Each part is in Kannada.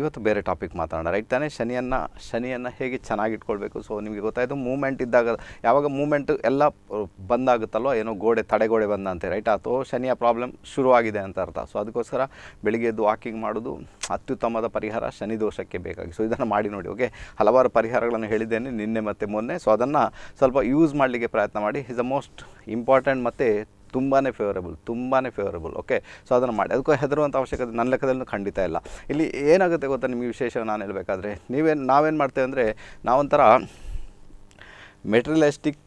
ಇವತ್ತು ಬೇರೆ ಟಾಪಿಕ್ ಮಾತಾಡೋಣ ರೈಟ್ ತಾನೇ ಶನಿಯನ್ನು ಶನಿಯನ್ನು ಹೇಗೆ ಚೆನ್ನಾಗಿಟ್ಕೊಳ್ಬೇಕು ಸೊ ನಿಮಗೆ ಗೊತ್ತಾಯಿತು ಮೂಮೆಂಟ್ ಇದ್ದಾಗ ಯಾವಾಗ ಮೂಮೆಂಟ್ ಎಲ್ಲ ಬಂದಾಗುತ್ತಲ್ವ ಏನೋ ಗೋಡೆ ತಡೆಗೋಡೆ ಬಂದಂತೆ ರೈಟ್ ಅಥವಾ ಶನಿಯ ಪ್ರಾಬ್ಲಮ್ ಶುರುವಾಗಿದೆ ಅಂತ ಅರ್ಥ ಸೊ ಅದಕ್ಕೋಸ್ಕರ ಬೆಳಿಗ್ಗೆ ಎದ್ದು ವಾಕಿಂಗ್ ಮಾಡೋದು ಅತ್ಯುತ್ತಮದ ಪರಿಹಾರ ಶನಿ ದೋಷಕ್ಕೆ ಬೇಕಾಗಿ ಸೊ ಇದನ್ನು ಮಾಡಿ ನೋಡಿ ಓಕೆ ಹಲವಾರು ಪರಿಹಾರಗಳನ್ನು ಹೇಳಿದ್ದೇನೆ ನಿನ್ನೆ ಮತ್ತು ಮೊನ್ನೆ ಸೊ ಅದನ್ನು ಸ್ವಲ್ಪ ಯೂಸ್ ಮಾಡಲಿಕ್ಕೆ ಪ್ರಯತ್ನ ಮಾಡಿ ಇಸ್ ಅ ಮೋಸ್ಟ್ ಇಂಪಾರ್ಟೆಂಟ್ ಮತ್ತು ತುಂಬಾ ಫೇವರೇಬಲ್ ತುಂಬಾ ಫೇವರೇಬಲ್ ಓಕೆ ಸೊ ಅದನ್ನು ಮಾಡಿ ಅದಕ್ಕೂ ಹೆದರುವಂಥ ಅವಶ್ಯಕತೆ ನನ್ನ ಲೆಕ್ಕದಲ್ಲೂ ಖಂಡಿತ ಇಲ್ಲ ಇಲ್ಲಿ ಏನಾಗುತ್ತೆ ಗೊತ್ತಾ ನಿಮಗೆ ವಿಶೇಷ ನಾನು ಹೇಳಬೇಕಾದ್ರೆ ನೀವೇನು ನಾವೇನು ಮಾಡ್ತೇವೆ ಅಂದರೆ ನಾವೊಂಥರ ಮೆಟೀರಿಯಲಿಸ್ಟಿಕ್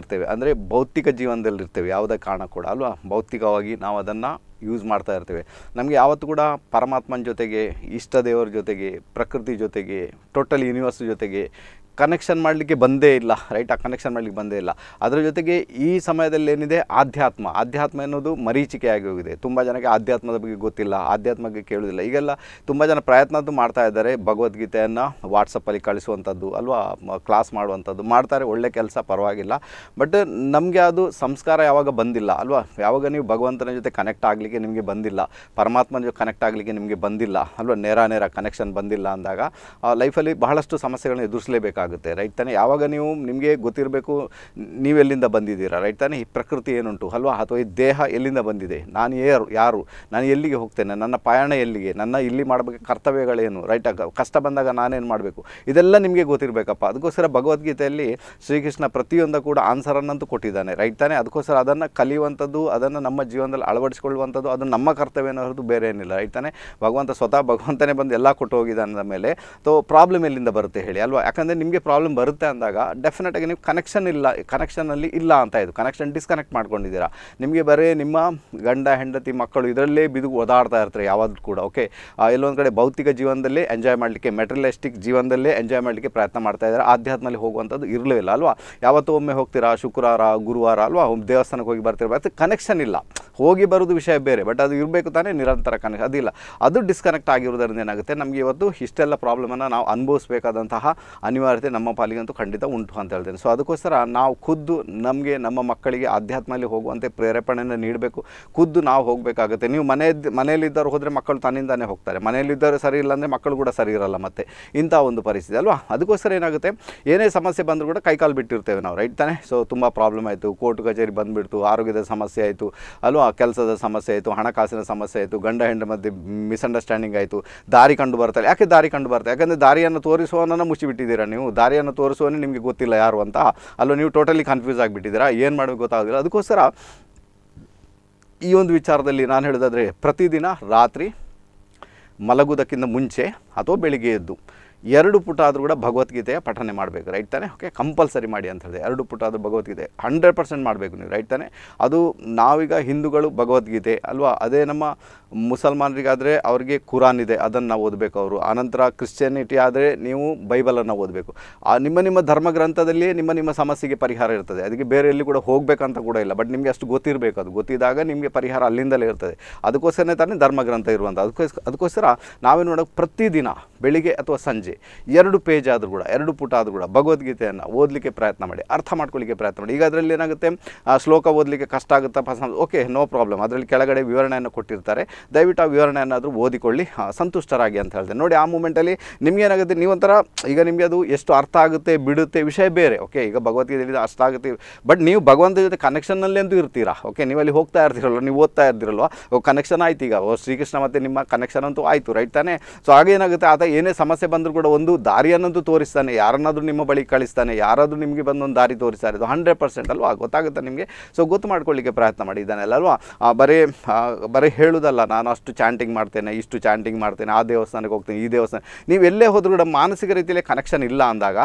ಇರ್ತೇವೆ ಅಂದರೆ ಭೌತಿಕ ಜೀವನದಲ್ಲಿರ್ತೇವೆ ಯಾವುದೇ ಕಾರಣ ಕೂಡ ಅಲ್ವಾ ಭೌತಿಕವಾಗಿ ನಾವು ಅದನ್ನು ಯೂಸ್ ಮಾಡ್ತಾ ಇರ್ತೇವೆ ನಮಗೆ ಯಾವತ್ತು ಕೂಡ ಪರಮಾತ್ಮನ ಜೊತೆಗೆ ಇಷ್ಟ ದೇವರ ಜೊತೆಗೆ ಪ್ರಕೃತಿ ಜೊತೆಗೆ ಟೋಟಲ್ ಯೂನಿವರ್ಸ್ ಜೊತೆಗೆ ಕನೆಕ್ಷನ್ ಮಾಡಲಿಕ್ಕೆ ಬಂದೇ ಇಲ್ಲ ರೈಟ್ ಆ ಕನೆಕ್ಷನ್ ಮಾಡಲಿಕ್ಕೆ ಬಂದೇ ಇಲ್ಲ ಅದರ ಜೊತೆಗೆ ಈ ಸಮಯದಲ್ಲಿ ಏನಿದೆ ಆಧ್ಯಾತ್ಮ ಆಧ್ಯಾತ್ಮ ಅನ್ನೋದು ಆಗಿ ಹೋಗಿದೆ ತುಂಬ ಜನಕ್ಕೆ ಆಧ್ಯಾತ್ಮದ ಬಗ್ಗೆ ಗೊತ್ತಿಲ್ಲ ಆಧ್ಯಾತ್ಮಕ್ಕೆ ಕೇಳೋದಿಲ್ಲ ಈಗೆಲ್ಲ ತುಂಬ ಜನ ಪ್ರಯತ್ನದ್ದು ಮಾಡ್ತಾ ಇದ್ದಾರೆ ಭಗವದ್ಗೀತೆಯನ್ನು ವಾಟ್ಸಪ್ಪಲ್ಲಿ ಕಳಿಸುವಂಥದ್ದು ಅಲ್ವಾ ಕ್ಲಾಸ್ ಮಾಡುವಂಥದ್ದು ಮಾಡ್ತಾರೆ ಒಳ್ಳೆ ಕೆಲಸ ಪರವಾಗಿಲ್ಲ ಬಟ್ ನಮಗೆ ಅದು ಸಂಸ್ಕಾರ ಯಾವಾಗ ಬಂದಿಲ್ಲ ಅಲ್ವಾ ಯಾವಾಗ ನೀವು ಭಗವಂತನ ಜೊತೆ ಕನೆಕ್ಟ್ ಆಗಲಿಕ್ಕೆ ನಿಮಗೆ ಬಂದಿಲ್ಲ ಪರಮಾತ್ಮನ ಜೊತೆ ಕನೆಕ್ಟ್ ಆಗಲಿಕ್ಕೆ ನಿಮಗೆ ಬಂದಿಲ್ಲ ಅಲ್ವಾ ನೇರ ನೇರ ಕನೆಕ್ಷನ್ ಬಂದಿಲ್ಲ ಅಂದಾಗ ಲೈಫಲ್ಲಿ ಬಹಳಷ್ಟು ಸಮಸ್ಯೆಗಳನ್ನ ಎದುರಿಸಲೇಬೇಕು ಮಾಡಬೇಕಾಗುತ್ತೆ ರೈಟ್ ತಾನೆ ಯಾವಾಗ ನೀವು ನಿಮಗೆ ಗೊತ್ತಿರಬೇಕು ನೀವೆಲ್ಲಿಂದ ಬಂದಿದ್ದೀರಾ ರೈಟ್ ತಾನೇ ಈ ಪ್ರಕೃತಿ ಏನುಂಟು ಅಲ್ವಾ ಅಥವಾ ಈ ದೇಹ ಎಲ್ಲಿಂದ ಬಂದಿದೆ ನಾನು ಯಾರು ಯಾರು ನಾನು ಎಲ್ಲಿಗೆ ಹೋಗ್ತೇನೆ ನನ್ನ ಪಯಣ ಎಲ್ಲಿಗೆ ನನ್ನ ಇಲ್ಲಿ ಮಾಡಬೇಕು ಕರ್ತವ್ಯಗಳೇನು ರೈಟ್ ಕಷ್ಟ ಬಂದಾಗ ನಾನೇನು ಮಾಡಬೇಕು ಇದೆಲ್ಲ ನಿಮಗೆ ಗೊತ್ತಿರಬೇಕಪ್ಪ ಅದಕ್ಕೋಸ್ಕರ ಭಗವದ್ಗೀತೆಯಲ್ಲಿ ಶ್ರೀಕೃಷ್ಣ ಪ್ರತಿಯೊಂದು ಕೂಡ ಆನ್ಸರನ್ನಂತೂ ಕೊಟ್ಟಿದ್ದಾನೆ ರೈಟ್ ತಾನೇ ಅದಕ್ಕೋಸ್ಕರ ಅದನ್ನು ಕಲಿಯುವಂಥದ್ದು ಅದನ್ನು ನಮ್ಮ ಜೀವನದಲ್ಲಿ ಅಳವಡಿಸಿಕೊಳ್ಳುವಂಥದ್ದು ಅದು ನಮ್ಮ ಕರ್ತವ್ಯ ಅನ್ನೋದು ಬೇರೆ ಏನಿಲ್ಲ ರೈಟ್ ತಾನೇ ಭಗವಂತ ಸ್ವತಃ ಭಗವಂತನೇ ಬಂದು ಎಲ್ಲ ಕೊಟ್ಟು ಹೋಗಿದ್ದಾನೆ ಮೇಲೆ ತೋ ಪ್ರಾಬ್ಲಮ್ ಎಲ್ಲಿಂದ ಬರುತ್ತೆ ಹೇಳಿ ಅಲ್ವಾ ಯಾಕಂದರೆ ನಿಮಗೆ ನಿಮಗೆ ಪ್ರಾಬ್ಲಮ್ ಬರುತ್ತೆ ಅಂದಾಗ ಡೆಫಿನೆಟಾಗಿ ನೀವು ಕನೆಕ್ಷನ್ ಇಲ್ಲ ಕನೆಕ್ಷನಲ್ಲಿ ಇಲ್ಲ ಅಂತ ಇದು ಕನೆಕ್ಷನ್ ಡಿಸ್ಕನೆಕ್ಟ್ ಮಾಡ್ಕೊಂಡಿದ್ದೀರಾ ನಿಮಗೆ ಬರೀ ನಿಮ್ಮ ಗಂಡ ಹೆಂಡತಿ ಮಕ್ಕಳು ಇದರಲ್ಲೇ ಬಿದು ಓದಾಡ್ತಾ ಇರ್ತಾರೆ ಯಾವಾಗಲೂ ಕೂಡ ಓಕೆ ಎಲ್ಲೊಂದು ಕಡೆ ಭೌತಿಕ ಜೀವನದಲ್ಲೇ ಎಂಜಾಯ್ ಮಾಡಲಿಕ್ಕೆ ಮೆಟ್ರಿಯಲಿಸ್ಟಿಕ್ ಜೀವನದಲ್ಲೇ ಎಂಜಾಯ್ ಮಾಡಲಿಕ್ಕೆ ಪ್ರಯತ್ನ ಮಾಡ್ತಾ ಇದ್ದಾರೆ ಆಧ್ಯಾತ್ಮಲ್ಲಿ ಹೋಗುವಂಥದ್ದು ಇರಲಿಲ್ಲ ಅಲ್ವಾ ಯಾವತ್ತೂ ಒಮ್ಮೆ ಹೋಗ್ತೀರಾ ಶುಕ್ರವಾರ ಗುರುವಾರ ಅಲ್ವಾ ದೇವಸ್ಥಾನಕ್ಕೆ ಹೋಗಿ ಬರ್ತಿರ್ಬೇಕು ಕನೆಕ್ಷನ್ ಇಲ್ಲ ಹೋಗಿ ಬರೋದು ವಿಷಯ ಬೇರೆ ಬಟ್ ಅದು ಇರಬೇಕು ತಾನೇ ನಿರಂತರ ಕನೆಕ್ಟ್ ಅದಿಲ್ಲ ಅದು ಡಿಸ್ಕನೆಕ್ಟ್ ಆಗಿರೋದ್ರಿಂದ ಏನಾಗುತ್ತೆ ನಮಗೆ ಇವತ್ತು ಇಷ್ಟೆಲ್ಲ ಪ್ರಾಬ್ಲಮನ್ನು ನಾವು ಅನುಭವಿಸಬೇಕಾದಂತಹ ಅನಿವಾರ್ಯತೆ ನಮ್ಮ ಪಾಲಿಗಂತೂ ಖಂಡಿತ ಉಂಟು ಅಂತ ಹೇಳ್ತೇನೆ ಸೊ ಅದಕ್ಕೋಸ್ಕರ ನಾವು ಖುದ್ದು ನಮಗೆ ನಮ್ಮ ಮಕ್ಕಳಿಗೆ ಆಧ್ಯಾತ್ಮದಲ್ಲಿ ಹೋಗುವಂತೆ ಪ್ರೇರೇಪಣೆಯನ್ನು ನೀಡಬೇಕು ಖುದ್ದು ನಾವು ಹೋಗಬೇಕಾಗುತ್ತೆ ನೀವು ಮನೆ ಮನೆಯಲ್ಲಿದ್ದವರು ಹೋದರೆ ಮಕ್ಕಳು ತನ್ನಿಂದಾನೇ ಹೋಗ್ತಾರೆ ಮನೆಯಲ್ಲಿದ್ದವರು ಸರಿ ಇಲ್ಲ ಅಂದರೆ ಮಕ್ಕಳು ಕೂಡ ಸರಿ ಇರಲ್ಲ ಮತ್ತೆ ಇಂಥ ಒಂದು ಪರಿಸ್ಥಿತಿ ಅಲ್ವಾ ಅದಕ್ಕೋಸ್ಕರ ಏನಾಗುತ್ತೆ ಏನೇ ಸಮಸ್ಯೆ ಬಂದರೂ ಕೂಡ ಕೈಕಾಲು ಬಿಟ್ಟಿರ್ತೇವೆ ನಾವು ರೈಟ್ ತಾನೆ ಸೊ ತುಂಬ ಪ್ರಾಬ್ಲಮ್ ಆಯಿತು ಕೋರ್ಟ್ ಕಚೇರಿ ಬಂದುಬಿಡ್ತು ಆರೋಗ್ಯದ ಸಮಸ್ಯೆ ಆಯಿತು ಅಲ್ವಾ ಆ ಕೆಲಸದ ಸಮಸ್ಯೆ ಆಯಿತು ಹಣಕಾಸಿನ ಸಮಸ್ಯೆ ಆಯಿತು ಗಂಡ ಹೆಂಡ ಮಧ್ಯೆ ಮಿಸ್ಅಂಡರ್ಸ್ಟ್ಯಾಂಡಿಂಗ್ ಆಯಿತು ದಾರಿ ಕಂಡು ಬರ್ತಾರೆ ಯಾಕೆ ದಾರಿ ಕಂಡು ಬರ್ತದೆ ಯಾಕಂದರೆ ದಾರಿಯನ್ನು ತೋರಿಸುವವನನ್ನು ಮುಚ್ಚಿಬಿಟ್ಟಿದ್ದೀರಾ ನೀವು ದಾರಿಯನ್ನು ತೋರಿಸುವನೇ ನಿಮಗೆ ಗೊತ್ತಿಲ್ಲ ಯಾರು ಅಂತ ಅಲ್ಲೂ ನೀವು ಟೋಟಲಿ ಕನ್ಫ್ಯೂಸ್ ಆಗಿಬಿಟ್ಟಿದ್ದೀರಾ ಏನು ಮಾಡಬೇಕು ಗೊತ್ತಾಗೋದಿಲ್ಲ ಅದಕ್ಕೋಸ್ಕರ ಈ ಒಂದು ವಿಚಾರದಲ್ಲಿ ನಾನು ಹೇಳೋದಾದರೆ ಪ್ರತಿದಿನ ರಾತ್ರಿ ಮಲಗುವುದಕ್ಕಿಂತ ಮುಂಚೆ ಅಥವಾ ಬೆಳಿಗ್ಗೆ ಎದ್ದು ಎರಡು ಪುಟ ಆದರೂ ಕೂಡ ಭಗವದ್ಗೀತೆಯ ಪಠನೆ ಮಾಡಬೇಕು ರೈಟ್ ತಾನೆ ಓಕೆ ಕಂಪಲ್ಸರಿ ಮಾಡಿ ಅಂತ ಹೇಳಿದೆ ಎರಡು ಪುಟ ಆದರೂ ಭಗವದ್ಗೀತೆ ಹಂಡ್ರೆಡ್ ಪರ್ಸೆಂಟ್ ಮಾಡಬೇಕು ನೀವು ರೈಟ್ ತಾನೆ ಅದು ನಾವೀಗ ಹಿಂದೂಗಳು ಭಗವದ್ಗೀತೆ ಅಲ್ವಾ ಅದೇ ನಮ್ಮ ಮುಸಲ್ಮಾನರಿಗಾದರೆ ಅವರಿಗೆ ಕುರಾನ್ ಇದೆ ಅದನ್ನು ನಾವು ಓದಬೇಕು ಅವರು ಆನಂತರ ಕ್ರಿಶ್ಚಿಯನಿಟಿ ಆದರೆ ನೀವು ಬೈಬಲನ್ನು ಓದಬೇಕು ಆ ನಿಮ್ಮ ನಿಮ್ಮ ಧರ್ಮ ನಿಮ್ಮ ನಿಮ್ಮ ಸಮಸ್ಯೆಗೆ ಪರಿಹಾರ ಇರ್ತದೆ ಅದಕ್ಕೆ ಬೇರೆ ಎಲ್ಲಿ ಕೂಡ ಹೋಗಬೇಕಂತ ಕೂಡ ಇಲ್ಲ ಬಟ್ ನಿಮಗೆ ಅಷ್ಟು ಗೊತ್ತಿರಬೇಕು ಅದು ಗೊತ್ತಿದ್ದಾಗ ನಿಮಗೆ ಪರಿಹಾರ ಅಲ್ಲಿಂದಲೇ ಇರ್ತದೆ ಅದಕ್ಕೋಸ್ಕರನೇ ತಾನೇ ಧರ್ಮಗ್ರಂಥ ಇರುವಂಥ ಅದಕ್ಕೋಸ್ಕರ ಅದಕ್ಕೋಸ್ಕರ ನಾವೇನು ನೋಡೋಕ್ಕೆ ಪ್ರತಿದಿನ ಬೆಳಿಗ್ಗೆ ಅಥವಾ ಸಂಜೆ ಎರಡು ಪೇಜ್ ಆದರೂ ಕೂಡ ಎರಡು ಪುಟ ಆದರೂ ಕೂಡ ಭಗವದ್ಗೀತೆಯನ್ನು ಓದಲಿಕ್ಕೆ ಪ್ರಯತ್ನ ಮಾಡಿ ಅರ್ಥ ಮಾಡ್ಕೊಳ್ಳಿಕ್ಕೆ ಪ್ರಯತ್ನ ಮಾಡಿ ಈಗ ಅದರಲ್ಲಿ ಏನಾಗುತ್ತೆ ಶ್ಲೋಕ ಓದಲಿಕ್ಕೆ ಕಷ್ಟ ಪಸಂದ ಓಕೆ ನೋ ಪ್ರಾಬ್ಲಮ್ ಅದರಲ್ಲಿ ಕೆಳಗಡೆ ವಿವರಣೆಯನ್ನು ಕೊಟ್ಟಿರ್ತಾರೆ ದಯವಿಟ್ಟು ಆ ವಿವರಣೆಯನ್ನಾದರೂ ಓದಿಕೊಳ್ಳಿ ಸಂತುಷ್ಟರಾಗಿ ಅಂತ ಹೇಳಿದೆ ನೋಡಿ ಆ ಮೂಮೆಂಟಲ್ಲಿ ನೀವು ನೀವೊಂಥರ ಈಗ ನಿಮಗೆ ಅದು ಎಷ್ಟು ಅರ್ಥ ಆಗುತ್ತೆ ಬಿಡುತ್ತೆ ವಿಷಯ ಬೇರೆ ಓಕೆ ಈಗ ಭಗವದ್ಗೀತೆ ಅರ್ಥ ಆಗುತ್ತೆ ಬಟ್ ನೀವು ಭಗವಂತ ಜೊತೆ ಕನೆಕ್ಷನ್ನಲ್ಲಿ ಅಂತೂ ಇರ್ತೀರಾ ಓಕೆ ನೀವು ಅಲ್ಲಿ ಹೋಗ್ತಾ ಇರ್ತಿರಲ್ವ ನೀವು ಓದ್ತಾ ಇರ್ತಿರಲ್ವ ಕನೆಕ್ಷನ್ ಆಯ್ತು ಈಗ ಓ ಶ್ರೀಕೃಷ್ಣ ಮತ್ತು ನಿಮ್ಮ ಕನೆಕ್ಷನ್ ಅಂತೂ ಆಯಿತು ರೈಟ್ ತಾನೆ ಸೊ ಹಾಗೇನಾಗುತ್ತೆ ಆತ ಏನೇ ಸಮಸ್ಯೆ ಬಂದರೂ ಕೂಡ ಒಂದು ದಾರಿಯನ್ನಂತೂ ತೋರಿಸ್ತಾನೆ ಯಾರನ್ನಾದರೂ ನಿಮ್ಮ ಬಳಿ ಕಳಿಸ್ತಾನೆ ಯಾರಾದರೂ ನಿಮಗೆ ಬಂದು ಒಂದು ದಾರಿ ತೋರಿಸ್ತಾರೆ ಇದು ಹಂಡ್ರೆಡ್ ಪರ್ಸೆಂಟ್ ಅಲ್ವಾ ಗೊತ್ತಾಗುತ್ತೆ ನಿಮಗೆ ಸೊ ಗೊತ್ತು ಮಾಡ್ಕೊಳ್ಳಿಕ್ಕೆ ಪ್ರಯತ್ನ ಮಾಡಿ ಇದನ್ನೆಲ್ಲ ಅಲ್ವಾ ಬರೀ ಬರೀ ಹೇಳೋದಲ್ಲ ನಾನು ಅಷ್ಟು ಚಾಂಟಿಂಗ್ ಮಾಡ್ತೇನೆ ಇಷ್ಟು ಚಾಂಟಿಂಗ್ ಮಾಡ್ತೇನೆ ಆ ದೇವಸ್ಥಾನಕ್ಕೆ ಹೋಗ್ತೇನೆ ಈ ದೇವಸ್ಥಾನ ನೀವು ಎಲ್ಲೇ ಹೋದರೂ ಕೂಡ ಮಾನಸಿಕ ರೀತಿಯಲ್ಲಿ ಕನೆಕ್ಷನ್ ಇಲ್ಲ ಅಂದಾಗ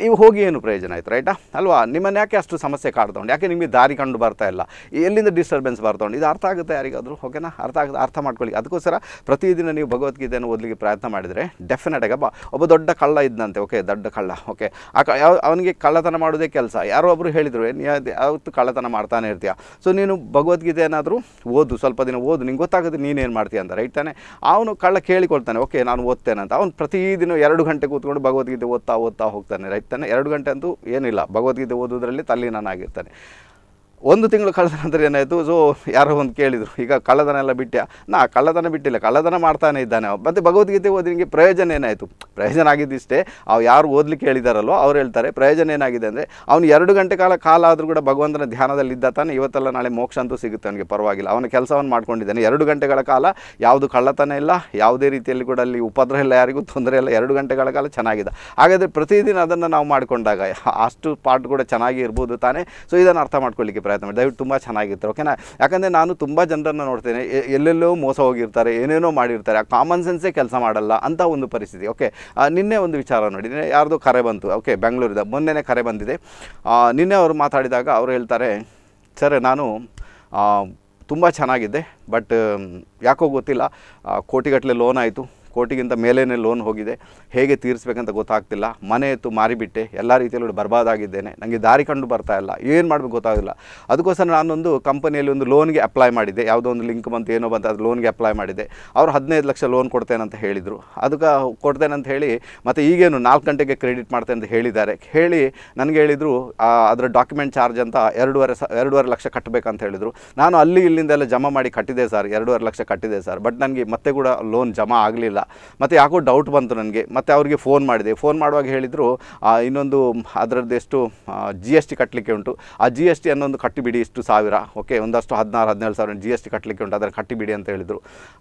ನೀವು ಹೋಗಿ ಏನು ಪ್ರಯೋಜನ ಆಯ್ತು ರೈಟಾ ಅಲ್ವಾ ನಿಮ್ಮನ್ನು ಯಾಕೆ ಅಷ್ಟು ಸಮಸ್ಯೆ ಕಾಡ್ತಾ ಯಾಕೆ ನಿಮಗೆ ದಾರಿ ಕಂಡು ಬರ್ತಾ ಇಲ್ಲ ಎಲ್ಲಿಂದ ಡಿಸ್ಟರ್ಬೆನ್ಸ್ ಬರ್ತೊಂಡು ಇದು ಅರ್ಥ ಆಗುತ್ತೆ ಯಾರಿಗಾದರೂ ಓಕೆನಾ ಅರ್ಥ ಆಗುತ್ತೆ ಅರ್ಥ ಮಾಡ್ಕೊಳ್ಳಿ ಅದಕ್ಕೋಸ್ಕರ ಪ್ರತಿದಿನ ನೀವು ಭಗವದ್ಗೀತೆಯನ್ನು ಓದಲಿಕ್ಕೆ ಪ್ರಯತ್ನ ಮಾಡಿದರೆ ಡೆಫಿನೆಟಾಗಿ ಅಬ್ಬ ಒಬ್ಬ ದೊಡ್ಡ ಕಳ್ಳ ಇದ್ದಂತೆ ಓಕೆ ದೊಡ್ಡ ಕಳ್ಳ ಓಕೆ ಆ ಯಾವ ಅವನಿಗೆ ಕಳ್ಳತನ ಮಾಡೋದೇ ಕೆಲಸ ಯಾರೋ ಒಬ್ಬರು ಹೇಳಿದರು ಯಾವತ್ತು ಕಳ್ಳತನ ಮಾಡ್ತಾನೆ ಇರ್ತೀಯ ಸೊ ನೀನು ಭಗವದ್ಗೀತೆ ಏನಾದರೂ ಓದು ಸ್ವಲ್ಪ ದಿನ ಓದು ನಿಂಗೆ ಗೊತ್ತಾಗುತ್ತೆ ನೀ ನೀನೇನು ಮಾಡ್ತೀಯ ಅಂತ ರೈಟ್ ತಾನೆ ಅವನು ಕಳ್ಳ ಕೇಳಿಕೊಳ್ತಾನೆ ಓಕೆ ನಾನು ಓದ್ತೇನೆ ಅಂತ ಅವನು ಪ್ರತಿದಿನ ಎರಡು ಗಂಟೆ ಕೂತ್ಕೊಂಡು ಭಗವದ್ಗೀತೆ ಓದ್ತಾ ಓದ್ತಾ ಹೋಗ್ತಾನೆ ರೈಟ್ ತಾನೆ ಎರಡು ಗಂಟೆ ಅಂತೂ ಏನಿಲ್ಲ ಭಗವದ್ಗೀತೆ ಓದೋದ್ರಲ್ಲಿ ತಲ್ಲಿ ನಾನಾಗಿರ್ತಾನೆ ಒಂದು ತಿಂಗಳು ಕಳೆದ ನಂತರ ಏನಾಯಿತು ಸೊ ಯಾರೋ ಒಂದು ಕೇಳಿದರು ಈಗ ಕಳ್ಳತನ ಎಲ್ಲ ಬಿಟ್ಟೆ ನಾ ಕಳ್ಳತನ ಬಿಟ್ಟಿಲ್ಲ ಕಳ್ಳತನ ಮಾಡ್ತಾನೆ ಇದ್ದಾನೆ ಮತ್ತು ಭಗವದ್ಗೀತೆ ಓದಿನಿಗೆ ಪ್ರಯೋಜನ ಏನಾಯಿತು ಪ್ರಯೋಜನ ಆಗಿದ್ದಿಷ್ಟೇ ಅವು ಯಾರು ಓದಲಿಕ್ಕೆ ಹೇಳಿದಾರಲ್ವೋ ಅವ್ರು ಹೇಳ್ತಾರೆ ಪ್ರಯೋಜನ ಏನಾಗಿದೆ ಅಂದರೆ ಅವನು ಎರಡು ಗಂಟೆ ಕಾಲ ಕಾಲ ಆದರೂ ಕೂಡ ಭಗವಂತನ ಧ್ಯಾನದಲ್ಲಿ ಇದ್ದ ತಾನೆ ಇವತ್ತೆಲ್ಲ ನಾಳೆ ಮೋಕ್ಷ ಅಂತೂ ಸಿಗುತ್ತೆ ಅವನಿಗೆ ಪರವಾಗಿಲ್ಲ ಅವನ ಕೆಲಸವನ್ನು ಮಾಡ್ಕೊಂಡಿದ್ದಾನೆ ಎರಡು ಗಂಟೆಗಳ ಕಾಲ ಯಾವುದು ಕಳ್ಳತನ ಇಲ್ಲ ಯಾವುದೇ ರೀತಿಯಲ್ಲಿ ಕೂಡ ಅಲ್ಲಿ ಉಪದ್ರ ಇಲ್ಲ ಯಾರಿಗೂ ತೊಂದರೆ ಇಲ್ಲ ಎರಡು ಗಂಟೆಗಳ ಕಾಲ ಚೆನ್ನಾಗಿದೆ ಹಾಗಾದರೆ ಪ್ರತಿದಿನ ಅದನ್ನು ನಾವು ಮಾಡಿಕೊಂಡಾಗ ಅಷ್ಟು ಪಾಠ ಕೂಡ ಚೆನ್ನಾಗಿ ಇರ್ಬೋದು ತಾನೆ ಸೊ ಇದನ್ನು ಅರ್ಥ ಮಾಡ್ಕೊಳ್ಳಿಕ್ಕೆ ಪ್ರಯತ್ನ ಮಾಡಿ ದಯವಿಟ್ಟು ತುಂಬ ಚೆನ್ನಾಗಿರ್ತಾರೆ ಓಕೆನಾ ಯಾಕಂದರೆ ನಾನು ತುಂಬ ಜನರನ್ನು ನೋಡ್ತೇನೆ ಎಲ್ಲೆಲ್ಲೋ ಮೋಸ ಹೋಗಿರ್ತಾರೆ ಏನೇನೋ ಮಾಡಿರ್ತಾರೆ ಆ ಕಾಮನ್ ಸೆನ್ಸೇ ಕೆಲಸ ಮಾಡಲ್ಲ ಅಂತ ಒಂದು ಪರಿಸ್ಥಿತಿ ಓಕೆ ನಿನ್ನೆ ಒಂದು ವಿಚಾರ ನೋಡಿ ಯಾರ್ದು ಕರೆ ಬಂತು ಓಕೆ ಬೆಂಗಳೂರಿಂದ ಮೊನ್ನೆನೇ ಕರೆ ಬಂದಿದೆ ನಿನ್ನೆ ಅವರು ಮಾತಾಡಿದಾಗ ಅವರು ಹೇಳ್ತಾರೆ ಸರ್ ನಾನು ತುಂಬ ಚೆನ್ನಾಗಿದ್ದೆ ಬಟ್ ಯಾಕೋ ಗೊತ್ತಿಲ್ಲ ಕೋಟಿಗಟ್ಟಲೆ ಲೋನ್ ಆಯಿತು ಕೋಟಿಗಿಂತ ಮೇಲೇ ಲೋನ್ ಹೋಗಿದೆ ಹೇಗೆ ತೀರಿಸ್ಬೇಕಂತ ಗೊತ್ತಾಗ್ತಿಲ್ಲ ಮನೆ ಎತ್ತು ಮಾರಿಬಿಟ್ಟೆ ಎಲ್ಲ ರೀತಿಯಲ್ಲೂ ಬರ್ಬಾದಾಗಿದ್ದೇನೆ ನನಗೆ ದಾರಿ ಕಂಡು ಬರ್ತಾ ಇಲ್ಲ ಏನು ಮಾಡಬೇಕು ಗೊತ್ತಾಗಿಲ್ಲ ಅದಕ್ಕೋಸ್ಕರ ನಾನೊಂದು ಕಂಪನಿಯಲ್ಲಿ ಒಂದು ಲೋನ್ಗೆ ಅಪ್ಲೈ ಮಾಡಿದ್ದೆ ಯಾವುದೋ ಒಂದು ಲಿಂಕ್ ಬಂತು ಏನೋ ಬಂತು ಅದು ಲೋನ್ಗೆ ಅಪ್ಲೈ ಮಾಡಿದೆ ಅವರು ಹದಿನೈದು ಲಕ್ಷ ಲೋನ್ ಕೊಡ್ತೇನೆ ಅಂತ ಹೇಳಿದರು ಅದಕ್ಕೆ ಕೊಡ್ತೇನೆ ಅಂತ ಹೇಳಿ ಮತ್ತು ಈಗೇನು ನಾಲ್ಕು ಗಂಟೆಗೆ ಕ್ರೆಡಿಟ್ ಮಾಡ್ತೇನೆ ಅಂತ ಹೇಳಿದ್ದಾರೆ ಹೇಳಿ ನನಗೆ ಹೇಳಿದರು ಅದರ ಡಾಕ್ಯುಮೆಂಟ್ ಚಾರ್ಜ್ ಅಂತ ಎರಡೂವರೆ ಸ ಎರಡೂವರೆ ಲಕ್ಷ ಕಟ್ಟಬೇಕಂತ ಹೇಳಿದರು ನಾನು ಅಲ್ಲಿ ಇಲ್ಲಿಂದೆಲ್ಲ ಜಮಾ ಮಾಡಿ ಕಟ್ಟಿದೆ ಸರ್ ಎರಡೂವರೆ ಲಕ್ಷ ಕಟ್ಟಿದೆ ಸರ್ ಬಟ್ ನನಗೆ ಮತ್ತೆ ಕೂಡ ಲೋನ್ ಜಮಾ ಆಗಲಿಲ್ಲ ಮತ್ತು ಯಾಕೋ ಡೌಟ್ ಬಂತು ನನಗೆ ಮತ್ತು ಅವ್ರಿಗೆ ಫೋನ್ ಮಾಡಿದೆ ಫೋನ್ ಮಾಡುವಾಗ ಹೇಳಿದರು ಇನ್ನೊಂದು ಅದರದ್ದೆಷ್ಟು ಜಿ ಎಸ್ ಟಿ ಕಟ್ಟಲಿಕ್ಕೆ ಉಂಟು ಆ ಜಿ ಎಸ್ ಟಿ ಅನ್ನೊಂದು ಕಟ್ಟಿಬಿಡಿ ಇಷ್ಟು ಸಾವಿರ ಓಕೆ ಒಂದಷ್ಟು ಹದಿನಾರು ಹದಿನೇಳು ಸಾವಿರ ಜಿ ಎಸ್ ಟಿ ಕಟ್ಟಲಿಕ್ಕೆ ಉಂಟು ಅದನ್ನು ಕಟ್ಟಿಬಿಡಿ ಅಂತ ಹೇಳಿದರು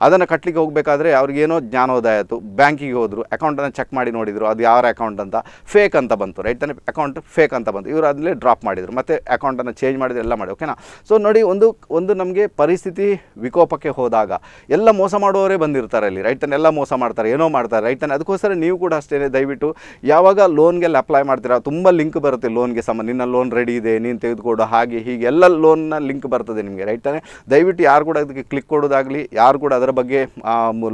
ಅದನ್ನು ಕಟ್ಟಲಿಕ್ಕೆ ಹೋಗಬೇಕಾದ್ರೆ ಅವ್ರಿಗೇನೋ ಜ್ಞಾನೋದಯ ಆಯಿತು ಬ್ಯಾಂಕಿಗೆ ಹೋದರು ಅಕೌಂಟನ್ನು ಚೆಕ್ ಮಾಡಿ ನೋಡಿದರು ಅದು ಯಾವ ಅಕೌಂಟ್ ಅಂತ ಫೇಕ್ ಅಂತ ಬಂತು ರೈಟ್ ತಾನೆ ಅಕೌಂಟ್ ಫೇಕ್ ಅಂತ ಬಂತು ಇವರು ಅದರಲ್ಲೇ ಡ್ರಾಪ್ ಮಾಡಿದರು ಮತ್ತು ಅಕೌಂಟನ್ನು ಚೇಂಜ್ ಮಾಡಿದ್ರು ಎಲ್ಲ ಮಾಡಿ ಓಕೆನಾ ಸೊ ನೋಡಿ ಒಂದು ಒಂದು ನಮಗೆ ಪರಿಸ್ಥಿತಿ ವಿಕೋಪಕ್ಕೆ ಹೋದಾಗ ಎಲ್ಲ ಮೋಸ ಮಾಡುವವರೇ ಬಂದಿರ್ತಾರೆ ಅಲ್ಲಿ ರೈಟ್ ತಾನೆ ಎಲ್ಲ ಮೋಸ ಮೋಸ ಮಾಡ್ತಾರೆ ಏನೋ ಮಾಡ್ತಾರೆ ರೈಟ್ ತಾನೆ ಅದಕ್ಕೋಸ್ಕರ ನೀವು ಕೂಡ ಅಷ್ಟೇ ದಯವಿಟ್ಟು ಯಾವಾಗ ಅಲ್ಲಿ ಅಪ್ಲೈ ಮಾಡ್ತೀರಾ ತುಂಬ ಲಿಂಕ್ ಬರುತ್ತೆ ಲೋನ್ಗೆ ಸಂಬಂಧ ನಿನ್ನ ಲೋನ್ ರೆಡಿ ಇದೆ ನೀನು ತೆಗೆದುಕೊಡು ಹಾಗೆ ಹೀಗೆ ಎಲ್ಲ ಲೋನ್ನ ಲಿಂಕ್ ಬರ್ತದೆ ನಿಮಗೆ ರೈಟ್ ತಾನೆ ದಯವಿಟ್ಟು ಯಾರು ಕೂಡ ಅದಕ್ಕೆ ಕ್ಲಿಕ್ ಕೊಡೋದಾಗಲಿ ಯಾರು ಕೂಡ ಅದರ ಬಗ್ಗೆ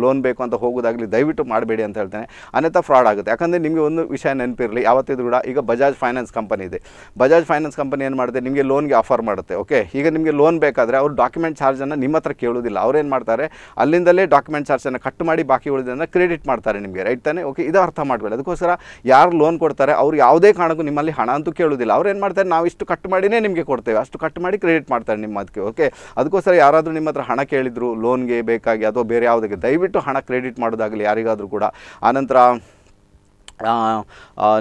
ಲೋನ್ ಬೇಕು ಅಂತ ಹೋಗೋದಾಗಲಿ ದಯವಿಟ್ಟು ಮಾಡಬೇಡಿ ಅಂತ ಹೇಳ್ತೇನೆ ಅನ್ಯಥಾ ಫ್ರಾಡ್ ಆಗುತ್ತೆ ಯಾಕಂದರೆ ನಿಮಗೆ ಒಂದು ವಿಷಯ ನೆನಪಿರಲಿ ಯಾವತ್ತಿದ್ರು ಕೂಡ ಈಗ ಬಜಾಜ್ ಫೈನಾನ್ಸ್ ಕಂಪನಿ ಇದೆ ಬಜಾಜ್ ಫೈನಾನ್ಸ್ ಕಂಪನಿ ಏನು ಮಾಡಿದೆ ನಿಮಗೆ ಲೋನ್ಗೆ ಆಫರ್ ಮಾಡುತ್ತೆ ಓಕೆ ಈಗ ನಿಮಗೆ ಲೋನ್ ಬೇಕಾದರೆ ಅವರು ಡಾಕ್ಯುಮೆಂಟ್ ಚಾರ್ಜನ್ನು ನಿಮ್ಮ ಹತ್ರ ಕೇಳೋದಿಲ್ಲ ಅವ್ರೇನು ಮಾಡ್ತಾರೆ ಅಲ್ಲಿಂದಲೇ ಡಾಕ್ಯುಮೆಂಟ್ ಚಾರ್ಜನ್ನು ಕಟ್ ಮಾಡಿ ಬಾಕಿ ಉಳಿದ ಮಾಡಿದ್ರಿಂದ ಕ್ರೆಡಿಟ್ ಮಾಡ್ತಾರೆ ನಿಮಗೆ ರೈಟ್ ತಾನೇ ಓಕೆ ಇದು ಅರ್ಥ ಮಾಡ್ಕೊಳ್ಳಿ ಅದಕ್ಕೋಸ್ಕರ ಯಾರು ಲೋನ್ ಕೊಡ್ತಾರೆ ಅವ್ರು ಯಾವುದೇ ಕಾರಣಕ್ಕೂ ನಿಮ್ಮಲ್ಲಿ ಹಣ ಅಂತೂ ಕೇಳೋದಿಲ್ಲ ಅವ್ರು ಏನು ಮಾಡ್ತಾರೆ ನಾವು ಇಷ್ಟು ಕಟ್ ಮಾಡಿನೇ ನಿಮಗೆ ಕೊಡ್ತೇವೆ ಅಷ್ಟು ಕಟ್ ಮಾಡಿ ಕ್ರೆಡಿಟ್ ಮಾಡ್ತಾರೆ ನಿಮ್ಮ ಅದಕ್ಕೆ ಓಕೆ ಅದಕ್ಕೋಸ್ಕರ ಯಾರಾದರೂ ನಿಮ್ಮ ಹತ್ರ ಹಣ ಕೇಳಿದ್ರು ಲೋನ್ಗೆ ಬೇಕಾಗಿ ಅಥವಾ ಬೇರೆ ಯಾವುದಕ್ಕೆ ದಯವಿಟ್ಟು ಹಣ ಕ್ರೆಡಿಟ್ ಮಾಡೋದಾಗಲಿ ಯಾರಿಗಾದರೂ ಕೂಡ ಆನಂತರ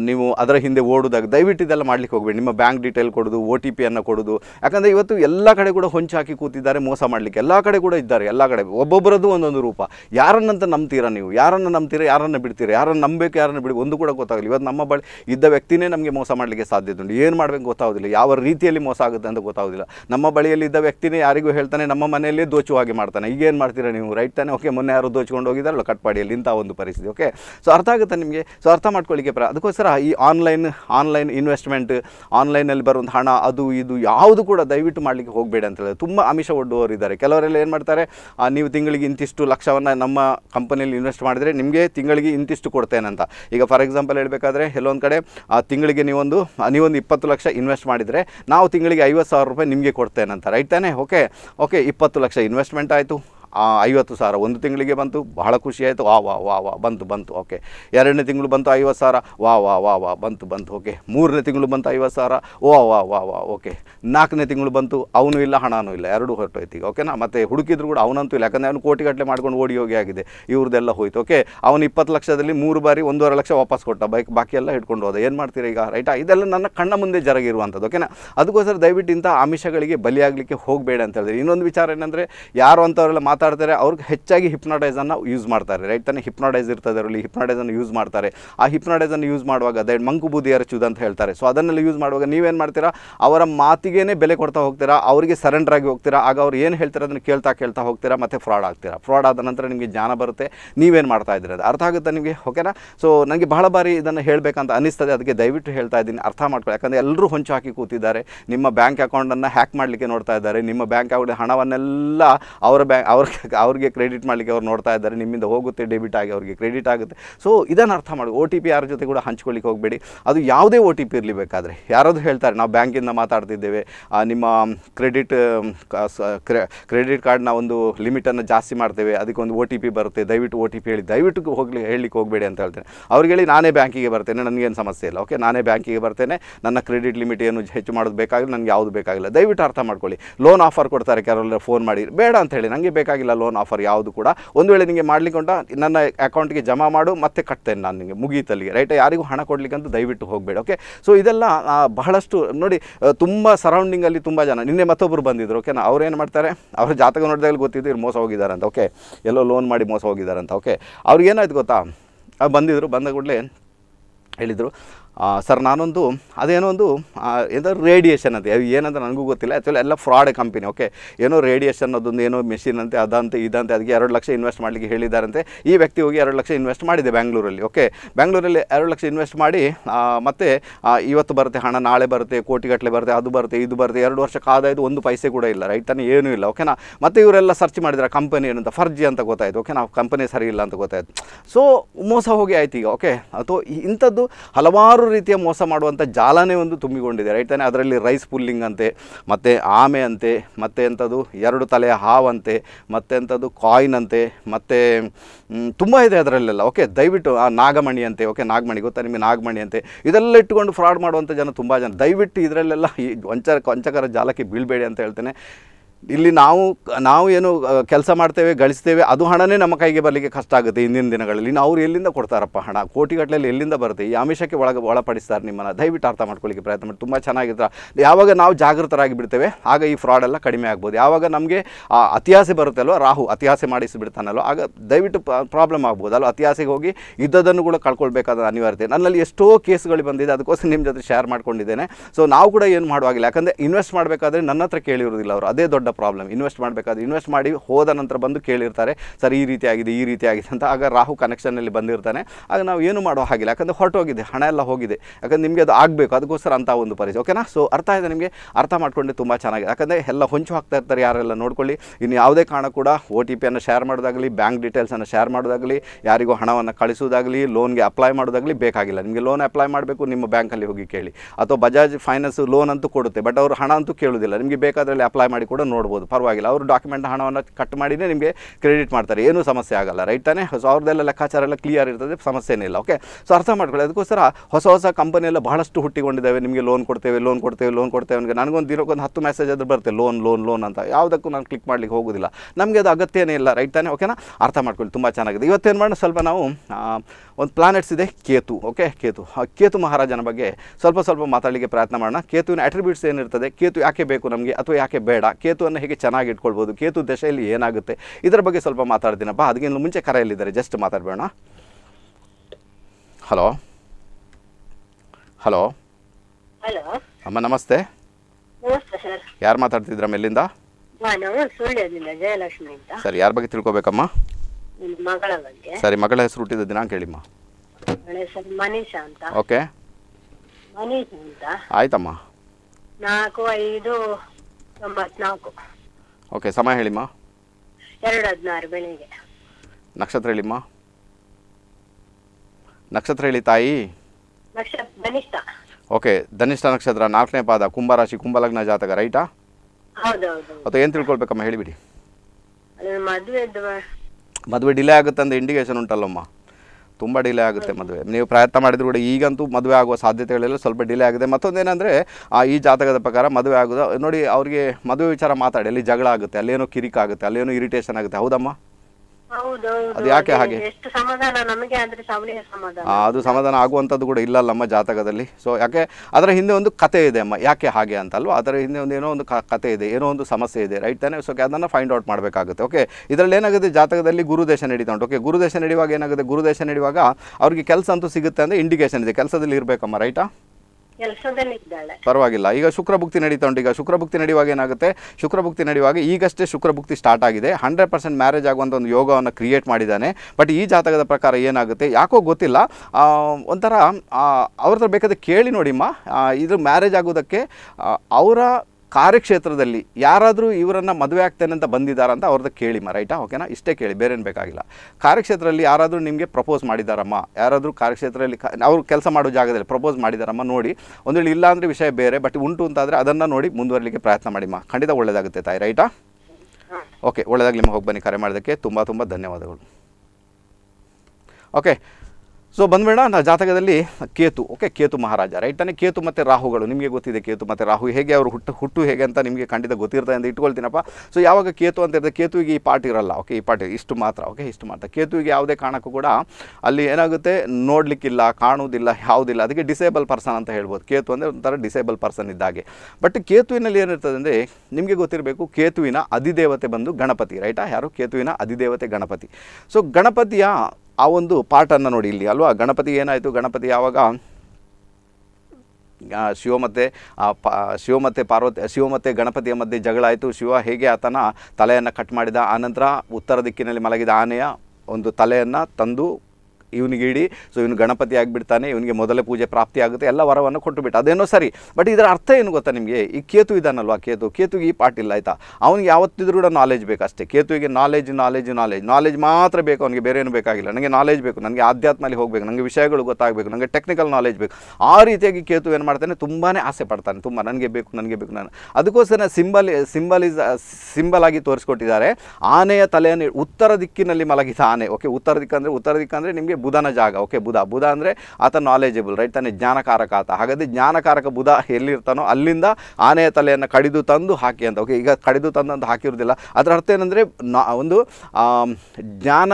ನೀವು ಅದರ ಹಿಂದೆ ಓಡೋದಾಗ ದಯವಿಟ್ಟು ಇದೆಲ್ಲ ಮಾಡಲಿಕ್ಕೆ ಹೋಗಬೇಡಿ ನಿಮ್ಮ ಬ್ಯಾಂಕ್ ಡೀಟೇಲ್ ಕೊಡೋದು ಒ ಟಿ ಪಿಯನ್ನು ಕೊಡೋದು ಯಾಕಂದರೆ ಇವತ್ತು ಎಲ್ಲ ಕಡೆ ಕೂಡ ಹೊಂಚಾಕಿ ಕೂತಿದ್ದಾರೆ ಮೋಸ ಮಾಡಲಿಕ್ಕೆ ಎಲ್ಲ ಕಡೆ ಕೂಡ ಇದ್ದಾರೆ ಎಲ್ಲ ಕಡೆ ಒಬ್ಬೊಬ್ಬರದ್ದು ಒಂದೊಂದು ರೂಪ ಯಾರನ್ನಂತ ನಂಬ್ತೀರಾ ನೀವು ಯಾರನ್ನು ನಂಬ್ತೀರಾ ಯಾರನ್ನು ಬಿಡ್ತೀರಾ ಯಾರನ್ನು ನಂಬಬೇಕು ಯಾರನ್ನು ಬಿಡಿ ಒಂದು ಕೂಡ ಗೊತ್ತಾಗಲಿ ಇವತ್ತು ನಮ್ಮ ಬಳಿ ಇದ್ದ ವ್ಯಕ್ತಿನೇ ನಮಗೆ ಮೋಸ ಮಾಡಲಿಕ್ಕೆ ಸಾಧ್ಯ ಉಂಟು ಏನು ಮಾಡಬೇಕು ಗೊತ್ತಾಗೋದಿಲ್ಲ ಯಾವ ರೀತಿಯಲ್ಲಿ ಮೋಸ ಆಗುತ್ತೆ ಅಂತ ಗೊತ್ತಾಗೋದಿಲ್ಲ ನಮ್ಮ ಬಳಿಯಲ್ಲಿ ಇದ್ದ ವ್ಯಕ್ತಿನೇ ಯಾರಿಗೂ ಹೇಳ್ತಾನೆ ನಮ್ಮ ಮನೆಯಲ್ಲಿ ದೋಚುವಾಗಿ ಮಾಡ್ತಾನೆ ಮಾಡ್ತಾನೆ ಏನು ಮಾಡ್ತೀರಾ ನೀವು ರೈಟ್ ತಾನೆ ಓಕೆ ಮೊನ್ನೆ ಯಾರು ದೋಚ್ಕೊಂಡು ಹೋಗಿದ್ದಾರಲ್ಲ ಕಟ್ಪಾಡಿಯಲ್ಲಿ ಇಂಥ ಒಂದು ಪರಿಸ್ಥಿತಿ ಓಕೆ ಸೊ ಅರ್ಥ ಆಗುತ್ತೆ ನಿಮಗೆ ಸೊ ಅರ್ಥ ಅರ್ಥ ಮಾಡ್ಕೊಳ್ಳಿಕ್ಕೆ ಬರ ಅದಕ್ಕೋಸ್ಕರ ಈ ಆನ್ಲೈನ್ ಆನ್ಲೈನ್ ಇನ್ವೆಸ್ಟ್ಮೆಂಟ್ ಆನ್ಲೈನಲ್ಲಿ ಬರುವಂಥ ಹಣ ಅದು ಇದು ಯಾವುದು ಕೂಡ ದಯವಿಟ್ಟು ಮಾಡಲಿಕ್ಕೆ ಹೋಗಬೇಡಿ ಅಂತ ಹೇಳಿದ್ರೆ ತುಂಬ ಅಮಿಷ ಒಡ್ಡುವವರು ಇದ್ದಾರೆ ಕೆಲವರೆಲ್ಲ ಏನು ಮಾಡ್ತಾರೆ ನೀವು ತಿಂಗಳಿಗೆ ಇಂತಿಷ್ಟು ಲಕ್ಷವನ್ನು ನಮ್ಮ ಕಂಪನಿಯಲ್ಲಿ ಇನ್ವೆಸ್ಟ್ ಮಾಡಿದರೆ ನಿಮಗೆ ತಿಂಗಳಿಗೆ ಇಂತಿಷ್ಟು ಕೊಡ್ತೇನೆ ಅಂತ ಈಗ ಫಾರ್ ಎಕ್ಸಾಂಪಲ್ ಹೇಳಬೇಕಾದ್ರೆ ಕೆಲವೊಂದು ಕಡೆ ತಿಂಗಳಿಗೆ ನೀವೊಂದು ನೀವೊಂದು ಇಪ್ಪತ್ತು ಲಕ್ಷ ಇನ್ವೆಸ್ಟ್ ಮಾಡಿದರೆ ನಾವು ತಿಂಗಳಿಗೆ ಐವತ್ತು ಸಾವಿರ ರೂಪಾಯಿ ನಿಮಗೆ ಕೊಡ್ತೇನೆ ಅಂತ ರೈಟ್ ತಾನೆ ಓಕೆ ಓಕೆ ಇಪ್ಪತ್ತು ಲಕ್ಷ ಇನ್ವೆಸ್ಟ್ಮೆಂಟ್ ಆಯಿತು ಐವತ್ತು ಸಾವಿರ ಒಂದು ತಿಂಗಳಿಗೆ ಬಂತು ಬಹಳ ಖುಷಿಯಾಯಿತು ವಾ ವಾ ವಾ ವಾ ಬಂತು ಬಂತು ಓಕೆ ಎರಡನೇ ತಿಂಗಳು ಬಂತು ಐವತ್ತು ಸಾವಿರ ವಾ ವಾ ವಾ ವಾ ಬಂತು ಬಂತು ಓಕೆ ಮೂರನೇ ತಿಂಗಳು ಬಂತು ಐವತ್ತು ಸಾವಿರ ವಾ ವಾ ವಾ ವಾ ಓಕೆ ನಾಲ್ಕನೇ ತಿಂಗಳು ಬಂತು ಅವನು ಇಲ್ಲ ಹಣನೂ ಇಲ್ಲ ಎರಡೂ ಹೊರಟೋಯ್ತು ಈಗ ಓಕೆನಾ ಮತ್ತು ಹುಡುಕಿದ್ರು ಕೂಡ ಅವನಂತೂ ಇಲ್ಲ ಯಾಕಂದರೆ ಅವನು ಕೋಟಿಗಟ್ಟಲೆ ಮಾಡ್ಕೊಂಡು ಓಡಿ ಹೋಗಿ ಆಗಿದೆ ಇವ್ರದ್ದೆಲ್ಲ ಹೋಯ್ತು ಓಕೆ ಅವನು ಇಪ್ಪತ್ತು ಲಕ್ಷದಲ್ಲಿ ಮೂರು ಬಾರಿ ಒಂದೂವರೆ ಲಕ್ಷ ವಾಪಸ್ ಕೊಟ್ಟ ಬೈಕ್ ಬಾಕಿ ಎಲ್ಲ ಹಿಡ್ಕೊಂಡು ಹೋದ ಏನು ಮಾಡ್ತೀರಾ ಈಗ ರೈಟಾ ಇದೆಲ್ಲ ನನ್ನ ಕಣ್ಣ ಮುಂದೆ ಜರಗಿರುವಂಥದ್ದು ಓಕೆನಾ ಅದಕ್ಕೋಸ್ಕರ ದಯವಿಟ್ಟು ಇಂಥ ಆಮಿಷಗಳಿಗೆ ಬಲಿಯಾಗಲಿಕ್ಕೆ ಹೋಗಬೇಡ ಅಂತ ಹೇಳಿದ್ರೆ ಇನ್ನೊಂದು ವಿಚಾರ ಏನಂದರೆ ಯಾರು ಅಂಥವರೆಲ್ಲ ಮಾತಾಡ ಮಾತಾಡ್ತಾ ಇರ್ತಾರೆ ಅವ್ರಿಗೆ ಹೆಚ್ಚಾಗಿ ಹಿಪ್ನಾಟೈಸನ್ನು ಯೂಸ್ ಮಾಡ್ತಾರೆ ರೈಟ್ ತಾನೇ ಹಿಪ್ನಾಟೈಸ್ ಇರ್ತದೆ ಅದರಲ್ಲಿ ಹಿಪ್ನಾಟೈಸನ್ನು ಯೂಸ್ ಮಾಡ್ತಾರೆ ಆ ಹಿಪ್ನಾಟೈಸನ್ನು ಯೂಸ್ ಮಾಡುವಾಗ ದೈಟ್ ಮಂಕು ಬೂದಿ ಅರಚುದು ಅಂತ ಹೇಳ್ತಾರೆ ಸೊ ಅದನ್ನೆಲ್ಲ ಯೂಸ್ ಮಾಡುವಾಗ ನೀವೇನು ಮಾಡ್ತೀರಾ ಅವರ ಮಾತಿಗೇನೆ ಬೆಲೆ ಕೊಡ್ತಾ ಹೋಗ್ತೀರಾ ಅವರಿಗೆ ಸರೆಂಡರ್ ಆಗಿ ಹೋಗ್ತೀರಾ ಆಗ ಅವ್ರು ಏನು ಹೇಳ್ತಾರೆ ಅದನ್ನು ಕೇಳ್ತಾ ಕೇಳ್ತಾ ಹೋಗ್ತೀರಾ ಮತ್ತು ಫ್ರಾಡ್ ಆಗ್ತೀರಾ ಫ್ರಾಡ್ ಆದ ನಂತರ ನಿಮಗೆ ಜ್ಞಾನ ಬರುತ್ತೆ ನೀವೇನು ಮಾಡ್ತಾ ಇದ್ದೀರ ಅದು ಅರ್ಥ ಆಗುತ್ತೆ ನಿಮಗೆ ಓಕೆನಾ ಸೊ ನನಗೆ ಬಹಳ ಬಾರಿ ಇದನ್ನು ಹೇಳಬೇಕಂತ ಅನಿಸ್ತದೆ ಅದಕ್ಕೆ ದಯವಿಟ್ಟು ಹೇಳ್ತಾ ಇದ್ದೀನಿ ಅರ್ಥ ಮಾಡ್ಕೊಳ್ಳಿ ಯಾಕಂದರೆ ಎಲ್ಲರೂ ಹೊಂಚು ಹಾಕಿ ಕೂತಿದ್ದಾರೆ ನಿಮ್ಮ ಬ್ಯಾಂಕ್ ಅಕೌಂಟನ್ನು ಹ್ಯಾಕ್ ಮಾಡಲಿಕ್ಕೆ ನೋಡ್ತಾ ಇದ್ದಾರೆ ನಿಮ್ಮ ಬ್ಯಾಂಕ್ ಅಕೌಂಟ್ ಹಣವನ್ನೆಲ್ಲ ಅವರ ಬ್ಯಾಂಕ್ ಅವ್ರ ಅವ್ರಿಗೆ ಕ್ರೆಡಿಟ್ ಮಾಡಲಿಕ್ಕೆ ಅವ್ರು ನೋಡ್ತಾ ಇದ್ದಾರೆ ನಿಮ್ಮಿಂದ ಹೋಗುತ್ತೆ ಡೆಬಿಟ್ ಆಗಿ ಅವ್ರಿಗೆ ಕ್ರೆಡಿಟ್ ಆಗುತ್ತೆ ಸೊ ಇದನ್ನು ಅರ್ಥ ಮಾಡಿ ಓ ಟಿ ಪಿ ಯಾರ ಜೊತೆ ಕೂಡ ಹಂಚ್ಕೊಳ್ಳಿಕ್ಕೆ ಹೋಗಬೇಡಿ ಅದು ಯಾವುದೇ ಓ ಟಿ ಪಿ ಇರಲಿ ಬೇಕಾದರೆ ಯಾರಾದರೂ ಹೇಳ್ತಾರೆ ನಾವು ಬ್ಯಾಂಕಿಂದ ಮಾತಾಡ್ತಿದ್ದೇವೆ ನಿಮ್ಮ ಕ್ರೆಡಿಟ್ ಕ್ರೆಡಿಟ್ ಕಾರ್ಡ್ನ ಒಂದು ಲಿಮಿಟನ್ನು ಜಾಸ್ತಿ ಮಾಡ್ತೇವೆ ಅದಕ್ಕೆ ಒಂದು ಒ ಟಿ ಪಿ ಬರುತ್ತೆ ದಯವಿಟ್ಟು ಓ ಟಿ ಪಿ ಹೇಳಿ ದಯವಿಟ್ಟು ಹೋಗ್ಲಿ ಹೇಳಲಿಕ್ಕೆ ಹೋಗಬೇಡಿ ಅಂತ ಹೇಳ್ತೇನೆ ಅವ್ರಿಗೆ ಹೇಳಿ ನಾನೇ ಬ್ಯಾಂಕಿಗೆ ಬರ್ತೇನೆ ನನಗೇನು ಸಮಸ್ಯೆ ಇಲ್ಲ ಓಕೆ ನಾನೇ ಬ್ಯಾಂಕಿಗೆ ಬರ್ತೇನೆ ನನ್ನ ಕ್ರೆಡಿಟ್ ಲಿಮಿಟ್ ಏನು ಹೆಚ್ಚು ಮಾಡೋದು ಬೇಕಾಗಿಲ್ಲ ನನಗೆ ಯಾವುದು ಬೇಕಾಗಿಲ್ಲ ದಯವಿಟ್ಟು ಅರ್ಥ ಮಾಡ್ಕೊಳ್ಳಿ ಲೋನ್ ಆಫರ್ ಕೊಡ್ತಾರೆ ಕೆಲವರೆಲ್ಲ ಫೋನ್ ಮಾಡಿ ಬೇಡ ಅಂತ ಹೇಳಿ ನನಗೆ ಬೇಕಾಗಿ ಆಗಿಲ್ಲ ಲೋನ್ ಆಫರ್ ಯಾವುದು ಕೂಡ ಒಂದು ವೇಳೆ ನಿಮಗೆ ಮಾಡ್ಲಿಕ್ಕೆ ಉಂಟ ನನ್ನ ಅಕೌಂಟ್ಗೆ ಜಮಾ ಮಾಡು ಮತ್ತೆ ಕಟ್ತೇನೆ ನಾನು ನಿಮಗೆ ಮುಗೀತಲ್ಲಿ ರೈಟ್ ಯಾರಿಗೂ ಹಣ ಕೊಡಲಿಕ್ಕೆ ಅಂತ ದಯವಿಟ್ಟು ಹೋಗಬೇಡ ಓಕೆ ಸೊ ಇದೆಲ್ಲ ಬಹಳಷ್ಟು ನೋಡಿ ತುಂಬ ಸರೌಂಡಿಂಗಲ್ಲಿ ತುಂಬ ಜನ ನಿನ್ನೆ ಮತ್ತೊಬ್ಬರು ಬಂದಿದ್ದರು ಓಕೆನಾ ಅವ್ರೇನು ಮಾಡ್ತಾರೆ ಅವ್ರ ಜಾತಕ ನೋಡಿದಾಗ ಗೊತ್ತಿದ್ದು ಇವ್ರು ಮೋಸ ಹೋಗಿದ್ದಾರಂತ ಓಕೆ ಎಲ್ಲೋ ಲೋನ್ ಮಾಡಿ ಮೋಸ ಹೋಗಿದ್ದಾರಂತ ಓಕೆ ಅವ್ರಿಗೇನಾಯ್ತು ಗೊತ್ತಾ ಬಂದಿದ್ದರು ಬಂದ ಕೂಡಲೇ ಹೇಳಿದರು ಸರ್ ನಾನೊಂದು ಅದೇನೋ ಒಂದು ಏನೋ ರೇಡಿಯೇಷನ್ ಅಂತ ಅದು ಏನಂತ ನನಗೂ ಗೊತ್ತಿಲ್ಲ ಆ್ಯಕ್ಚುಲಿ ಎಲ್ಲ ಫ್ರಾಡ್ ಕಂಪನಿ ಓಕೆ ಏನೋ ರೇಡಿಯೇಷನ್ ಅದೊಂದು ಏನೋ ಮೆಷಿನ್ ಅಂತೆ ಅದಂತೆ ಇದಂತೆ ಅದಕ್ಕೆ ಎರಡು ಲಕ್ಷ ಇನ್ವೆಸ್ಟ್ ಮಾಡಲಿಕ್ಕೆ ಹೇಳಿದ್ದಾರಂತೆ ಈ ವ್ಯಕ್ತಿ ಹೋಗಿ ಎರಡು ಲಕ್ಷ ಇನ್ವೆಸ್ಟ್ ಮಾಡಿದೆ ಬ್ಯಾಂಗ್ಳೂರಲ್ಲಿ ಓಕೆ ಬ್ಯಾಂಗ್ಳೂರಲ್ಲಿ ಎರಡು ಲಕ್ಷ ಇನ್ವೆಸ್ಟ್ ಮಾಡಿ ಮತ್ತು ಇವತ್ತು ಬರುತ್ತೆ ಹಣ ನಾಳೆ ಬರುತ್ತೆ ಕೋಟಿಗಟ್ಟಲೆ ಬರುತ್ತೆ ಅದು ಬರುತ್ತೆ ಇದು ಬರುತ್ತೆ ಎರಡು ವರ್ಷ ಕಾದಾಯ್ತು ಒಂದು ಪೈಸೆ ಕೂಡ ಇಲ್ಲ ರೈಟ್ ತಾನೇ ಏನೂ ಇಲ್ಲ ಓಕೆನಾ ಮತ್ತು ಇವರೆಲ್ಲ ಸರ್ಚ್ ಮಾಡಿದ್ರೆ ಕಂಪನಿ ಏನಂತ ಫರ್ಜಿ ಅಂತ ಗೊತ್ತಾಯಿತು ಓಕೆನಾ ಕಂಪನಿ ಸರಿ ಇಲ್ಲ ಅಂತ ಗೊತ್ತಾಯಿತು ಸೊ ಮೋಸ ಹೋಗಿ ಆಯ್ತು ಈಗ ಓಕೆ ಅಥವಾ ಇಂಥದ್ದು ಹಲವಾರು ಹಲವಾರು ರೀತಿಯ ಮೋಸ ಮಾಡುವಂಥ ಜಾಲನೇ ಒಂದು ತುಂಬಿಕೊಂಡಿದೆ ರೈಟ್ ತಾನೆ ಅದರಲ್ಲಿ ರೈಸ್ ಪುಲ್ಲಿಂಗ್ ಅಂತೆ ಮತ್ತು ಆಮೆ ಅಂತೆ ಮತ್ತು ಎಂಥದ್ದು ಎರಡು ತಲೆಯ ಹಾವಂತೆ ಮತ್ತೆ ಎಂಥದ್ದು ಕಾಯಿನ್ ಅಂತೆ ಮತ್ತು ತುಂಬ ಇದೆ ಅದರಲ್ಲೆಲ್ಲ ಓಕೆ ದಯವಿಟ್ಟು ಆ ನಾಗಮಣಿ ಅಂತೆ ಓಕೆ ನಾಗಮಣಿ ಗೊತ್ತಾ ನಿಮಗೆ ನಾಗಮಣಿ ಅಂತೆ ಇದೆಲ್ಲ ಇಟ್ಟುಕೊಂಡು ಫ್ರಾಡ್ ಮಾಡುವಂಥ ಜನ ತುಂಬ ಜನ ದಯವಿಟ್ಟು ಇದರಲ್ಲೆಲ್ಲ ಈ ವಂಚಕ ವಂಚಕರ ಜಾಲಕ್ಕೆ ಬೀಳಬೇಡಿ ಅಂತ ಹೇಳ್ತೇನೆ ಇಲ್ಲಿ ನಾವು ನಾವು ಏನು ಕೆಲಸ ಮಾಡ್ತೇವೆ ಗಳಿಸ್ತೇವೆ ಅದು ಹಣವೇ ನಮ್ಮ ಕೈಗೆ ಬರಲಿಕ್ಕೆ ಕಷ್ಟ ಆಗುತ್ತೆ ಹಿಂದಿನ ದಿನಗಳಲ್ಲಿ ಇನ್ನು ಅವ್ರು ಎಲ್ಲಿಂದ ಕೊಡ್ತಾರಪ್ಪ ಹಣ ಕೋಟಿಗಟ್ಟಲೆಯಲ್ಲಿ ಎಲ್ಲಿಂದ ಬರುತ್ತೆ ಈ ಆಮಿಷಕ್ಕೆ ಒಳಗೆ ಒಳಪಡಿಸ್ತಾರೆ ನಿಮ್ಮನ್ನು ದಯವಿಟ್ಟು ಅರ್ಥ ಮಾಡ್ಕೊಳ್ಳಿಕ್ಕೆ ಪ್ರಯತ್ನ ಮಾಡಿ ತುಂಬ ಚೆನ್ನಾಗಿರ್ತಾರೆ ಯಾವಾಗ ನಾವು ಜಾಗೃತರಾಗಿ ಬಿಡ್ತೇವೆ ಆಗ ಈ ಫ್ರಾಡೆಲ್ಲ ಕಡಿಮೆ ಆಗ್ಬೋದು ಯಾವಾಗ ನಮಗೆ ಅತಿಹಾಸೆ ಬರುತ್ತಲ್ವ ರಾಹು ಅತಿಹಾಸೆ ಮಾಡಿಸಿಬಿಡ್ತಾನಲ್ವ ಆಗ ದಯವಿಟ್ಟು ಪ್ರಾಬ್ಲಮ್ ಆಗ್ಬೋದು ಆಗ್ಬೋದಲ್ವ ಅತಿಹಾಸೆಗೆ ಹೋಗಿ ಇದ್ದದನ್ನು ಕೂಡ ಕಳ್ಕೊಳ್ಬೇಕಾದ ಅನಿವಾರ್ಯತೆ ನನ್ನಲ್ಲಿ ಎಷ್ಟೋ ಕೇಸ್ಗಳು ಬಂದಿದೆ ಅದಕ್ಕೋಸ್ಕರ ನಿಮ್ಮ ಜೊತೆ ಶೇರ್ ಮಾಡ್ಕೊಂಡಿದ್ದೇನೆ ಸೊ ನಾವು ಕೂಡ ಏನು ಮಾಡುವಾಗಿಲ್ಲ ಯಾಕಂದರೆ ಇನ್ವೆಸ್ಟ್ ಮಾಡಬೇಕಾದ್ರೆ ನನ್ನ ಹತ್ರ ಕೇಳಿರೋದಿಲ್ಲ ಅವರು ಅದೇ ದೊಡ್ಡ ದೊಡ್ಡ ಪ್ರಾಬ್ಲಮ್ ಇನ್ವೆಸ್ಟ್ ಮಾಡಬೇಕಾದ್ರೆ ಇನ್ವೆಸ್ಟ್ ಮಾಡಿ ಹೋದ ನಂತರ ಬಂದು ಕೇಳಿರ್ತಾರೆ ಸರ್ ಈ ರೀತಿ ಆಗಿದೆ ಈ ರೀತಿ ಆಗಿದೆ ಅಂತ ಆಗ ರಾಹು ಕನೆಕ್ಷನ್ನಲ್ಲಿ ಬಂದಿರ್ತಾನೆ ಆಗ ನಾವು ಏನು ಮಾಡೋ ಹಾಗಿಲ್ಲ ಯಾಕಂದರೆ ಹೊರಟೋಗಿದೆ ಹಣ ಎಲ್ಲ ಹೋಗಿದೆ ಯಾಕಂದರೆ ನಿಮಗೆ ಅದು ಆಗಬೇಕು ಅದಕ್ಕೋಸ್ಕರ ಅಂತ ಒಂದು ಪರಿಚಯ ಓಕೆನಾ ಸೊ ಅರ್ಥ ಆಯಿತು ನಿಮಗೆ ಅರ್ಥ ಮಾಡ್ಕೊಂಡು ತುಂಬ ಚೆನ್ನಾಗಿದೆ ಯಾಕಂದರೆ ಎಲ್ಲ ಹೊಂಚು ಹಾಕ್ತಾ ಇರ್ತಾರೆ ಯಾರೆಲ್ಲ ನೋಡ್ಕೊಳ್ಳಿ ಇನ್ನು ಯಾವುದೇ ಕಾರಣ ಕೂಡ ಒ ಟಿ ಪಿಯನ್ನು ಶೇರ್ ಮಾಡೋದಾಗಲಿ ಬ್ಯಾಂಕ್ ಡೀಟೇಲ್ಸನ್ನು ಶೇರ್ ಮಾಡೋದಾಗಲಿ ಯಾರಿಗೂ ಹಣವನ್ನು ಕಳಿಸೋದಾಗಲಿ ಲೋನ್ಗೆ ಅಪ್ಲೈ ಮಾಡೋದಾಗಲಿ ಬೇಕಾಗಿಲ್ಲ ನಿಮಗೆ ಲೋನ್ ಅಪ್ಲೈ ಮಾಡಬೇಕು ನಿಮ್ಮ ಬ್ಯಾಂಕಲ್ಲಿ ಹೋಗಿ ಕೇಳಿ ಅಥವಾ ಬಜಾಜ್ ಫೈನಾನ್ಸ್ ಲೋನ್ ಅಂತೂ ಕೊಡುತ್ತೆ ಬಟ್ ಅವರು ಹಣ ಅಂತೂ ಕೇಳೋದಿಲ್ಲ ನಿಮಗೆ ಬೇಕಾದ್ರಲ್ಲಿ ಅಪ್ಲೈ ಮಾಡಿ ಕೂಡ ನೋಡಿ ನೋಡ್ಬೋದು ಪರವಾಗಿಲ್ಲ ಅವರು ಡಾಕ್ಯುಮೆಂಟ್ ಹಣವನ್ನು ಕಟ್ ಮಾಡಿನೇ ನಿಮಗೆ ಕ್ರೆಡಿಟ್ ಮಾಡ್ತಾರೆ ಏನೂ ಸಮಸ್ಯೆ ಆಗಲ್ಲ ರೈಟ್ ತಾನೇ ಸೊ ಅವ್ರದ್ದೆಲ್ಲ ಲೆಕ್ಕಾಚಾರ ಎಲ್ಲ ಕ್ಲಿಯರ್ ಇರ್ತದೆ ಸಮಸ್ಯೆನೇ ಇಲ್ಲ ಓಕೆ ಸೊ ಅರ್ಥ ಮಾಡ್ಕೊಳ್ಳಿ ಅದಕ್ಕೋಸ್ಕರ ಹೊಸ ಹೊಸ ಕಂಪನಿಯೆಲ್ಲ ಬಹಳಷ್ಟು ಹುಟ್ಟಿಕೊಂಡಿದ್ದಾವೆ ನಿಮಗೆ ಲೋನ್ ಕೊಡ್ತೇವೆ ಲೋನ್ ಕೊಡ್ತೇವೆ ಲೋನ್ ಕೊಡ್ತೇವೆ ನನಗೆ ನನಗೊಂದು ದಿನಕ್ಕೊಂದು ಹತ್ತು ಮೆಸೇಜ್ ಅದು ಬರುತ್ತೆ ಲೋನ್ ಲೋನ್ ಲೋನ್ ಅಂತ ಯಾವುದಕ್ಕೂ ನಾನು ಕ್ಲಿಕ್ ಮಾಡ್ಲಿಕ್ಕೆ ಹೋಗೋದಿಲ್ಲ ನಮಗೆ ಅದು ಅಗತ್ಯನೇ ಇಲ್ಲ ರೈಟ್ ತಾನೇ ಓಕೆನಾ ಅರ್ಥ ಮಾಡ್ಕೊಳ್ಳಿ ತುಂಬ ಚೆನ್ನಾಗಿದೆ ಇವತ್ತೇನು ಮಾಡೋಣ ಸ್ವಲ್ಪ ನಾವು ಒಂದು ಪ್ಲಾನೆಟ್ಸ್ ಇದೆ ಕೇತು ಓಕೆ ಕೇತು ಕೇತು ಮಹಾರಾಜನ ಬಗ್ಗೆ ಸ್ವಲ್ಪ ಸ್ವಲ್ಪ ಮಾತಾಡಲಿಕ್ಕೆ ಪ್ರಯತ್ನ ಮಾಡೋಣ ಕೇತುವಿನ ಅಟ್ರಿಬ್ಯೂಟ್ಸ್ ಏನಿರ್ತದೆ ಕೇತು ಯಾಕೆ ಬೇಕು ನಮಗೆ ಅಥವಾ ಯಾಕೆ ಬೇಡ ಕೇತುವನ್ನು ಹೇಗೆ ಚೆನ್ನಾಗಿ ಇಟ್ಕೊಳ್ಬೋದು ಕೇತು ದಶೆಯಲ್ಲಿ ಏನಾಗುತ್ತೆ ಇದರ ಬಗ್ಗೆ ಸ್ವಲ್ಪ ಮಾತಾಡ್ತೀನಪ್ಪ ಅದಕ್ಕಿಂತ ಮುಂಚೆ ಕರೆಯಲ್ಲಿದ್ದಾರೆ ಜಸ್ಟ್ ಮಾತಾಡಬೇಡ ಹಲೋ ಹಲೋ ಅಮ್ಮ ನಮಸ್ತೆ ಯಾರು ಮಾತಾಡ್ತಿದ್ರಮ್ಮ ಎಲ್ಲಿಂದ ಸರಿ ಯಾರ ಬಗ್ಗೆ ತಿಳ್ಕೊಬೇಕಮ್ಮ ಮಗಳ ಬಗ್ಗೆ ಸರಿ ಮಗಳ ಹೆಸರು ಹುಟ್ಟಿದ ದಿನಾಂಕ ಹೇಳಿಮ್ಮ ಅವಳ ಹೆಸರು ಮನೀಷಾ ಅಂತ ಓಕೆ ಮನೀಷಾ ಆಯ್ತಮ್ಮ ನಾಲ್ಕು ಐದು ತೊಂಬತ್ನಾಲ್ಕು ಓಕೆ ಸಮಯ ಹೇಳಿಮ್ಮ ಎರಡು ಹದಿನಾರು ಬೆಳಿಗ್ಗೆ ನಕ್ಷತ್ರ ಹೇಳಿಮ್ಮ ನಕ್ಷತ್ರ ಹೇಳಿ ತಾಯಿ ಧನಿಷ್ಠ ಓಕೆ ಧನಿಷ್ಠ ನಕ್ಷತ್ರ ನಾಲ್ಕನೇ ಪಾದ ಕುಂಭರಾಶಿ ಕುಂಭಲಗ್ನ ಜಾತಕ ರೈಟಾ ಹೌದು ಹೌದು ಅದು ಏನು ತಿಳ್ಕೊಳ್ಬೇಕಮ್ಮ ಹೇಳಿಬಿಡಿ ಮದುವೆದು ಮದುವೆ ಡಿಲೇ ಆಗುತ್ತೆ ಅಂತ ಇಂಡಿಕೇಶನ್ ಉಂಟಲ್ಲಮ್ಮ ತುಂಬ ಡಿಲೇ ಆಗುತ್ತೆ ಮದುವೆ ನೀವು ಪ್ರಯತ್ನ ಮಾಡಿದ್ರು ಕೂಡ ಈಗಂತೂ ಮದುವೆ ಆಗುವ ಸಾಧ್ಯತೆಗಳೆಲ್ಲ ಸ್ವಲ್ಪ ಡಿಲೇ ಆಗಿದೆ ಮತ್ತೊಂದೇನೆಂದರೆ ಈ ಜಾತಕದ ಪ್ರಕಾರ ಮದುವೆ ಆಗೋದು ನೋಡಿ ಅವರಿಗೆ ಮದುವೆ ವಿಚಾರ ಮಾತಾಡಿ ಅಲ್ಲಿ ಜಗಳ ಆಗುತ್ತೆ ಅಲ್ಲೇನೋ ಕಿರಿಕಾಗುತ್ತೆ ಅಲ್ಲೇನೋ ಇರಿಟೇಷನ್ ಆಗುತ್ತೆ ಹೌದಮ್ಮ ಅದು ಯಾಕೆ ಹಾಗೆ ಅದು ಸಮಾಧಾನ ಆಗುವಂಥದ್ದು ಕೂಡ ಇಲ್ಲ ನಮ್ಮ ಜಾತಕದಲ್ಲಿ ಸೊ ಯಾಕೆ ಅದರ ಹಿಂದೆ ಒಂದು ಕತೆ ಇದೆ ಅಮ್ಮ ಯಾಕೆ ಹಾಗೆ ಅಂತ ಅಲ್ವಾ ಅದರ ಹಿಂದೆ ಒಂದು ಏನೋ ಒಂದು ಕತೆ ಇದೆ ಏನೋ ಒಂದು ಸಮಸ್ಯೆ ಇದೆ ರೈಟ್ ತಾನೆ ಸೊ ಅದನ್ನು ಫೈಂಡ್ ಔಟ್ ಮಾಡಬೇಕಾಗುತ್ತೆ ಓಕೆ ಇದರಲ್ಲಿ ಏನಾಗುತ್ತೆ ಜಾತಕದಲ್ಲಿ ಗುರುದೇಶ ನಡೀತಾ ಉಂಟು ಓಕೆ ಗುರುದೇಶ ನಡೆಯುವಾಗ ಏನಾಗುತ್ತೆ ಗುರುದೇಶ ನಡೆಯುವಾಗ ಅವ್ರಿಗೆ ಕೆಲಸ ಅಂತೂ ಸಿಗುತ್ತೆ ಅಂದರೆ ಇಂಡಿಕೇಶನ್ ಇದೆ ಕೆಲಸದಲ್ಲಿ ಇರಬೇಕಮ್ಮ ರೈಟಾ ಪರವಾಗಿಲ್ಲ ಈಗ ಶುಕ್ರಭುಕ್ತಿ ನಡೀತಾ ಉಂಟು ಈಗ ಶುಕ್ರಭುಕ್ತಿ ನಡೆಯುವಾಗ ಏನಾಗುತ್ತೆ ಶುಕ್ರಭುಕ್ತಿ ನಡೆಯುವಾಗ ಈಗಷ್ಟೇ ಶುಕ್ರಭುಕ್ತಿ ಸ್ಟಾರ್ಟ್ ಆಗಿದೆ ಹಂಡ್ರೆಡ್ ಪರ್ಸೆಂಟ್ ಮ್ಯಾರೇಜ್ ಆಗುವಂಥ ಒಂದು ಯೋಗವನ್ನು ಕ್ರಿಯೇಟ್ ಮಾಡಿದ್ದಾನೆ ಬಟ್ ಈ ಜಾತಕದ ಪ್ರಕಾರ ಏನಾಗುತ್ತೆ ಯಾಕೋ ಗೊತ್ತಿಲ್ಲ ಒಂಥರ ಅವ್ರ ಹತ್ರ ಬೇಕಾದ್ರೆ ಕೇಳಿ ನೋಡಿಮ್ಮ ಇದು ಮ್ಯಾರೇಜ್ ಆಗೋದಕ್ಕೆ ಅವರ ಕಾರ್ಯಕ್ಷೇತ್ರದಲ್ಲಿ ಯಾರಾದರೂ ಇವರನ್ನು ಮದುವೆ ಆಗ್ತೇನೆ ಅಂತ ಬಂದಿದ್ದಾರಂತ ಅವ್ರದ್ದು ಕೇಳಿಮ್ಮ ರೈಟಾ ಓಕೆನಾ ಇಷ್ಟೇ ಕೇಳಿ ಬೇರೇನು ಬೇಕಾಗಿಲ್ಲ ಕಾರ್ಯಕ್ಷೇತ್ರದಲ್ಲಿ ಯಾರಾದರೂ ನಿಮಗೆ ಪ್ರಪೋಸ್ ಮಾಡಿದಾರಮ್ಮ ಯಾರಾದರೂ ಕಾರ್ಯಕ್ಷೇತ್ರದಲ್ಲಿ ಅವರು ಕೆಲಸ ಮಾಡೋ ಜಾಗದಲ್ಲಿ ಪ್ರಪೋಸ್ ಮಾಡಿದಾರಮ್ಮ ನೋಡಿ ಒಂದು ವೇಳೆ ಇಲ್ಲ ವಿಷಯ ಬೇರೆ ಬಟ್ ಉಂಟು ಅಂತಾದರೆ ಅದನ್ನು ನೋಡಿ ಮುಂದುವರಲಿಕ್ಕೆ ಪ್ರಯತ್ನ ಮಾಡಿಮ್ಮ ಖಂಡಿತ ಒಳ್ಳೆಯದಾಗುತ್ತೆ ತಾಯಿ ರೈಟಾ ಓಕೆ ಒಳ್ಳೆಯದಾಗಲಿ ನಿಮ್ಮ ಹೋಗಿ ಬನ್ನಿ ಕರೆ ಮಾಡೋದಕ್ಕೆ ತುಂಬ ತುಂಬ ಧನ್ಯವಾದಗಳು ಓಕೆ ಸೊ ಬಂದ್ಬೇಡ ನಾ ಜಾತಕದಲ್ಲಿ ಕೇತು ಓಕೆ ಕೇತು ಮಹಾರಾಜ ರೈಟ್ ಕೇತು ಮತ್ತು ರಾಹುಗಳು ನಿಮಗೆ ಗೊತ್ತಿದೆ ಕೇತು ಮತ್ತು ರಾಹು ಹೇಗೆ ಅವರು ಹುಟ್ಟು ಹುಟ್ಟು ಹೇಗೆ ಅಂತ ನಿಮಗೆ ಖಂಡಿತ ಗೊತ್ತಿರ್ತಾ ಅಂತ ಇಟ್ಕೊಳ್ತೀನಪ್ಪ ಸೊ ಯಾವಾಗ ಕೇತು ಅಂತ ಇರ್ತದೆ ಕೇತುವಿಗೆ ಈ ಪಾರ್ಟ್ ಇರಲ್ಲ ಓಕೆ ಈ ಪಾರ್ಟ್ ಇಷ್ಟು ಮಾತ್ರ ಓಕೆ ಇಷ್ಟು ಮಾತ್ರ ಕೇತುವಿಗೆ ಯಾವುದೇ ಕಾರಣಕ್ಕೂ ಕೂಡ ಅಲ್ಲಿ ಏನಾಗುತ್ತೆ ನೋಡಲಿಕ್ಕಿಲ್ಲ ಕಾಣುವುದಿಲ್ಲ ಯಾವುದಿಲ್ಲ ಅದಕ್ಕೆ ಡಿಸೇಬಲ್ ಪರ್ಸನ್ ಅಂತ ಹೇಳ್ಬೋದು ಕೇತು ಅಂದರೆ ಒಂಥರ ಡಿಸೇಬಲ್ ಪರ್ಸನ್ ಇದ್ದಾಗೆ ಬಟ್ ಕೇತುವಿನಲ್ಲಿ ಏನಿರ್ತದೆ ಅಂದರೆ ನಿಮಗೆ ಗೊತ್ತಿರಬೇಕು ಕೇತುವಿನ ಅಧಿದೇವತೆ ಬಂದು ಗಣಪತಿ ರೈಟಾ ಯಾರು ಕೇತುವಿನ ಅಧಿದೇವತೆ ಗಣಪತಿ ಸೊ ಗಣಪತಿಯ ಆ ಒಂದು ಪಾರ್ಟನ್ನು ನೋಡಿ ಇಲ್ಲಿ ಅಲ್ವಾ ಗಣಪತಿ ಏನಾಯಿತು ಗಣಪತಿ ಯಾವಾಗ ಶಿವ ಮತ್ತು ಪ ಶಿವ ಮತ್ತು ಪಾರ್ವತಿ ಶಿವ ಮತ್ತು ಗಣಪತಿಯ ಮಧ್ಯೆ ಜಗಳ ಆಯಿತು ಶಿವ ಹೇಗೆ ಆತನ ತಲೆಯನ್ನು ಕಟ್ ಮಾಡಿದ ಆನಂತರ ಉತ್ತರ ದಿಕ್ಕಿನಲ್ಲಿ ಮಲಗಿದ ಆನೆಯ ಒಂದು ತಲೆಯನ್ನು ತಂದು ಇವನಿಗೆ ಇಡಿ ಸೊ ಇವನು ಗಣಪತಿ ಆಗಿಬಿಡ್ತಾನೆ ಇವನಿಗೆ ಮೊದಲೇ ಪೂಜೆ ಪ್ರಾಪ್ತಿ ಆಗುತ್ತೆ ಎಲ್ಲ ವರವನ್ನು ಬಿಟ್ಟು ಅದೇನೋ ಸರಿ ಬಟ್ ಇದರ ಅರ್ಥ ಏನು ಗೊತ್ತಾ ನಿಮಗೆ ಈ ಕೇತು ಇದಾನಲ್ವ ಕೇತು ಕೇತುಗೆ ಈ ಪಾಠ ಇಲ್ಲ ಆಯಿತಾ ಅವನಿಗೆ ಯಾವತ್ತಿದ್ರೂ ಕೂಡ ನಾಲೆಜ್ ಅಷ್ಟೇ ಕೇತುವಿಗೆ ನಾಲೆಜ್ ನಾಲೆಜ್ ನಾಲೆಜ್ ನಾಲೆಜ್ ಮಾತ್ರ ಬೇಕು ಅವನಿಗೆ ಬೇರೆ ಏನು ಬೇಕಾಗಿಲ್ಲ ನನಗೆ ನಾಲೆಜ್ ಬೇಕು ನನಗೆ ಆಧ್ಯಾತ್ಮಲ್ಲಿ ಹೋಗಬೇಕು ನನಗೆ ವಿಷಯಗಳು ಗೊತ್ತಾಗಬೇಕು ನನಗೆ ಟೆಕ್ನಿಕಲ್ ನಾಲೆಜ್ ಬೇಕು ಆ ರೀತಿಯಾಗಿ ಕೇತು ಏನು ಮಾಡ್ತಾನೆ ತುಂಬಾ ಆಸೆ ಪಡ್ತಾನೆ ತುಂಬ ನನಗೆ ಬೇಕು ನನಗೆ ಬೇಕು ನಾನು ಅದಕ್ಕೋಸ್ಕರ ಸಿಂಬಲ್ ಸಿಂಬಲಿಸ್ ಸಿಂಬಲ್ ಆಗಿ ತೋರಿಸ್ಕೊಟ್ಟಿದ್ದಾರೆ ಆನೆಯ ತಲೆಯನ್ನು ಉತ್ತರ ದಿಕ್ಕಿನಲ್ಲಿ ಮಲಗಿದ ಆನೆ ಓಕೆ ಉತ್ತರ ದಿಕ್ಕಂದರೆ ಉತ್ತರ ದಿಕ್ಕಂದರೆ ನಿಮಗೆ ಬುಧನ ಜಾಗ ಓಕೆ ಬುಧ ಬುಧ ಅಂದರೆ ಆತ ನಾಲೆಜಬಲ್ ರೈಟ್ ತಾನೆ ಜ್ಞಾನಕಾರಕ ಆತ ಹಾಗಾದರೆ ಜ್ಞಾನಕಾರಕ ಬುಧ ಎಲ್ಲಿರ್ತಾನೋ ಅಲ್ಲಿಂದ ಆನೆಯ ತಲೆಯನ್ನು ಕಡಿದು ತಂದು ಹಾಕಿ ಅಂತ ಓಕೆ ಈಗ ಕಡಿದು ತಂದು ಅಂತ ಹಾಕಿರೋದಿಲ್ಲ ಅದರ ಅರ್ಥ ಏನಂದರೆ ನಾ ಒಂದು ಜ್ಞಾನ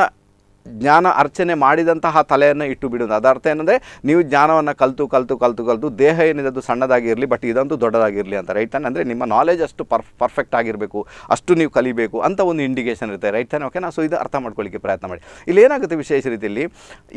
ಜ್ಞಾನ ಅರ್ಚನೆ ಮಾಡಿದಂತಹ ತಲೆಯನ್ನು ಇಟ್ಟು ಬಿಡೋದು ಅರ್ಥ ಏನಂದರೆ ನೀವು ಜ್ಞಾನವನ್ನು ಕಲಿತು ಕಲಿತು ಕಲಿತು ಕಲಿತು ದೇಹ ಏನಿದೆ ಅದು ಸಣ್ಣದಾಗಿರಲಿ ಬಟ್ ಇದಂತೂ ದೊಡ್ಡದಾಗಿರಲಿ ಅಂತ ರೈಟ್ ತಾನೆ ಅಂದರೆ ನಿಮ್ಮ ನಾಲೆಜ್ ಅಷ್ಟು ಪರ್ ಪರ್ಫೆಕ್ಟ್ ಆಗಿರಬೇಕು ಅಷ್ಟು ನೀವು ಕಲಿಬೇಕು ಅಂತ ಒಂದು ಇಂಡಿಕೇಶನ್ ಇರುತ್ತೆ ರೈಟ್ ತಾನೆ ಓಕೆನಾ ಸೊ ಇದು ಅರ್ಥ ಮಾಡ್ಕೊಳ್ಳಿಕ್ಕೆ ಪ್ರಯತ್ನ ಮಾಡಿ ಇಲ್ಲಿ ಏನಾಗುತ್ತೆ ವಿಶೇಷ ರೀತಿಯಲ್ಲಿ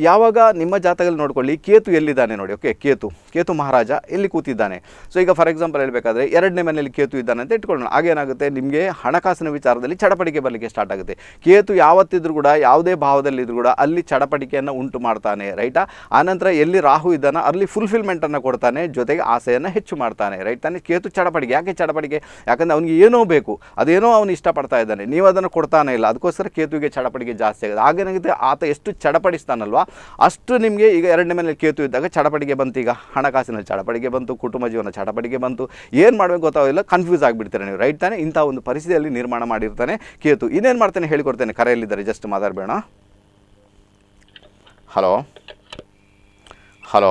ಯಾವಾಗ ನಿಮ್ಮ ಜಾತಕದಲ್ಲಿ ನೋಡ್ಕೊಳ್ಳಿ ಕೇತು ಎಲ್ಲಿದ್ದಾನೆ ನೋಡಿ ಓಕೆ ಕೇತು ಕೇತು ಮಹಾರಾಜ ಎಲ್ಲಿ ಕೂತಿದ್ದಾನೆ ಸೊ ಈಗ ಫಾರ್ ಎಕ್ಸಾಂಪಲ್ ಹೇಳಬೇಕಾದ್ರೆ ಎರಡನೇ ಮನೆಯಲ್ಲಿ ಕೇತು ಇದ್ದಾನೆ ಅಂತ ಇಟ್ಕೊಳ್ಳೋಣ ಹಾಗೇನಾಗುತ್ತೆ ನಿಮಗೆ ಹಣಕಾಸಿನ ವಿಚಾರದಲ್ಲಿ ಚಡಪಡಿಕೆ ಬರಲಿಕ್ಕೆ ಸ್ಟಾರ್ಟ್ ಆಗುತ್ತೆ ಕೇತು ಯಾವತ್ತಿದ್ರೂ ಕೂಡ ಯಾವುದೇ ಭಾವದಲ್ಲಿ ಸ್ಥಾನದಲ್ಲಿದ್ರು ಕೂಡ ಅಲ್ಲಿ ಚಡಪಟಿಕೆಯನ್ನು ಉಂಟು ಮಾಡ್ತಾನೆ ರೈಟಾ ಆನಂತರ ಎಲ್ಲಿ ರಾಹು ಇದ್ದಾನ ಅಲ್ಲಿ ಫುಲ್ಫಿಲ್ಮೆಂಟನ್ನು ಕೊಡ್ತಾನೆ ಜೊತೆಗೆ ಆಸೆಯನ್ನು ಹೆಚ್ಚು ಮಾಡ್ತಾನೆ ರೈಟ್ ತಾನೆ ಕೇತು ಚಡಪಡಿಕೆ ಯಾಕೆ ಚಡಪಡಿಕೆ ಯಾಕಂದರೆ ಅವ್ನಿಗೆ ಏನೋ ಬೇಕು ಅದೇನೋ ಅವನು ಇಷ್ಟಪಡ್ತಾ ಇದ್ದಾನೆ ನೀವು ಅದನ್ನು ಕೊಡ್ತಾನೆ ಇಲ್ಲ ಅದಕ್ಕೋಸ್ಕರ ಕೇತುವಿಗೆ ಚಡಪಡಿಕೆ ಜಾಸ್ತಿ ಆಗಿದೆ ಹಾಗೇನಾಗುತ್ತೆ ಆತ ಎಷ್ಟು ಚಡಪಡಿಸ್ತಾನಲ್ವ ಅಷ್ಟು ನಿಮಗೆ ಈಗ ಎರಡನೇ ಮನೇಲಿ ಕೇತು ಇದ್ದಾಗ ಚಡಪಡಿಗೆ ಬಂತು ಈಗ ಹಣಕಾಸಿನ ಚಡಪಡಿಗೆ ಬಂತು ಕುಟುಂಬ ಜೀವನ ಚಡಪಡಿಗೆ ಬಂತು ಏನು ಮಾಡಬೇಕು ಗೊತ್ತಾಗಿಲ್ಲ ಕನ್ಫ್ಯೂಸ್ ಆಗಿಬಿಡ್ತೀರ ನೀವು ರೈಟ್ ತಾನೆ ಇಂಥ ಒಂದು ಪರಿಸ್ಥಿತಿಯಲ್ಲಿ ನಿರ್ಮಾಣ ಮಾಡಿರ್ತಾನೆ ಕೇತು ಇನ್ನೇನು ಮಾಡ್ತಾನೆ ಹೇಳಿಕೊಡ್ತೇನೆ ಕರೆಯಲ್ಲಿದ್ದಾರೆ ಜಸ್ಟ್ ಮಾತಾಡಬೇಡ hello hello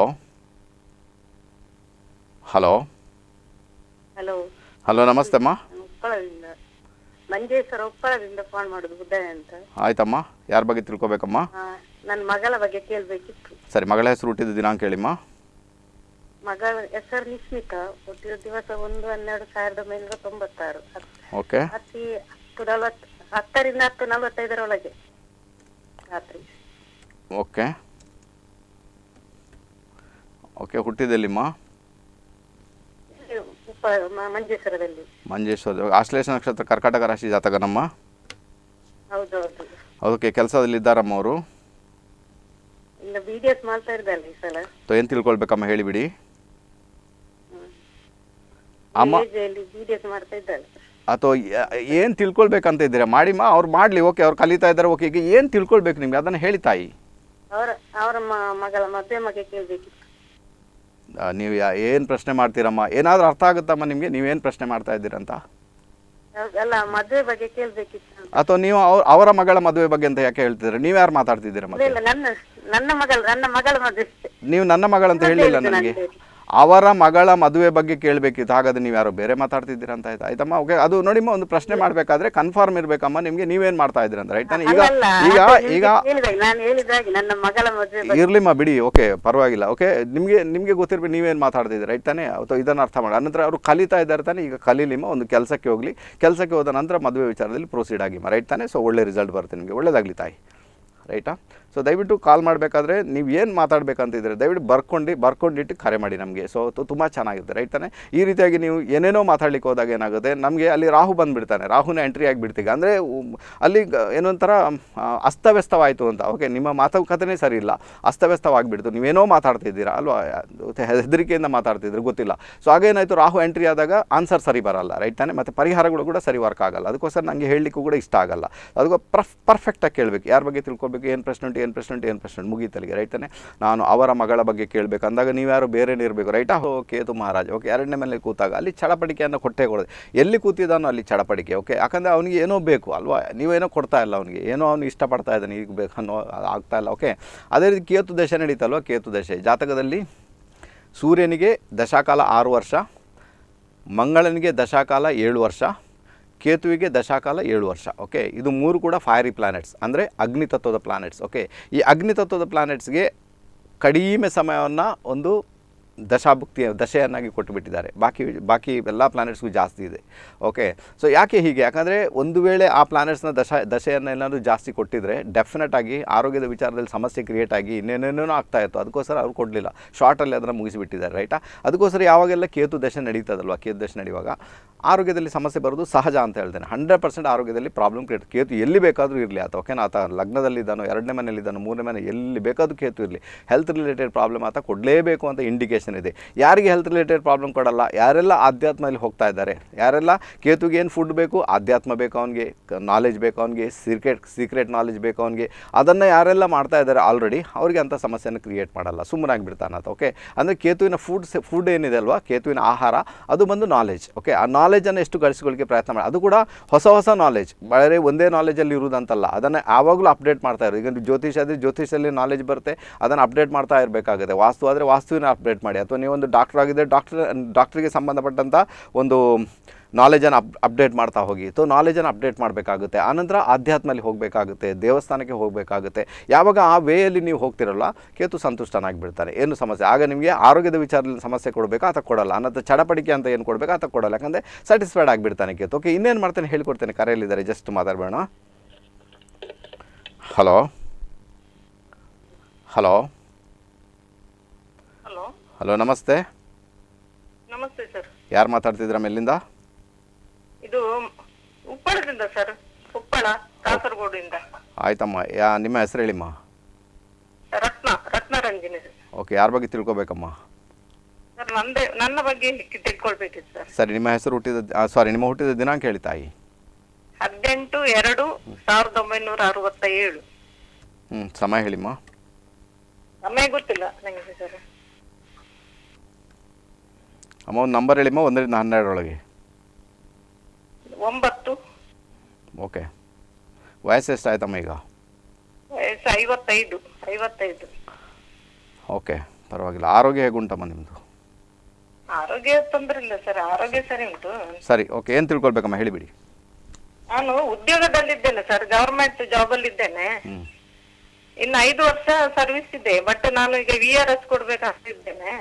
hello hello hello ನಮಸ್ತೆಮ್ಮ ಉಪ್ಪಳದಿಂದ ಮಂಜೇಶ್ವರ ಉಪ್ಪಳದಿಂದ ಫೋನ್ ಮಾಡುದು ಬುದ್ಧಯ್ಯ ಅಂತ ಆಯ್ತಮ್ಮ ಯಾರ ಬಗ್ಗೆ ತಿಳ್ಕೊಬೇಕಮ್ಮ ನನ್ನ ಮಗಳ ಬಗ್ಗೆ ಕೇಳಬೇಕಿತ್ತು ಸರಿ ಮಗಳ ಹೆಸರು ಹುಟ್ಟಿದ ದಿನಾಂಕ ಹೇಳಿಮ್ಮ ಮಗಳ ಹೆಸರು ನಿಶ್ಮಿತಾ ಹುಟ್ಟಿದ ದಿವಸ ಒಂದು ಹನ್ನೆರಡು ಸಾವಿರದ ಒಂಬೈನೂರ ತೊಂಬತ್ತಾರು ಓಕೆ ಅತಿ ಹತ್ತು ನಲವತ್ತು ಹತ್ತರಿಂದ ಹತ್ತು ನಲವತ್ತೈದರ ಒಳಗೆ ರಾತ್ರಿ ಓಕೆ ಓಕೆ ಹುಟ್ಟಿದೆಲ್ಲಿಮ್ಮ ಮಂಜೇಶ್ವರದಲ್ಲಿ ಮಂಜೇಶ್ವರ ಆಶ್ಲೇಷ ನಕ್ಷತ್ರ ಕರ್ಕಾಟಕ ರಾಶಿ ಜಾತಕನಮ್ಮ ಅದಕ್ಕೆ ಕೆಲಸದಲ್ಲಿ ಇದ್ದಾರಮ್ಮ ಅವರು ಏನು ತಿಳ್ಕೊಳ್ಬೇಕಮ್ಮ ಹೇಳಿಬಿಡಿ ಅಮ್ಮ ಅಥವಾ ಏನು ತಿಳ್ಕೊಳ್ಬೇಕಂತ ಇದ್ದೀರಾ ಮಾಡಿಮ್ಮ ಅವ್ರು ಮಾಡ್ಲಿ ಓಕೆ ಅವ್ರು ಕಲಿತಾ ಇದ್ದಾರೆ ಓಕೆ ಈಗ ಏನು ತಿಳ್ಕೊಳ್ಬೇಕು ನಿಮಗೆ ಅದನ್ನ ಹೇಳಿ ತಾಯಿ ಅವರ ಮಗಳ ನೀವು ಏನು ಪ್ರಶ್ನೆ ಮಾಡ್ತೀರಮ್ಮ ಏನಾದ್ರೂ ಅರ್ಥ ಆಗುತ್ತಮ್ಮ ನಿಮಗೆ ನೀವೇನ್ ಪ್ರಶ್ನೆ ಮಾಡ್ತಾ ಇದ್ದೀರಂತ ಅಥವಾ ನೀವು ಅವರ ಮಗಳ ಮದುವೆ ಬಗ್ಗೆ ಅಂತ ಯಾಕೆ ಹೇಳ್ತಿದ್ರೆ ನೀವ್ ಯಾರು ಮಾತಾಡ್ತಿದ್ದೀರಾ ಮಗಳ ನೀವು ನನ್ನ ಮಗಳಂತ ಹೇಳಿಲ್ಲ ನನಗೆ ಅವರ ಮಗಳ ಮದುವೆ ಬಗ್ಗೆ ಕೇಳಬೇಕಿತ್ತು ಹಾಗಾದ್ರೆ ನೀವು ಯಾರೋ ಬೇರೆ ಮಾತಾಡ್ತಿದ್ದೀರ ಅಂತ ಆಯ್ತು ಆಯ್ತಮ್ಮ ಓಕೆ ಅದು ನೋಡಿಮ್ಮ ಒಂದು ಪ್ರಶ್ನೆ ಮಾಡ್ಬೇಕಾದ್ರೆ ಕನ್ಫರ್ಮ್ ಇರಬೇಕಮ್ಮ ನಿಮಗೆ ನೀವೇನ್ ಮಾಡ್ತಾ ಇದ್ದೀರ ಅಂತ ರೈಟ್ ಈಗ ಈಗ ಈಗ ಇರ್ಲಿಮ್ಮ ಬಿಡಿ ಓಕೆ ಪರವಾಗಿಲ್ಲ ಓಕೆ ನಿಮಗೆ ನಿಮಗೆ ಗೊತ್ತಿರ್ಬೇಕು ನೀವೇನ್ ಮಾತಾಡ್ತಿದ್ದೀರಾ ರೈಟ್ ತಾನೆ ಅಥವಾ ಇದನ್ನ ಅರ್ಥ ಮಾಡಿ ಅನಂತರ ಅವರು ಕಲಿತಾ ಇದ್ದಾರೆ ತಾನೆ ಈಗ ಕಲೀಲಿಮ್ಮ ಒಂದು ಕೆಲಸಕ್ಕೆ ಹೋಗ್ಲಿ ಕೆಲಸಕ್ಕೆ ಹೋದ ನಂತರ ಮದುವೆ ವಿಚಾರದಲ್ಲಿ ಪ್ರೊಸೀಡ್ ಆಗಿಮ್ಮ ರೈಟ್ ತಾನೆ ಸೊ ಒಳ್ಳೆ ರಿಸಲ್ಟ್ ಬರುತ್ತೆ ನಿಮಗೆ ಒಳ್ಳೇದಾಗ್ಲಿ ತಾಯಿ ರೈಟಾ ಸೊ ದಯವಿಟ್ಟು ಕಾಲ್ ಮಾಡಬೇಕಾದ್ರೆ ನೀವು ಏನು ಮಾತಾಡಬೇಕಂತಿದ್ರೆ ದಯವಿಟ್ಟು ಬರ್ಕೊಂಡು ಬರ್ಕೊಂಡಿಟ್ಟು ಕರೆ ಮಾಡಿ ನಮಗೆ ಸೊ ತುಂಬ ಚೆನ್ನಾಗಿರುತ್ತೆ ರೈಟ್ ತಾನೆ ಈ ರೀತಿಯಾಗಿ ನೀವು ಏನೇನೋ ಮಾತಾಡ್ಲಿಕ್ಕೆ ಹೋದಾಗ ಏನಾಗುತ್ತೆ ನಮಗೆ ಅಲ್ಲಿ ರಾಹು ಬಂದುಬಿಡ್ತಾನೆ ರಾಹುನ ಎಂಟ್ರಿ ಆಗಿಬಿಡ್ತೀಗ ಅಂದರೆ ಅಲ್ಲಿ ಏನೊಂಥರ ಅಸ್ತವ್ಯಸ್ತವಾಯಿತು ಅಂತ ಓಕೆ ನಿಮ್ಮ ಮಾತುಕತೆನೇ ಸರಿ ಇಲ್ಲ ಅಸ್ತವ್ಯಸ್ತವಾಗಿಬಿಡ್ತು ನೀವೇನೋ ಮಾತಾಡ್ತಿದ್ದೀರಾ ಅಲ್ವಾ ಹೆದರಿಕೆಯಿಂದ ಮಾತಾಡ್ತಿದ್ರು ಗೊತ್ತಿಲ್ಲ ಸೊ ಹಾಗೇನಾಯಿತು ರಾಹು ಎಂಟ್ರಿ ಆದಾಗ ಆನ್ಸರ್ ಸರಿ ಬರಲ್ಲ ರೈಟ್ ತಾನೆ ಮತ್ತು ಪರಿಹಾರಗಳು ಕೂಡ ಸರಿ ವರ್ಕ್ ಆಗಲ್ಲ ಅದಕ್ಕೋಸ್ಕರ ನನಗೆ ಹೇಳಲಿಕ್ಕೂ ಕೂಡ ಇಷ್ಟ ಆಗಲ್ಲ ಅದು ಪರ್ಫ್ ಪರ್ಫೆಕ್ಟಾಗಿ ಕೇಳಬೇಕು ಯಾರ ಬಗ್ಗೆ ತಿಳ್ಕೊಬೇಕು ಏನು ಪ್ರಶ್ನೆ ಉಂಟು ಏನು ಪರ್ಸೆಂಟ್ ಏನು ಪರ್ಸೆಂಟ್ ಮುಗೀತಲ್ಲಿಗೆ ರೈಟ್ ತಾನೆ ನಾನು ಅವರ ಮಗಳ ಬಗ್ಗೆ ಕೇಳಬೇಕು ಅಂದಾಗ ನೀವ್ಯಾರು ಬೇರೆ ಇರಬೇಕು ರೈಟಾ ಹೋ ಕೇತು ಮಹಾರಾಜ ಓಕೆ ಎರಡನೇ ಮೇಲೆ ಕೂತಾಗ ಅಲ್ಲಿ ಚಡಪಡಿಕೆಯನ್ನು ಕೊಟ್ಟೆ ಕೊಡೋದು ಎಲ್ಲಿ ಕೂತಿದ್ದಾನೋ ಅಲ್ಲಿ ಚಡಪಡಿಕೆ ಓಕೆ ಯಾಕಂದರೆ ಅವನಿಗೆ ಏನೋ ಬೇಕು ಅಲ್ವಾ ನೀವೇನೋ ಕೊಡ್ತಾ ಇಲ್ಲ ಅವನಿಗೆ ಏನೋ ಅವನು ಇಷ್ಟಪಡ್ತಾ ಇದ್ದಾನೆ ಈಗ ಬೇಕು ಅನ್ನೋ ಆಗ್ತಾ ಇಲ್ಲ ಓಕೆ ಅದೇ ರೀತಿ ಕೇತು ದಶೆ ನಡೀತಲ್ವ ಕೇತು ದಶೆ ಜಾತಕದಲ್ಲಿ ಸೂರ್ಯನಿಗೆ ದಶಾಕಾಲ ಆರು ವರ್ಷ ಮಂಗಳನಿಗೆ ದಶಾಕಾಲ ಏಳು ವರ್ಷ ಕೇತುವಿಗೆ ದಶಾಕಾಲ ಏಳು ವರ್ಷ ಓಕೆ ಇದು ಮೂರು ಕೂಡ ಫೈರಿ ಪ್ಲಾನೆಟ್ಸ್ ಅಂದರೆ ಅಗ್ನಿತತ್ವದ ಪ್ಲಾನೆಟ್ಸ್ ಓಕೆ ಈ ಅಗ್ನಿತತ್ವದ ಪ್ಲಾನೆಟ್ಸ್ಗೆ ಕಡಿಮೆ ಸಮಯವನ್ನು ಒಂದು ದಶಾಭುಕ್ತಿ ದಶೆಯನ್ನಾಗಿ ಕೊಟ್ಟುಬಿಟ್ಟಿದ್ದಾರೆ ಬಾಕಿ ಬಾಕಿ ಎಲ್ಲ ಪ್ಲಾನೆಟ್ಸ್ಗೂ ಜಾಸ್ತಿ ಇದೆ ಓಕೆ ಸೊ ಯಾಕೆ ಹೀಗೆ ಯಾಕಂದರೆ ಒಂದು ವೇಳೆ ಆ ಪ್ಲಾನೆಟ್ಸ್ನ ದಶ ದಶೆಯನ್ನು ಏನಾದರೂ ಜಾಸ್ತಿ ಕೊಟ್ಟಿದ್ರೆ ಡೆಫಿನೆಟ್ ಆಗಿ ಆರೋಗ್ಯದ ವಿಚಾರದಲ್ಲಿ ಸಮಸ್ಯೆ ಕ್ರಿಯೇಟ್ ಆಗಿ ಇನ್ನೇನೇನೋ ಆಗ್ತಾ ಇತ್ತು ಅದಕ್ಕೋಸ್ಕರ ಅವ್ರು ಕೊಡಲಿಲ್ಲ ಶಾರ್ಟಲ್ಲಿ ಅದನ್ನು ಮುಗಿಸಿಬಿಟ್ಟಿದ್ದಾರೆ ರೈಟಾ ಅದಕ್ಕೋಸ್ಕರ ಯಾವಾಗೆಲ್ಲ ಕೇತು ದಶೆ ನಡೀತದಲ್ವ ಕೇತು ದಶೆ ನಡೆಯುವಾಗ ಆರೋಗ್ಯದಲ್ಲಿ ಸಮಸ್ಯೆ ಬರೋದು ಸಹಜ ಅಂತ ಹೇಳ್ತೇನೆ ಹಂಡ್ರೆಡ್ ಪರ್ಸೆಂಟ್ ಆರೋಗ್ಯದಲ್ಲಿ ಪ್ರಾಬ್ಲಮ್ ಕ್ರಿಯೇಟ್ ಕೇತು ಎಲ್ಲಿ ಬೇಕಾದರೂ ಇರಲಿ ಆತ ಓಕೆನಾ ಆತ ಲಗ್ನದಲ್ಲಿದ್ದಾನೋ ಎರಡನೇ ಮನೆಯಲ್ಲಿದ್ದಾನೋ ಮೂರನೇ ಮನೆ ಎಲ್ಲಿ ಬೇಕಾದರೂ ಕೇತು ಇರಲಿ ಹೆಲ್ತ್ ರಿಲೇಟೆಡ್ ಪ್ರಾಬ್ಲಮ್ ಆತ ಕೊಡಲೇಬೇಕು ಅಂತ ಇಂಡಿಕೇಷನ್ ಇದೆ ಯಾರಿಗೆ ಹೆಲ್ತ್ ರಿಲೇಟೆಡ್ ಪ್ರಾಬ್ಲಮ್ ಕೊಡಲ್ಲ ಯಾರೆಲ್ಲ ಆಧ್ಯಾತ್ಮದಲ್ಲಿ ಹೋಗ್ತಾ ಇದ್ದಾರೆ ಯಾರೆಲ್ಲ ಕೇತುಗೆ ಏನು ಫುಡ್ ಬೇಕು ಆಧ್ಯಾತ್ಮ ಬೇಕು ಅವನಿಗೆ ನಾಲೆಜ್ ಬೇಕು ಅವನಿಗೆ ಸೀಕ್ರೆಟ್ ಸೀಕ್ರೆಟ್ ನಾಲೆಜ್ ಬೇಕು ಅವನಿಗೆ ಅದನ್ನು ಯಾರೆಲ್ಲ ಮಾಡ್ತಾ ಇದ್ದಾರೆ ಆಲ್ರೆಡಿ ಅವರಿಗೆ ಅಂಥ ಸಮಸ್ಯೆಯನ್ನು ಕ್ರಿಯೇಟ್ ಮಾಡಲ್ಲ ಅಂತ ಓಕೆ ಅಂದರೆ ಕೇತುವಿನ ಫುಡ್ ಫುಡ್ ಏನಿದೆ ಅಲ್ವಾ ಕೇತುವಿನ ಆಹಾರ ಅದು ಬಂದು ನಾಲೆಜ್ ಓಕೆ ಆ ನಾಲೆಜ್ ನಾಲೆಜನ್ನು ಎಷ್ಟು ಗಳಿಸಿಕೊಳ್ಳಿಕ್ಕೆ ಪ್ರಯತ್ನ ಮಾಡಿ ಅದು ಕೂಡ ಹೊಸ ಹೊಸ ನಾಲೆಜ್ ಬರೀ ಒಂದೇ ನಾಲೆಜಲ್ಲಿ ಇರುವುದಂತಲ್ಲ ಅದನ್ನು ಯಾವಾಗಲೂ ಅಪ್ಡೇಟ್ ಮಾಡ್ತಾ ಇರೋದು ಈಗ ಜ್ಯೋತಿಷ್ ಆದರೆ ಜ್ಯೋತಿಷಲ್ಲಿ ನಾಲೆಜ್ ಬರುತ್ತೆ ಅದನ್ನು ಅಪ್ಡೇಟ್ ಮಾಡ್ತಾ ಇರಬೇಕಾಗುತ್ತೆ ವಾಸ್ತು ಆದರೆ ವಾಸ್ತುವಿನ ಅಪ್ಡೇಟ್ ಮಾಡಿ ಅಥವಾ ನೀವೊಂದು ಡಾಕ್ಟರ್ ಆಗಿದ್ದರೆ ಡಾಕ್ಟರ್ ಡಾಕ್ಟ್ರಿಗೆ ಸಂಬಂಧಪಟ್ಟಂಥ ಒಂದು ನಾಲೆಜನ್ನು ಅಪ್ ಅಪ್ಡೇಟ್ ಮಾಡ್ತಾ ಹೋಗಿ ಸೊ ನಾಲೆಜನ್ನು ಅಪ್ಡೇಟ್ ಮಾಡಬೇಕಾಗುತ್ತೆ ಆನಂತರ ಆಧ್ಯಾತ್ಮಲ್ಲಿ ಹೋಗಬೇಕಾಗುತ್ತೆ ದೇವಸ್ಥಾನಕ್ಕೆ ಹೋಗಬೇಕಾಗುತ್ತೆ ಯಾವಾಗ ಆ ವೇಯಲ್ಲಿ ನೀವು ಹೋಗ್ತಿರಲ್ಲ ಕೇತು ಸಂತುಷ್ಟನಾಗಿಬಿಡ್ತಾರೆ ಏನು ಸಮಸ್ಯೆ ಆಗ ನಿಮಗೆ ಆರೋಗ್ಯದ ವಿಚಾರದಲ್ಲಿ ಸಮಸ್ಯೆ ಕೊಡಬೇಕಾ ಅಥವಾ ಕೊಡಲ್ಲ ಅನ್ನೋದು ಚಡಪಡಿಕೆ ಅಂತ ಏನು ಕೊಡಬೇಕಾ ಅಥವಾ ಕೊಡಲ್ಲ ಯಾಕಂದರೆ ಸ್ಯಾಟಿಸ್ಫೈಡ್ ಆಗಿಬಿಡ್ತಾನೆ ಕೇತು ಓಕೆ ಇನ್ನೇನು ಮಾಡ್ತಾನೆ ಹೇಳ್ಕೊಡ್ತೇನೆ ಕರೆಯಲ್ಲಿದ್ದಾರೆ ಜಸ್ಟ್ ಮಾತಾಡಬೇಡ ಹಲೋ ಹಲೋ ಹಲೋ ನಮಸ್ತೆ ನಮಸ್ತೆ ಸರ್ ಯಾರು ಮಾತಾಡ್ತಿದ್ದೀರಾ ಮೇಲಿಂದ ಇದು ಉಪ್ಪಳದಿಂದ ಸರ್ ಉಪ್ಪಳ ಕಾಸರಗೋಡಿಂದ ಆಯ್ತಮ್ಮ ಯಾ ನಿಮ್ಮ ಹೆಸರು ಹೇಳಿಮ್ಮ ರತ್ನ ರತ್ನ ರಂಜಿನಿ ಓಕೆ ಯಾರ ಬಗ್ಗೆ ತಿಳ್ಕೊಬೇಕಮ್ಮ ಸರ್ ನಂದೇ ನನ್ನ ಬಗ್ಗೆ ತಿಳ್ಕೊಳ್ಬೇಕಿತ್ತು ಸರ್ ಸರಿ ನಿಮ್ಮ ಹೆಸರು ಹುಟ್ಟಿದ ಸಾರಿ ನಿಮ್ಮ ಹುಟ್ಟಿದ ದಿನಾಂಕ ಹೇಳಿ ತಾಯಿ ಹದಿನೆಂಟು ಎರಡು ಸಾವಿರದ ಒಂಬೈನೂರ ಅರವತ್ತ ಏಳು ಹ್ಞೂ ಸಮಯ ಹೇಳಿಮ್ಮ ಸಮಯ ಗೊತ್ತಿಲ್ಲ ನನಗೆ ಸರ್ ಅಮ್ಮ ಒಂದು ನಂಬರ್ ಹೇಳಿಮ್ಮ ಒಂದರಿಂದ ಹನ್ನೆರಡರೊಳಗೆ ಒಂಬತ್ತು ಓಕೆ ವಯಸ್ಸು ಎಷ್ಟಾಯ್ತಮ್ಮ ಈಗ ವಯಸ್ಸು ಐವತ್ತೈದು ಐವತ್ತೈದು ಓಕೆ ಪರವಾಗಿಲ್ಲ ಆರೋಗ್ಯ ಹೇಗುಂಟಮ್ಮ ನಿಮ್ಮದು ಆರೋಗ್ಯ ತೊಂದರೆ ಇಲ್ಲ ಸರ್ ಆರೋಗ್ಯ ಸರಿ ಉಂಟು ಸರಿ ಓಕೆ ಏನು ತಿಳ್ಕೊಳ್ಬೇಕಮ್ಮ ಹೇಳಿಬಿಡಿ ನಾನು ಉದ್ಯೋಗದಲ್ಲಿದ್ದೇನೆ ಸರ್ ಗೌರ್ಮೆಂಟ್ ಜಾಬಲ್ಲಿದ್ದೇನೆ ಇನ್ನು ಐದು ವರ್ಷ ಸರ್ವಿಸ್ ಇದೆ ಬಟ್ ನಾನು ಈಗ ವಿ ಆರ್ ಎಸ್ ಇದ್ದೇನೆ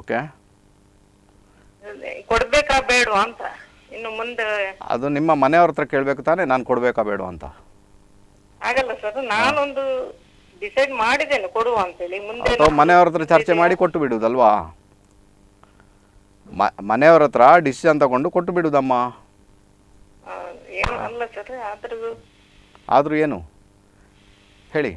ಓಕೆ ಕೊಡಬೇಕಾ ಬೇಡವಾ ಅಂತ ಇನ್ನು ಮುಂದೆ ಅದು ನಿಮ್ಮ ಮನೆಯವ್ರ ಹತ್ರ ಕೇಳ್ಬೇಕು ತಾನೇ ನಾನು ಕೊಡ್ಬೇಕಾ ಬೇಡ ಅಂತ ಆಗಲ್ಲ ಸರ್ ನಾನೊಂದು ಡಿಸೈಡ್ ಮಾಡಿದ್ದೇನೆ ಕೊಡುವ ಅಂತ ಹೇಳಿ ಮುಂದೆ ಮನೆಯವ್ರ ಹತ್ರ ಚರ್ಚೆ ಮಾಡಿ ಕೊಟ್ಟು ಬಿಡುದಲ್ವಾ ಮ ಮನೆಯವ್ರ ಹತ್ರ ಡಿಸಿಷನ್ ತಗೊಂಡು ಕೊಟ್ಟು ಬಿಡುದಮ್ಮ ಏನು ಅಲ್ಲ ಸರ್ ಆದ್ರೂ ಆದ್ರೂ ಏನು ಹೇಳಿ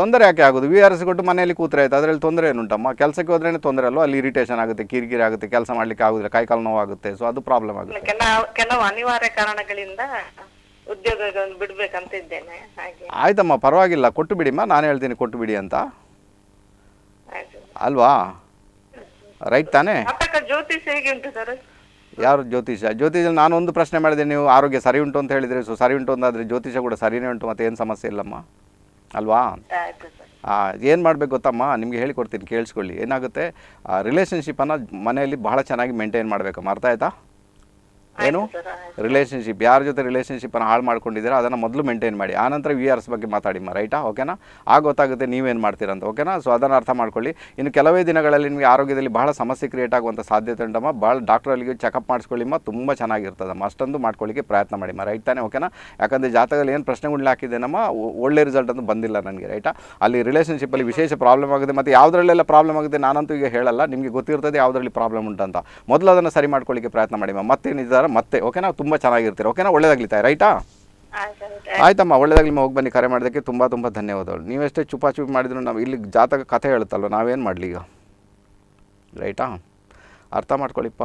ತೊಂದರೆ ಯಾಕೆ ಆಗುದು ವಿ ಆರ್ ಎಸ್ ಕೊಟ್ಟು ಮನೆಯಲ್ಲಿ ಕೂತ್ರೆ ಆಯ್ತು ಅದ್ರಲ್ಲಿ ತೊಂದರೆ ಏನುಂಟಮ್ಮ ಕೆಲಸಕ್ಕೆ ಹೋದ್ರೇನೆ ತೊಂದರೆ ಅಲ್ವಾ ಅಲ್ಲಿ ಇರಿಟೇಷನ್ ಆಗುತ್ತೆ ಕಿರಿಕಿರಿ ಆಗುತ್ತೆ ಕೆಲಸ ಮಾಡ್ಲಿಕ್ಕೆ ಆಗುದಿಲ್ಲ ಕೈ ಕಾಲು ನೋವು ಆಗುತ್ತೆ ಸೊ ಅದು ಪ್ರಾಬ್ಲಮ್ ಆಗುತ್ತೆ ಕೆಲವು ಅನಿವಾರ್ಯ ಕಾರಣಗಳಿಂದ ಬಿಡ್ಬೇಕಂತ ಇದ್ದೇನೆ ಆಯ್ತಮ್ಮ ಪರವಾಗಿಲ್ಲ ಕೊಟ್ಟು ಬಿಡಿಮ್ಮ ನಾನು ಹೇಳ್ತೀನಿ ಕೊಟ್ಟು ಬಿಡಿ ಅಂತ ಅಲ್ವಾ ರೈಟ್ ತಾನೇ ಜ್ಯೋತಿಷ್ ಹೇಗೆ ಉಂಟು ಸರ್ ಯಾರು ಜ್ಯೋತಿಷ ನಾನು ಒಂದು ಪ್ರಶ್ನೆ ಮಾಡಿದೆ ನೀವು ಆರೋಗ್ಯ ಸರಿ ಉಂಟು ಅಂತ ಹೇಳಿದರೆ ಸೊ ಸರಿ ಉಂಟು ಅಂದಾದರೆ ಜ್ಯೋತಿಷ ಕೂಡ ಸರಿನೇ ಉಂಟು ಮತ್ತೆ ಏನು ಸಮಸ್ಯೆ ಇಲ್ಲಮ್ಮ ಅಲ್ವಾ ಏನು ಮಾಡಬೇಕು ಗೊತ್ತಮ್ಮ ನಿಮಗೆ ಹೇಳಿಕೊಡ್ತೀನಿ ಕೇಳಿಸ್ಕೊಳ್ಳಿ ಏನಾಗುತ್ತೆ ರಿಲೇಷನ್ಶಿಪ್ಪನ್ನು ಮನೆಯಲ್ಲಿ ಬಹಳ ಚೆನ್ನಾಗಿ ಮೇಂಟೈನ್ ಮಾಡಬೇಕಮ್ಮ ಅರ್ಥ ಆಯ್ತಾ ಏನು ರಿಲೇಷನ್ಶಿಪ್ ಯಾರ ಜೊತೆ ರಿಲೇಷನ್ಶಿಪ್ಪನ್ನು ಹಾಳು ಮಾಡ್ಕೊಂಡಿದ್ದೀರಾ ಅದನ್ನು ಮೊದಲು ಮೇಂಟೈನ್ ಮಾಡಿ ಆನಂತರ ವಿ ಆರ್ಸ್ ಬಗ್ಗೆ ಮಾತಾಡಿಮ್ಮ ರೈಟಾ ಓಕೆನಾ ಆಗ ಗೊತ್ತಾಗುತ್ತೆ ನೀವೇನು ಮಾಡ್ತೀರಂತ ಓಕೆನಾ ಸೊ ಅದನ್ನು ಅರ್ಥ ಮಾಡ್ಕೊಳ್ಳಿ ಇನ್ನು ಕೆಲವೇ ದಿನಗಳಲ್ಲಿ ನಿಮಗೆ ಆರೋಗ್ಯದಲ್ಲಿ ಬಹಳ ಸಮಸ್ಯೆ ಕ್ರಿಯೇಟ್ ಆಗುವಂಥ ಸಾಧ್ಯತೆ ಉಂಟಮ್ಮ ಭಾಳ ಡಾಕ್ಟ್ರಲ್ಲಿಗೆ ಚೆಕಪ್ ಮಾಡಿಸ್ಕೊಳ್ಳಿಮ್ಮ ತುಂಬ ಚೆನ್ನಾಗಿರ್ತದಮ್ಮ ಅಷ್ಟೊಂದು ಮಾಡ್ಕೊಳ್ಳಿಕ್ಕೆ ಪ್ರಯತ್ನ ಮಾಡಿಮ್ಮ ರೈಟ್ ತಾನೇ ಓಕೆನಾ ಯಾಕಂದರೆ ಜಾತಕದಲ್ಲಿ ಏನು ಪ್ರಶ್ನೆಗಳನ್ನ ಹಾಕಿದೆ ನಮ್ಮ ಒಳ್ಳೆ ರಿಸಲ್ಟ್ ಅಂತೂ ಬಂದಿಲ್ಲ ನನಗೆ ರೈಟಾ ಅಲ್ಲಿ ರಿಲೇಷನ್ಶಿಪ್ಪಲ್ಲಿ ವಿಶೇಷ ಪ್ರಾಬ್ಲಮ್ ಆಗುತ್ತೆ ಮತ್ತು ಯಾವುದರಲ್ಲೆಲ್ಲ ಪ್ರಾಬ್ಲಮ್ ಆಗುತ್ತೆ ನಾನಂತೂ ಈಗ ಹೇಳಲ್ಲ ನಿಮಗೆ ಗೊತ್ತಿರ್ತದೆ ಯಾವುದರಲ್ಲಿ ಪ್ರಾಬ್ಲಮ್ ಉಂಟಂತ ಮೊದಲು ಅದನ್ನು ಸರಿ ಮಾಡ್ಕೊಳ್ಳಿಕ್ಕೆ ಪ್ರಯತ್ನ ಮಾಡಿಮ್ಮ ಮತ್ತೇನಿದ್ದ ಮತ್ತೆ ಓಕೆನಾ ತುಂಬ ಚೆನ್ನಾಗಿರ್ತೀರ ಓಕೆನಾ ಒಳ್ಳೇದಾಗ್ಲಿ ತಾಯಿ ರೈಟಾ ಆಯ್ತಮ್ಮ ಒಳ್ಳೇದಾಗ್ಲಿ ಹೋಗಿ ಬನ್ನಿ ಕರೆ ಮಾಡೋದಕ್ಕೆ ತುಂಬ ತುಂಬ ಧನ್ಯವಾದಗಳು ನೀವೆಷ್ಟೇ ಚುಪಾಚುಪಿ ಮಾಡಿದ್ರು ನಾವು ಇಲ್ಲಿ ಜಾತಕ ಕಥೆ ಹೇಳುತ್ತಲ್ಲ ನಾವೇನು ಮಾಡಲಿ ಈಗ ರೈಟಾ ಅರ್ಥ ಮಾಡ್ಕೊಳ್ಳಿಪ್ಪ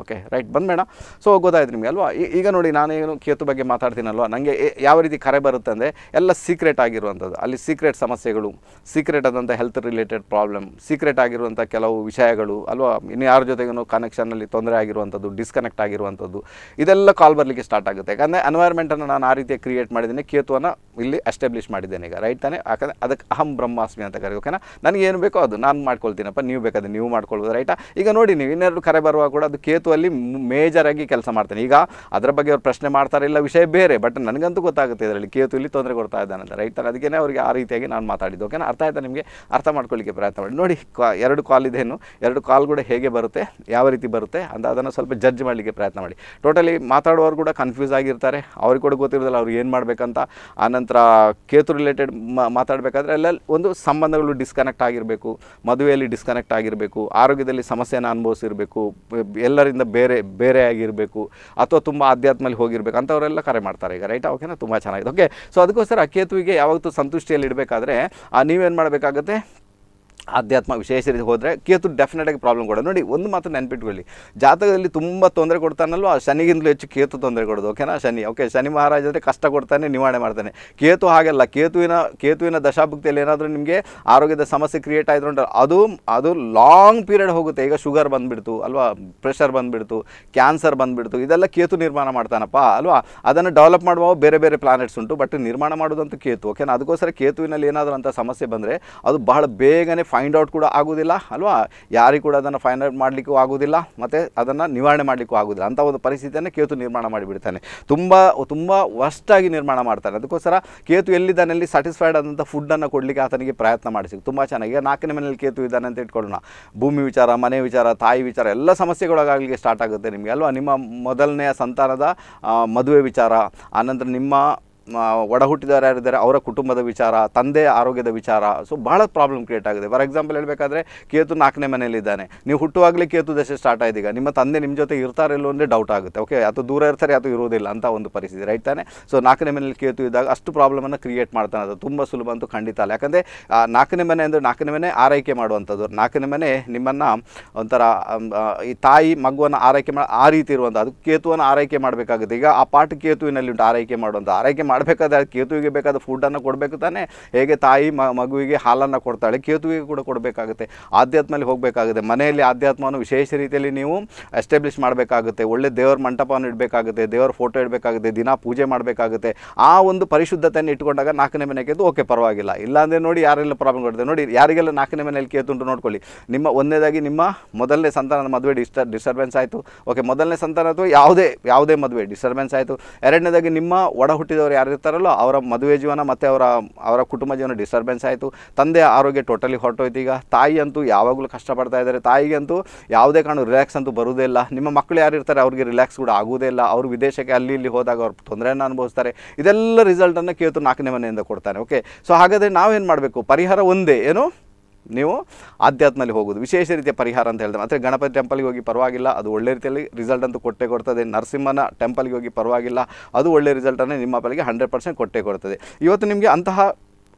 ಓಕೆ ರೈಟ್ ಮೇಡಮ್ ಸೊ ಗೊತ್ತಾಯ್ತು ನಿಮಗೆ ಅಲ್ವಾ ಈಗ ನೋಡಿ ನಾನೇನು ಕೇತು ಬಗ್ಗೆ ಮಾತಾಡ್ತೀನಲ್ವ ನನಗೆ ಯಾವ ರೀತಿ ಕರೆ ಬರುತ್ತೆ ಅಂದರೆ ಎಲ್ಲ ಸೀಕ್ರೆಟ್ ಆಗಿರುವಂಥದ್ದು ಅಲ್ಲಿ ಸೀಕ್ರೆಟ್ ಸಮಸ್ಯೆಗಳು ಸೀಕ್ರೆಟ್ ಆದಂಥ ಹೆಲ್ತ್ ರಿಲೇಟೆಡ್ ಪ್ರಾಬ್ಲಮ್ ಸೀಕ್ರೆಟ್ ಆಗಿರುವಂಥ ಕೆಲವು ವಿಷಯಗಳು ಅಲ್ವಾ ಇನ್ನು ಯಾರ ಜೊತೆಗೂ ಕನೆಕ್ಷನ್ನಲ್ಲಿ ತೊಂದರೆ ಆಗಿರುವಂಥದ್ದು ಡಿಸ್ಕನೆಕ್ಟ್ ಆಗಿರುವಂಥದ್ದು ಇದೆಲ್ಲ ಕಾಲ್ ಬರಲಿಕ್ಕೆ ಸ್ಟಾರ್ಟ್ ಆಗುತ್ತೆ ಯಾಕಂದರೆ ಎನ್ವೈರ್ಮೆಂಟನ್ನು ನಾನು ಆ ರೀತಿ ಕ್ರಿಯೇಟ್ ಮಾಡಿದ್ದೀನಿ ಕೇತುವನ್ನು ಇಲ್ಲಿ ಎಸ್ಟಾಬ್ಲಿಷ್ ಮಾಡಿದ್ದೇನೆ ಈಗ ರೈಟ್ ತಾನೆ ಯಾಕಂದರೆ ಅದಕ್ಕೆ ಅಹಂ ಬ್ರಹ್ಮಾಸ್ಮಿ ಅಂತ ಕರೆ ಓಕೆನಾ ನನಗೇನು ಬೇಕೋ ಅದು ನಾನು ಮಾಡ್ಕೊಳ್ತೀನಪ್ಪ ನೀವು ಬೇಕಾದ್ರೆ ನೀವು ಮಾಡ್ಕೊಳ್ಬೋದು ರೈಟಾ ಈಗ ನೋಡಿ ನೀವು ಇನ್ನೆರಡು ಕರೆ ಬರುವಾಗ ಕೂಡ ಅದು ಕೇತು ಮೇಜರ್ ಆಗಿ ಕೆಲಸ ಮಾಡ್ತಾನೆ ಈಗ ಅದರ ಬಗ್ಗೆ ಅವ್ರು ಪ್ರಶ್ನೆ ಮಾಡ್ತಾರೆ ಇಲ್ಲ ವಿಷಯ ಬೇರೆ ಬಟ್ ನನಗಂತೂ ಗೊತ್ತಾಗುತ್ತೆ ಇದರಲ್ಲಿ ಕೇತು ಇಲ್ಲಿ ತೊಂದರೆ ಕೊಡ್ತಾ ಇದ್ದಾನಂತ ರೈಟ್ ಅದಕ್ಕೆ ಅವರಿಗೆ ಆ ರೀತಿಯಾಗಿ ನಾನು ಮಾತಾಡಿದ್ದು ಓಕೆನಾ ಅರ್ಥ ಆಯ್ತಾ ನಿಮಗೆ ಅರ್ಥ ಮಾಡ್ಕೊಳ್ಳಿಕ್ಕೆ ಪ್ರಯತ್ನ ಮಾಡಿ ನೋಡಿ ಎರಡು ಕಾಲ್ ಇದೇನು ಎರಡು ಕಾಲ್ ಕೂಡ ಹೇಗೆ ಬರುತ್ತೆ ಯಾವ ರೀತಿ ಬರುತ್ತೆ ಅಂತ ಅದನ್ನು ಸ್ವಲ್ಪ ಜಡ್ಜ್ ಮಾಡಲಿಕ್ಕೆ ಪ್ರಯತ್ನ ಮಾಡಿ ಟೋಟಲಿ ಮಾತಾಡುವವರು ಕೂಡ ಕನ್ಫ್ಯೂಸ್ ಆಗಿರ್ತಾರೆ ಅವ್ರಿಗೆ ಕೂಡ ಗೊತ್ತಿರೋದಿಲ್ಲ ಅವ್ರು ಏನು ಮಾಡಬೇಕಂತ ಆನಂತರ ಕೇತು ರಿಲೇಟೆಡ್ ಮಾತಾಡಬೇಕಾದ್ರೆ ಎಲ್ಲ ಒಂದು ಸಂಬಂಧಗಳು ಡಿಸ್ಕನೆಕ್ಟ್ ಆಗಿರಬೇಕು ಮದುವೆಯಲ್ಲಿ ಡಿಸ್ಕನೆಕ್ಟ್ ಆಗಿರಬೇಕು ಆರೋಗ್ಯದಲ್ಲಿ ಸಮಸ್ಯೆಯನ್ನು ಅನುಭವಿಸಿರಬೇಕು ಎಲ್ಲರಿಂದ ಬೇರೆ ಬೇರೆ ಆಗಿರಬೇಕು ಅಥವಾ ತುಂಬ ಆಧ್ಯಾತ್ಮಲ್ಲಿ ಹೋಗಿರ್ಬೇಕು ಅಂಥವರೆಲ್ಲ ಕರೆ ಮಾಡ್ತಾರೆ ಈಗ ರೈಟ್ ಓಕೆನಾ ತುಂಬ ಚೆನ್ನಾಗಿದೆ ಓಕೆ ಸೊ ಅದಕ್ಕೋಸ್ಕರ ಅಕೇತುವಿಗೆ ಯಾವತ್ತೂ ಸಂತುಷ್ಟಿಯಲ್ಲಿ ಇಡಬೇಕಾದ್ರೆ ನೀವೇನು ಮಾಡಬೇಕಾಗುತ್ತೆ ಆಧ್ಯಾತ್ಮ ವಿಶೇಷ ರೀತಿ ಹೋದರೆ ಕೇತು ಡೆಫಿನೆಟಾಗಿ ಪ್ರಾಬ್ಲಮ್ ಕೊಡೋದು ನೋಡಿ ಒಂದು ಮಾತ್ರ ನೆನಪಿಟ್ಕೊಳ್ಳಿ ಜಾತಕದಲ್ಲಿ ತುಂಬ ತೊಂದರೆ ಕೊಡ್ತಾನಲ್ವ ಶನಿಗಿಂತಲೂ ಹೆಚ್ಚು ಕೇತು ತೊಂದರೆ ಕೊಡೋದು ಓಕೆನಾ ಶನಿ ಓಕೆ ಶನಿ ಮಹಾರಾಜ ಅಂದರೆ ಕಷ್ಟ ಕೊಡ್ತಾನೆ ನಿವಾರಣೆ ಮಾಡ್ತಾನೆ ಕೇತು ಹಾಗೆಲ್ಲ ಕೇತುವಿನ ಕೇತುವಿನ ದಶಾಭುಕ್ತಿಯಲ್ಲಿ ಏನಾದರೂ ನಿಮಗೆ ಆರೋಗ್ಯದ ಸಮಸ್ಯೆ ಕ್ರಿಯೇಟ್ ಆಯಿತು ಅಂತ ಅದು ಅದು ಲಾಂಗ್ ಪೀರಿಯಡ್ ಹೋಗುತ್ತೆ ಈಗ ಶುಗರ್ ಬಂದುಬಿಡ್ತು ಅಲ್ವಾ ಪ್ರೆಷರ್ ಬಂದುಬಿಡ್ತು ಕ್ಯಾನ್ಸರ್ ಬಂದುಬಿಡ್ತು ಇದೆಲ್ಲ ಕೇತು ನಿರ್ಮಾಣ ಮಾಡ್ತಾನಪ್ಪ ಅಲ್ವಾ ಅದನ್ನು ಡೆವಲಪ್ ಮಾಡುವ ಬೇರೆ ಬೇರೆ ಪ್ಲಾನೆಟ್ಸ್ ಉಂಟು ಬಟ್ ನಿರ್ಮಾಣ ಮಾಡೋದಂತೂ ಕೇತು ಓಕೆನಾ ಅದಕ್ಕೋಸ್ಕರ ಕೇತುವಿನಲ್ಲಿ ಏನಾದರೂ ಅಂತ ಸಮಸ್ಯೆ ಬಂದರೆ ಅದು ಬಹಳ ಬೇಗನೆ ಫೈಂಡ್ ಔಟ್ ಕೂಡ ಆಗೋದಿಲ್ಲ ಅಲ್ವಾ ಯಾರಿಗೂ ಕೂಡ ಅದನ್ನು ಫೈಂಡ್ ಔಟ್ ಮಾಡಲಿಕ್ಕೂ ಆಗೋದಿಲ್ಲ ಮತ್ತು ಅದನ್ನು ನಿವಾರಣೆ ಮಾಡಲಿಕ್ಕೂ ಆಗೋದಿಲ್ಲ ಅಂಥ ಒಂದು ಪರಿಸ್ಥಿತಿಯನ್ನು ಕೇತು ನಿರ್ಮಾಣ ಮಾಡಿಬಿಡ್ತಾನೆ ತುಂಬ ತುಂಬ ವಸ್ಟಾಗಿ ನಿರ್ಮಾಣ ಮಾಡ್ತಾನೆ ಅದಕ್ಕೋಸ್ಕರ ಕೇತು ಅಲ್ಲಿ ಸ್ಯಾಟಿಸ್ಫೈಡ್ ಆದಂಥ ಫುಡ್ಡನ್ನು ಕೊಡಲಿಕ್ಕೆ ಆತನಿಗೆ ಪ್ರಯತ್ನ ಮಾಡಿಸಿ ತುಂಬ ಚೆನ್ನಾಗಿ ಈಗ ನಾಲ್ಕನೇ ಮನೆಯಲ್ಲಿ ಕೇತು ಇದ್ದಾನೆ ಅಂತ ಇಟ್ಕೊಳ್ಳೋಣ ಭೂಮಿ ವಿಚಾರ ಮನೆ ವಿಚಾರ ತಾಯಿ ವಿಚಾರ ಎಲ್ಲ ಸಮಸ್ಯೆಗಳಾಗಲಿಕ್ಕೆ ಸ್ಟಾರ್ಟ್ ಆಗುತ್ತೆ ನಿಮಗೆ ಅಲ್ವಾ ನಿಮ್ಮ ಮೊದಲನೆಯ ಸಂತಾನದ ಮದುವೆ ವಿಚಾರ ಆನಂತರ ನಿಮ್ಮ ಒಡ ಹುಟ್ಟಿದವರು ಯಾರಿದ್ದಾರೆ ಅವರ ಕುಟುಂಬದ ವಿಚಾರ ತಂದೆ ಆರೋಗ್ಯದ ವಿಚಾರ ಸೊ ಭಾಳ ಪ್ರಾಬ್ಲಮ್ ಕ್ರಿಯೇಟ್ ಆಗಿದೆ ಫಾರ್ ಎಕ್ಸಾಂಪಲ್ ಹೇಳಬೇಕಾದ್ರೆ ಕೇತು ನಾಲ್ಕನೇ ಮನೆಯಲ್ಲಿದ್ದಾನೆ ನೀವು ಹುಟ್ಟುವಾಗಲೇ ಕೇತು ದಶೆ ಸ್ಟಾರ್ಟ್ ಆಗಿದೆ ಈಗ ನಿಮ್ಮ ತಂದೆ ನಿಮ್ಮ ಜೊತೆ ಇರ್ತಾರೆ ಇಲ್ಲೋ ಅಂದರೆ ಡೌಟ್ ಆಗುತ್ತೆ ಓಕೆ ಅಥವಾ ದೂರ ಇರ್ತಾರೆ ಅಥವಾ ಇರೋದಿಲ್ಲ ಅಂತ ಒಂದು ಪರಿಸ್ಥಿತಿ ರೈಟ್ ತಾನೆ ಸೊ ನಾಲ್ಕನೇ ಮನೆಯಲ್ಲಿ ಕೇತು ಇದ್ದಾಗ ಅಷ್ಟು ಪ್ರಾಬ್ಲಮನ್ನು ಕ್ರಿಯೇಟ್ ಮಾಡ್ತಾನೆ ಅದು ತುಂಬ ಸುಲಭ ಅಂತೂ ಖಂಡಿತ ಅಲ್ಲ ಯಾಕಂದರೆ ನಾಲ್ಕನೇ ಮನೆ ಅಂದರೆ ನಾಲ್ಕನೇ ಮನೆ ಆರೈಕೆ ಮಾಡುವಂಥದ್ದು ನಾಲ್ಕನೇ ಮನೆ ನಿಮ್ಮನ್ನು ಒಂಥರ ಈ ತಾಯಿ ಮಗುವನ್ನು ಆರೈಕೆ ಮಾಡಿ ಆ ರೀತಿ ಇರುವಂಥ ಅದು ಕೇತುವನ್ನು ಆರೈಕೆ ಮಾಡಬೇಕಾಗುತ್ತೆ ಈಗ ಆ ಪಾಠ ಕೇತುವಿನಲ್ಲಿ ಉಂಟು ಆರೈಕೆ ಮಾಡುವಂಥ ಆರೈಕೆ ಮಾಡಿ ಮಾಡಬೇಕಾದ್ರೆ ಕೇತುವಿಗೆ ಬೇಕಾದ ಫುಡ್ಡನ್ನು ಕೊಡಬೇಕು ತಾನೇ ಹೇಗೆ ತಾಯಿ ಮಗುವಿಗೆ ಹಾಲನ್ನು ಕೊಡ್ತಾಳೆ ಕೇತುವಿಗೆ ಕೂಡ ಕೊಡಬೇಕಾಗುತ್ತೆ ಆಧ್ಯಾತ್ಮದಲ್ಲಿ ಹೋಗಬೇಕಾಗುತ್ತೆ ಮನೆಯಲ್ಲಿ ಆಧ್ಯಾತ್ಮವನ್ನು ವಿಶೇಷ ರೀತಿಯಲ್ಲಿ ನೀವು ಎಸ್ಟಾಬ್ಲಿಷ್ ಮಾಡಬೇಕಾಗುತ್ತೆ ಒಳ್ಳೆ ದೇವರ ಮಂಟಪವನ್ನು ಇಡಬೇಕಾಗುತ್ತೆ ದೇವರ ಫೋಟೋ ಇಡಬೇಕಾಗುತ್ತೆ ದಿನ ಪೂಜೆ ಮಾಡಬೇಕಾಗುತ್ತೆ ಆ ಒಂದು ಪರಿಶುದ್ಧತೆಯನ್ನು ಇಟ್ಕೊಂಡಾಗ ನಾಲ್ಕನೇ ಮನೆ ಕೇತು ಓಕೆ ಪರವಾಗಿಲ್ಲ ಇಲ್ಲಾಂದರೆ ನೋಡಿ ಯಾರೆಲ್ಲ ಪ್ರಾಬ್ಲಮ್ ಕೊಡ್ತಾರೆ ನೋಡಿ ಯಾರಿಗೆಲ್ಲ ನಾಲ್ಕನೇ ಮನೆಯಲ್ಲಿ ಉಂಟು ನೋಡ್ಕೊಳ್ಳಿ ನಿಮ್ಮ ಒಂದನೇದಾಗಿ ನಿಮ್ಮ ಮೊದಲನೇ ಸಂತಾನದ ಮದುವೆ ಡಿಸ್ಟರ್ ಡಿಸ್ಟರ್ಬೆನ್ಸ್ ಆಯಿತು ಓಕೆ ಮೊದಲನೇ ಸಂತಾನ ಅಥವಾ ಯಾವುದೇ ಯಾವುದೇ ಮದುವೆ ಡಿಸ್ಟರ್ಬೆನ್ಸ್ ಆಯಿತು ಎರಡನೇದಾಗಿ ನಿಮ್ಮ ಒಡ ಹುಟ್ಟಿದವರು ಯಾರು ಇರ್ತಾರಲ್ಲ ಅವರ ಮದುವೆ ಜೀವನ ಮತ್ತು ಅವರ ಅವರ ಕುಟುಂಬ ಜೀವನ ಡಿಸ್ಟರ್ಬೆನ್ಸ್ ಆಯಿತು ತಂದೆ ಆರೋಗ್ಯ ಟೋಟಲಿ ಹೊರಟೋಯ್ತು ಈಗ ತಾಯಿ ಅಂತೂ ಯಾವಾಗಲೂ ಕಷ್ಟಪಡ್ತಾ ಇದ್ದಾರೆ ತಾಯಿಗಂತೂ ಯಾವುದೇ ಕಾರಣ ರಿಲ್ಯಾಕ್ಸ್ ಅಂತೂ ಬರೋದೇ ಇಲ್ಲ ನಿಮ್ಮ ಮಕ್ಕಳು ಯಾರು ಇರ್ತಾರೆ ಅವ್ರಿಗೆ ರಿಲ್ಯಾಕ್ಸ್ ಕೂಡ ಆಗುವುದೇ ಇಲ್ಲ ಅವರು ವಿದೇಶಕ್ಕೆ ಅಲ್ಲಿ ಇಲ್ಲಿ ಹೋದಾಗ ಅವ್ರು ತೊಂದರೆಯನ್ನು ಅನುಭವಿಸ್ತಾರೆ ಇದೆಲ್ಲ ರಿಸಲ್ಟನ್ನು ಕೇಳ್ತು ನಾಲ್ಕನೇ ಮನೆಯಿಂದ ಕೊಡ್ತಾರೆ ಓಕೆ ಸೊ ಹಾಗಾದರೆ ನಾವೇನು ಮಾಡಬೇಕು ಪರಿಹಾರ ಒಂದೇ ಏನು ನೀವು ಆಧ್ಯಾತ್ಮಲ್ಲಿ ಹೋಗೋದು ವಿಶೇಷ ರೀತಿಯ ಪರಿಹಾರ ಅಂತ ಹೇಳಿದ್ರೆ ಅಂದರೆ ಗಣಪತಿ ಟೆಂಪಲ್ಗೆ ಹೋಗಿ ಪರವಾಗಿಲ್ಲ ಅದು ಒಳ್ಳೆ ರೀತಿಯಲ್ಲಿ ರಿಸಲ್ಟ್ ಅಂತೂ ಕೊಟ್ಟೆ ಕೊಡ್ತದೆ ನರಸಿಂಹನ ಟೆಂಪಲ್ಗೆ ಹೋಗಿ ಪರವಾಗಿಲ್ಲ ಅದು ಒಳ್ಳೆ ರಿಸಲ್ಟನ್ನೇ ನಿಮ್ಮ ಬಳಿಗೆ ಹಂಡ್ರೆಡ್ ಪರ್ಸೆಂಟ್ ಕೊಟ್ಟೆ ಕೊಡ್ತದೆ ಇವತ್ತು ನಿಮಗೆ ಅಂತಹ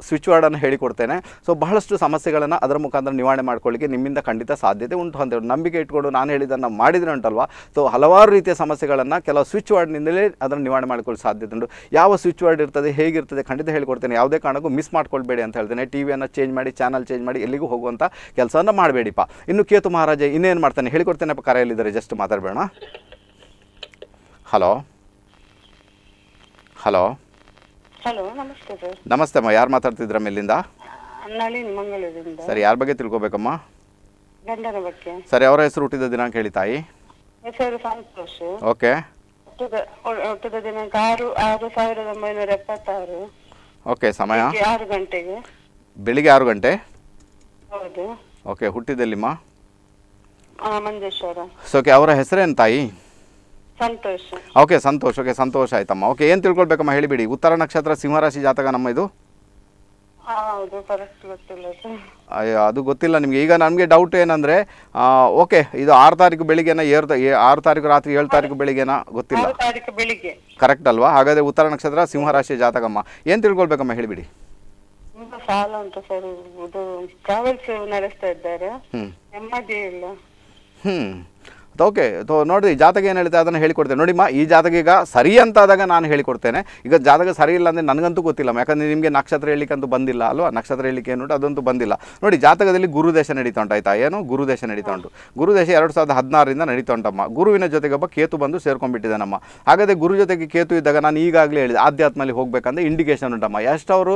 ಸ್ವಿಚ್ ವರ್ಡನ್ನು ಹೇಳಿಕೊಡ್ತೇನೆ ಸೊ ಬಹಳಷ್ಟು ಸಮಸ್ಯೆಗಳನ್ನು ಅದರ ಮುಖಾಂತರ ನಿವಾರಣೆ ಮಾಡ್ಕೊಳ್ಳಿಕ್ಕೆ ನಿಮ್ಮಿಂದ ಖಂಡಿತ ಸಾಧ್ಯತೆ ಉಂಟು ಅಂತ ನಂಬಿಕೆ ಇಟ್ಕೊಂಡು ನಾನು ಹೇಳಿದ್ದನ್ನು ಮಾಡಿದರೆ ಉಂಟಲ್ವ ಸೊ ಹಲವಾರು ರೀತಿಯ ಸಮಸ್ಯೆಗಳನ್ನು ಕೆಲವು ಸ್ವಿಚ್ ವರ್ಡ್ನಿಂದಲೇ ಅದನ್ನು ನಿವಾರಣೆ ಮಾಡ್ಕೊಳ್ಳೋ ಸಾಧ್ಯತೆ ಉಂಟು ಯಾವ ಸ್ವಿಚ್ ವರ್ಡ್ ಇರ್ತದೆ ಹೇಗಿರ್ತದೆ ಖಂಡಿತ ಹೇಳ್ಕೊಡ್ತೇನೆ ಯಾವುದೇ ಕಾರಣಕ್ಕೂ ಮಿಸ್ ಮಾಡ್ಕೊಳ್ಬೇಡಿ ಅಂತ ಹೇಳ್ತೇನೆ ಟಿ ವಿಯನ್ನು ಚೇಂಜ್ ಮಾಡಿ ಚಾನಲ್ ಚೇಂಜ್ ಮಾಡಿ ಎಲ್ಲಿಗೂ ಹೋಗುವಂಥ ಕೆಲಸವನ್ನು ಮಾಡಬೇಡಿಪ್ಪ ಇನ್ನು ಕೇತು ಮಹಾರಾಜ ಇನ್ನೇನು ಮಾಡ್ತಾನೆ ಹೇಳಿಕೊಡ್ತೇನೆಪ್ಪ ಕರೆಯಲ್ಲಿದ್ದಾರೆ ಜಸ್ಟ್ ಮಾತಾಡಬೇಡ ಹಲೋ ಹಲೋ ಹಲೋ ನಮಸ್ತೆ ಸರ್ ನಮಸ್ತೆ ಅಮ್ಮ ಯಾರು ಮಾತಾಡ್ತಿದ್ರಮ್ಮ ಇಲ್ಲಿಂದ ನಳಿನಿ ಮಂಗಳೂರಿಂದ ಸರಿ ಯಾರ ಬಗ್ಗೆ ತಿಳ್ಕೊಬೇಕಮ್ಮ ಗಂಡನ ಬಗ್ಗೆ ಸರಿ ಅವರ ಹೆಸರು ಹುಟ್ಟಿದ ದಿನಾಂಕ ಹೇಳಿ ತಾಯಿ ಹೆಸರು ಸಂತೋಷ್ ಓಕೆ ಹುಟ್ಟಿದ ದಿನಾಂಕ ಆರು ಆರು ಸಾವಿರದ ಒಂಬೈನೂರ ಎಪ್ಪತ್ತಾರು ಓಕೆ ಸಮಯ ಆರು ಗಂಟೆಗೆ ಬೆಳಿಗ್ಗೆ ಆರು ಗಂಟೆ ಹೌದು ಓಕೆ ಹುಟ್ಟಿದೆಲ್ಲಿಮ್ಮ ಮಂಜೇಶ್ವರ ಸೊ ಓಕೆ ಅವರ ಹೆಸರೇನು ತಾಯಿ ಸಂತೋಷ ಓಕೆ ಸಂತೋಷ ಓಕೆ ಸಂತೋಷ ಆಯ್ತಮ್ಮ ಓಕೆ ಏನು ತಿಳ್ಕೊಳ್ಬೇಕಮ್ಮ ಹೇಳಿಬಿಡಿ ಉತ್ತರ ನಕ್ಷತ್ರ ಸಿಂಹರಾಶಿ ಜಾತಕ ನಮ್ಮ ಇದು ಅದು ಗೊತ್ತಿಲ್ಲ ನಿಮಗೆ ಈಗ ನಮಗೆ ಡೌಟ್ ಏನಂದರೆ ಓಕೆ ಇದು ಆರು ತಾರೀಕು ಬೆಳಿಗ್ಗೆನ ಏರ್ತ ಆರು ತಾರೀಕು ರಾತ್ರಿ ಏಳು ತಾರೀಕು ಬೆಳಿಗ್ಗೆನ ಗೊತ್ತಿಲ್ಲ ಕರೆಕ್ಟ್ ಅಲ್ವಾ ಹಾಗಾದ್ರೆ ಉತ್ತರ ನಕ್ಷತ್ರ ಸಿಂಹರಾಶಿ ಜಾತಕಮ್ಮ ಏನು ತಿಳ್ಕೊಳ್ಬೇಕಮ್ಮ ಹೇಳಿಬಿಡಿ ಸಾಲ ಅಂತ ಸರ್ ಇದು ಟ್ರಾವೆಲ್ಸ್ ನಡೆಸ್ತಾ ಇದ್ದಾರೆ ನೆಮ್ಮದಿ ಇಲ್ಲ ಹ್ಮ್ ಓಕೆ ನೋಡಿ ಜಾತಕ ಏನು ಹೇಳ್ತಾ ಅದನ್ನು ಹೇಳಿಕೊಡ್ತೇನೆ ನೋಡಿ ಈ ಜಾತಕ ಈಗ ಸರಿ ಅಂತಾದಾಗ ನಾನು ಹೇಳಿಕೊಡ್ತೇನೆ ಈಗ ಜಾತಕ ಸರಿ ಇಲ್ಲ ಅಂದರೆ ನನಗಂತೂ ಗೊತ್ತಿಲ್ಲ ಯಾಕಂದರೆ ನಿಮಗೆ ನಕ್ಷತ್ರ ಹೇಳಿಕಂತೂ ಬಂದಿಲ್ಲ ಅಲ್ವಾ ನಕ್ಷತ್ರ ಹೇಳಿಕೆ ಏನು ಅದಂತೂ ಬಂದಿಲ್ಲ ನೋಡಿ ಜಾತಕದಲ್ಲಿ ಗುರುದೇಶ ನಡೀತಾ ಉಂಟು ಆಯಿತಾ ಏನು ಗುರುದೇಶ ನಡೀತಾ ಉಂಟು ಗುರುದೇಶ ಎರಡು ಸಾವಿರದ ಹದಿನಾರರಿಂದ ನಡೀತಾ ಉಂಟಮ್ಮ ಗುರುವಿನ ಜೊತೆಗೆ ಒಬ್ಬ ಕೇತು ಬಂದು ಸೇರ್ಕೊಂಡ್ಬಿಟ್ಟಿದೆ ನಮ್ಮ ಹಾಗಾದರೆ ಗುರು ಜೊತೆಗೆ ಕೇತು ಇದ್ದಾಗ ನಾನು ಈಗಾಗಲೇ ಹೇಳಿದೆ ಆಧ್ಯಾತ್ಮಲ್ಲಿ ಹೋಗಬೇಕಂದ್ರೆ ಇಂಡಿಕೇಶನ್ ಉಂಟಮ್ಮ ಎಷ್ಟವರು ಅವರು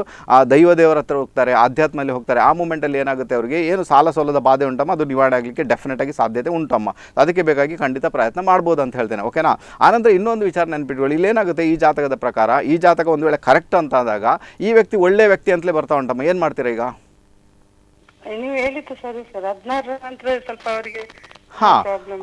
ದೈವ ದೇವರ ಹತ್ರ ಹೋಗ್ತಾರೆ ಆಧ್ಯಾತ್ಮಲ್ಲಿ ಹೋಗ್ತಾರೆ ಆ ಮೂಮೆಂಟಲ್ಲಿ ಏನಾಗುತ್ತೆ ಅವರಿಗೆ ಏನು ಸಾಲ ಸೋಲದ ಬಾಧೆ ಉಂಟಮ್ಮ ಅದು ನಿವಾರಣೆ ಆಗಲಿಕ್ಕೆ ಆಗಿ ಸಾಧ್ಯತೆ ಉಂಟಮ್ಮ ಅದಕ್ಕೆ ಬೇಕಾಗಿ ಖಂಡಿತ ಪ್ರಯತ್ನ ಮಾಡ್ಬೋದು ಅಂತ ಹೇಳ್ತೇನೆ ಓಕೆನಾ ಆನಂತರ ಇನ್ನೊಂದು ವಿಚಾರ ಇಲ್ಲ ಇಲ್ಲೇನಾಗುತ್ತೆ ಈ ಜಾತಕದ ಪ್ರಕಾರ ಈ ಜಾತಕ ಒಂದು ವೇಳೆ ಕರೆಕ್ಟ್ ಅಂತ ಆದಾಗ ಈ ವ್ಯಕ್ತಿ ಒಳ್ಳೆ ವ್ಯಕ್ತಿ ಅಂತಲೇ ಬರ್ತಾ ಉಂಟಮ್ಮ ಏನು ಮಾಡ್ತೀರಾ ಈಗ ನೀವು ಹೇಳಿದ್ದು ಸರಿ ಸರ್ ಹದಿನಾರರ ನಂತರ ಸ್ವಲ್ಪ ಅವರಿಗೆ ಹಾಂ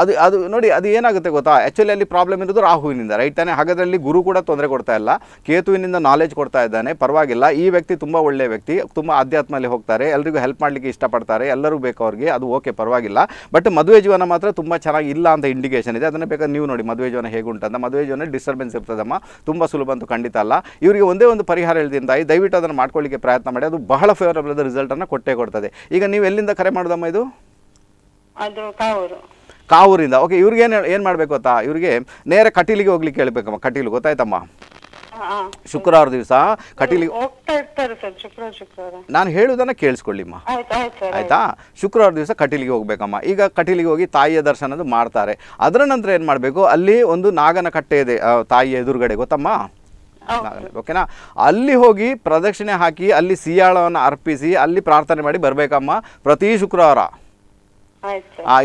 ಅದು ಅದು ನೋಡಿ ಅದು ಏನಾಗುತ್ತೆ ಗೊತ್ತಾ ಆ್ಯಕ್ಚುಲಿ ಅಲ್ಲಿ ಪ್ರಾಬ್ಲಮ್ ಇರೋದು ರಾಹುವಿನಿಂದ ರೈಟ್ ತಾನೇ ಹಾಗಾದ್ರಲ್ಲಿ ಗುರು ಕೂಡ ತೊಂದರೆ ಕೊಡ್ತಾ ಇಲ್ಲ ಕೇತುವಿನಿಂದ ನಾಲೆಜ್ ಕೊಡ್ತಾ ಇದ್ದಾನೆ ಪರವಾಗಿಲ್ಲ ಈ ವ್ಯಕ್ತಿ ತುಂಬ ಒಳ್ಳೆಯ ವ್ಯಕ್ತಿ ತುಂಬ ಆಧ್ಯಾತ್ಮಲ್ಲಿ ಹೋಗ್ತಾರೆ ಎಲ್ರಿಗೂ ಹೆಲ್ಪ್ ಮಾಡಲಿಕ್ಕೆ ಇಷ್ಟಪಡ್ತಾರೆ ಎಲ್ಲರೂ ಬೇಕು ಅವ್ರಿಗೆ ಅದು ಓಕೆ ಪರವಾಗಿಲ್ಲ ಬಟ್ ಮದುವೆ ಜೀವನ ಮಾತ್ರ ತುಂಬ ಚೆನ್ನಾಗಿ ಇಲ್ಲ ಅಂತ ಇಂಡಿಕೇಷನ್ ಇದೆ ಅದನ್ನು ಬೇಕಾದ್ರೆ ನೀವು ನೋಡಿ ಮದುವೆ ಜೀವನ ಹೇಗುಂಟಂತ ಮದುವೆ ಜೀವನ ಡಿಸ್ಟರ್ಬೆನ್ಸ್ ಇರ್ತದಮ್ಮ ತುಂಬ ಸುಲಭ ಅಂತೂ ಖಂಡಿತ ಅಲ್ಲ ಇವರಿಗೆ ಒಂದೇ ಒಂದು ಪರಿಹಾರ ಹೇಳಿದಿಂದ ದಯವಿಟ್ಟು ಅದನ್ನು ಮಾಡ್ಕೊಳ್ಳಿಕ್ಕೆ ಪ್ರಯತ್ನ ಮಾಡಿ ಅದು ಬಹಳ ಫೇವರಬಲ್ ರಿಸಲ್ಟನ್ನು ಕೊಟ್ಟೇ ಕೊಡ್ತದೆ ಈಗ ನೀವು ಎಲ್ಲಿಂದ ಕರೆ ಮಾಡೋದಮ್ಮ ಇದು ಅದು ಕಾವೂರಿಂದ ಓಕೆ ಇವ್ರಿಗೆ ಏನು ಏನು ಮಾಡಬೇಕು ಗೊತ್ತಾ ಇವ್ರಿಗೆ ನೇರ ಕಟೀಲಿಗೆ ಹೋಗ್ಲಿಕ್ಕೆ ಹೇಳ್ಬೇಕಮ್ಮ ಕಟೀಲು ಗೊತ್ತಾಯ್ತಮ್ಮ ಶುಕ್ರವಾರ ದಿವಸ ಕಟೀಲಿಗೆ ನಾನು ಹೇಳುವುದನ್ನು ಕೇಳಿಸ್ಕೊಳ್ಳಿಮ್ಮ ಆಯ್ತಾ ಶುಕ್ರವಾರ ದಿವಸ ಕಟೀಲಿಗೆ ಹೋಗ್ಬೇಕಮ್ಮ ಈಗ ಕಟೀಲಿಗೆ ಹೋಗಿ ತಾಯಿಯ ದರ್ಶನದ್ದು ಮಾಡ್ತಾರೆ ಅದರ ನಂತರ ಏನು ಮಾಡಬೇಕು ಅಲ್ಲಿ ಒಂದು ನಾಗನ ಕಟ್ಟೆ ಇದೆ ತಾಯಿಯ ಎದುರುಗಡೆ ಗೊತ್ತಮ್ಮ ಓಕೆನಾ ಅಲ್ಲಿ ಹೋಗಿ ಪ್ರದಕ್ಷಿಣೆ ಹಾಕಿ ಅಲ್ಲಿ ಸಿಯಾಳವನ್ನು ಅರ್ಪಿಸಿ ಅಲ್ಲಿ ಪ್ರಾರ್ಥನೆ ಮಾಡಿ ಬರ್ಬೇಕಮ್ಮ ಪ್ರತಿ ಶುಕ್ರವಾರ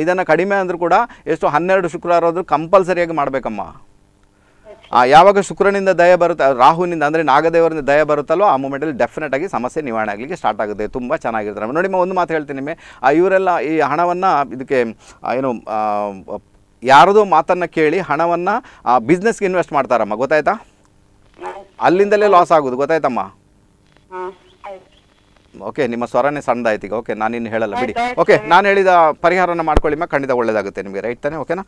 ಇದನ್ನು ಕಡಿಮೆ ಅಂದರೂ ಕೂಡ ಎಷ್ಟು ಹನ್ನೆರಡು ಶುಕ್ರವಾರ ಆದರೂ ಕಂಪಲ್ಸರಿಯಾಗಿ ಮಾಡಬೇಕಮ್ಮ ಯಾವಾಗ ಶುಕ್ರನಿಂದ ದಯ ಬರುತ್ತೆ ರಾಹುನಿಂದ ಅಂದರೆ ನಾಗದೇವರಿಂದ ದಯ ಬರುತ್ತಲ್ಲೋ ಆ ಮೂಮೆಂಟಲ್ಲಿ ಡೆಫಿನೆಟ್ ಆಗಿ ಸಮಸ್ಯೆ ನಿವಾರಣೆ ಆಗಲಿಕ್ಕೆ ಸ್ಟಾರ್ಟ್ ಆಗುತ್ತೆ ತುಂಬ ಚೆನ್ನಾಗಿರ್ತಾರೆ ನೋಡಿ ಒಂದು ಮಾತು ಹೇಳ್ತೀನಿ ನಿಮಗೆ ಇವರೆಲ್ಲ ಈ ಹಣವನ್ನು ಇದಕ್ಕೆ ಏನು ಯಾರದೋ ಮಾತನ್ನು ಕೇಳಿ ಹಣವನ್ನು ಬಿಸ್ನೆಸ್ಗೆ ಇನ್ವೆಸ್ಟ್ ಮಾಡ್ತಾರಮ್ಮ ಗೊತ್ತಾಯ್ತಾ ಅಲ್ಲಿಂದಲೇ ಲಾಸ್ ಆಗೋದು ಗೊತ್ತಾಯ್ತಮ್ಮ ಓಕೆ ನಿಮ್ಮ ಸ್ವರನೇ ಸಣ್ಣದಾಯ್ತು ಈಗ ಓಕೆ ನಾನಿನ್ನು ಹೇಳಲ್ಲ ಬಿಡಿ ಓಕೆ ನಾನು ಹೇಳಿದ ಪರಿಹಾರನ ಮಾಡ್ಕೊಳ್ಳಿ ಮಾ ಖಂಡಿತ ಒಳ್ಳೇದಾಗುತ್ತೆ ನಿಮಗೆ ರೈಟ್ ತಾನೆ ಓಕೆನಾ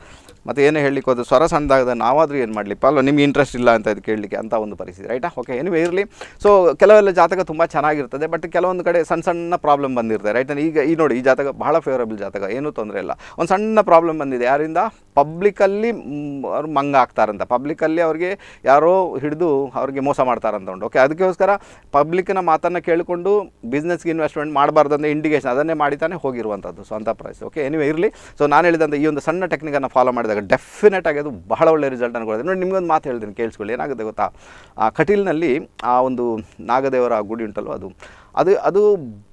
ಮತ್ತು ಏನೇ ಹೇಳಲಿಕ್ಕೆ ಹೋದ್ರೆ ಸ್ವರ ಸಣ್ಣದಾಗದ ನಾವಾದರೂ ಏನು ಮಾಡಲಿಪ್ಪ ಅಲ್ವ ನಿಮ್ಗೆ ಇಂಟ್ರೆಸ್ಟ್ ಇಲ್ಲ ಅಂತ ಇದು ಕೇಳಲಿಕ್ಕೆ ಅಂತ ಒಂದು ಪರಿಸ್ಥಿತಿ ರೈಟಾ ಓಕೆ ಏನು ಇರಲಿ ಸೊ ಕೆಲವೆಲ್ಲ ಜಾತಕ ತುಂಬ ಚೆನ್ನಾಗಿರ್ತದೆ ಬಟ್ ಕೆಲವೊಂದು ಕಡೆ ಸಣ್ಣ ಸಣ್ಣ ಪ್ರಾಬ್ಲಮ್ ಬಂದಿರ್ತದೆ ರೈಟ್ ಈಗ ಈ ನೋಡಿ ಈ ಜಾತಕ ಬಹಳ ಫೇವರೇಬಲ್ ಜಾತಕ ಏನೂ ತೊಂದರೆ ಇಲ್ಲ ಒಂದು ಸಣ್ಣ ಪ್ರಾಬ್ಲಮ್ ಬಂದಿದೆ ಯಾರಿಂದ ಪಬ್ಲಿಕಲ್ಲಿ ಅವ್ರು ಮಂಗ ಆಗ್ತಾರಂತ ಪಬ್ಲಿಕಲ್ಲಿ ಅವ್ರಿಗೆ ಯಾರೋ ಹಿಡಿದು ಅವ್ರಿಗೆ ಮೋಸ ಮಾಡ್ತಾರಂತ ಉಂಟು ಓಕೆ ಅದಕ್ಕೋಸ್ಕರ ಪಬ್ಲಿಕ್ನ ಮಾತನ್ನು ಕೇಳಿಕೊಂಡು ಬಿಸ್ನೆಸ್ಗೆ ಇನ್ವೆಸ್ಟ್ಮೆಂಟ್ ಮಾಡಬಾರ್ದು ಅಂದರೆ ಇಂಡಿಕೇಶನ್ ಅದನ್ನೇ ಮಾಡಿ ತಾನೇ ಹೋಗಿರುವಂಥದ್ದು ಸ್ವಂತ ಪ್ರೈಸ್ ಓಕೆ ಎನಿವೆ ಇರಲಿ ಸೊ ನಾನು ಹೇಳಿದಂಥ ಈ ಒಂದು ಸಣ್ಣ ಟೆಕ್ನಿಕನ್ನು ಫಾಲೋ ಮಾಡಿದಾಗ ಡೆಫಿನೆಟ್ ಆಗಿ ಅದು ಬಹಳ ಒಳ್ಳೆ ರಿಸಲ್ಟ್ ಅನ್ಕೊಳ್ಳೋದು ನೋಡಿ ನಿಮಗೆ ಒಂದು ಮಾತು ಹೇಳ್ತೀನಿ ಕೇಳಿಸ್ಕೊಳ್ಳಿ ಏನಾಗುತ್ತೆ ಗೊತ್ತಾ ಆ ಕಟೀಲ್ನಲ್ಲಿ ಆ ಒಂದು ನಾಗದೇವರ ಗುಡಿ ಉಂಟಲ್ವ ಅದು ಅದು ಅದು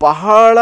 ಬಹಳ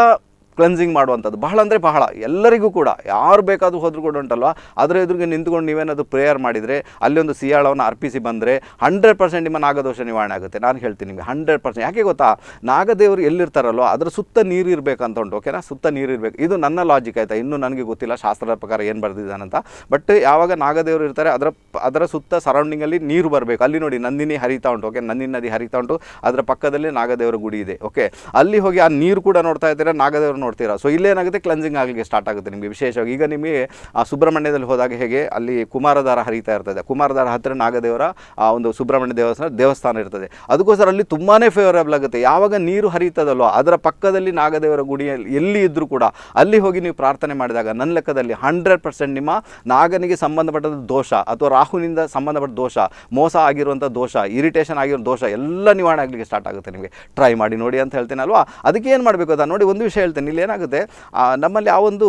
ಕ್ಲೆನ್ಸಿಂಗ್ ಮಾಡುವಂಥದ್ದು ಬಹಳ ಅಂದರೆ ಬಹಳ ಎಲ್ಲರಿಗೂ ಕೂಡ ಯಾರು ಬೇಕಾದರೂ ಹೋದರೂ ಕೂಡ ಉಂಟಲ್ವ ಅದರ ಎದುರಿಗೆ ನಿಂತ್ಕೊಂಡು ನೀವೇನಾದರೂ ಪ್ರೇಯರ್ ಮಾಡಿದರೆ ಒಂದು ಸಿಯಾಳವನ್ನು ಅರ್ಪಿಸಿ ಬಂದರೆ ಹಂಡ್ರೆಡ್ ಪರ್ಸೆಂಟ್ ನಿಮ್ಮ ನಾಗದೋಷ ನಿವಾರಣೆ ಆಗುತ್ತೆ ನಾನು ಹೇಳ್ತೀನಿ ನಿಮಗೆ ಹಂಡ್ರೆಡ್ ಪರ್ಸೆಂಟ್ ಯಾಕೆ ಗೊತ್ತಾ ನಾಗದೇವರು ಎಲ್ಲಿರ್ತಾರಲ್ಲೋ ಅದರ ಸುತ್ತ ನೀರು ಇರಬೇಕಂತ ಉಂಟು ಓಕೆನಾ ಸುತ್ತ ನೀರು ಇರಬೇಕು ಇದು ನನ್ನ ಲಾಜಿಕ್ ಆಯಿತಾ ಇನ್ನೂ ನನಗೆ ಗೊತ್ತಿಲ್ಲ ಶಾಸ್ತ್ರದ ಪ್ರಕಾರ ಏನು ಬರೆದಿದ್ದಾನಂತ ಬಟ್ ಯಾವಾಗ ನಾಗದೇವರು ಇರ್ತಾರೆ ಅದರ ಅದರ ಸುತ್ತ ಸರೌಂಡಿಂಗಲ್ಲಿ ನೀರು ಬರಬೇಕು ಅಲ್ಲಿ ನೋಡಿ ನಂದಿನಿ ಹರಿತಾ ಉಂಟು ಓಕೆ ನಂದಿನಿ ನದಿ ಹರಿತಾ ಉಂಟು ಅದರ ಪಕ್ಕದಲ್ಲಿ ನಾಗದೇವರ ಗುಡಿ ಇದೆ ಓಕೆ ಅಲ್ಲಿ ಹೋಗಿ ಆ ನೀರು ಕೂಡ ನೋಡ್ತಾ ಇದ್ದಾರೆ ನಾಗದೇವರು ನೋಡ್ತೀರಾ ಸೊ ಇಲ್ಲೇನಾಗುತ್ತೆ ಕ್ಲೆನ್ಸಿಂಗ್ ಆಗಲಿಕ್ಕೆ ಸ್ಟಾರ್ಟ್ ಆಗುತ್ತೆ ನಿಮಗೆ ವಿಶೇಷವಾಗಿ ಈಗ ನಿಮಗೆ ಆ ಸುಬ್ರಹ್ಮಣ್ಯದಲ್ಲಿ ಹೋದಾಗ ಹೇಗೆ ಅಲ್ಲಿ ಕುಮಾರಧಾರ ಹರಿತಾ ಇರ್ತದೆ ಕುಮಾರಧಾರ ಹತ್ತಿರ ನಾಗದೇವರ ಆ ಒಂದು ಸುಬ್ರಹ್ಮಣ್ಯ ದೇವಸ್ಥಾನ ದೇವಸ್ಥಾನ ಇರ್ತದೆ ಅದಕ್ಕೋಸ್ಕರ ಅಲ್ಲಿ ತುಂಬಾ ಫೇವರೇಬಲ್ ಆಗುತ್ತೆ ಯಾವಾಗ ನೀರು ಹರಿತದಲ್ಲೋ ಅದರ ಪಕ್ಕದಲ್ಲಿ ನಾಗದೇವರ ಗುಡಿ ಎಲ್ಲಿ ಇದ್ದರೂ ಕೂಡ ಅಲ್ಲಿ ಹೋಗಿ ನೀವು ಪ್ರಾರ್ಥನೆ ಮಾಡಿದಾಗ ನನ್ನ ಲೆಕ್ಕದಲ್ಲಿ ಹಂಡ್ರೆಡ್ ಪರ್ಸೆಂಟ್ ನಿಮ್ಮ ನಾಗನಿಗೆ ಸಂಬಂಧಪಟ್ಟದ ದೋಷ ಅಥವಾ ರಾಹುನಿಂದ ಸಂಬಂಧಪಟ್ಟ ದೋಷ ಮೋಸ ಆಗಿರುವಂಥ ದೋಷ ಇರಿಟೇಷನ್ ಆಗಿರೋ ದೋಷ ಎಲ್ಲ ನಿವಾರಣೆ ಆಗಲಿಕ್ಕೆ ಸ್ಟಾರ್ಟ್ ಆಗುತ್ತೆ ನಿಮಗೆ ಟ್ರೈ ಮಾಡಿ ನೋಡಿ ಅಂತ ಹೇಳ್ತೇನೆ ಅಲ್ವಾ ಅದಕ್ಕೆ ಏನು ಮಾಡಬೇಕು ಅದನ್ನು ನೋಡಿ ಒಂದು ವಿಷಯ ಹೇಳ್ತೇನೆ ಇಲ್ಲಿ ಏನಾಗುತ್ತೆ ನಮ್ಮಲ್ಲಿ ಆ ಒಂದು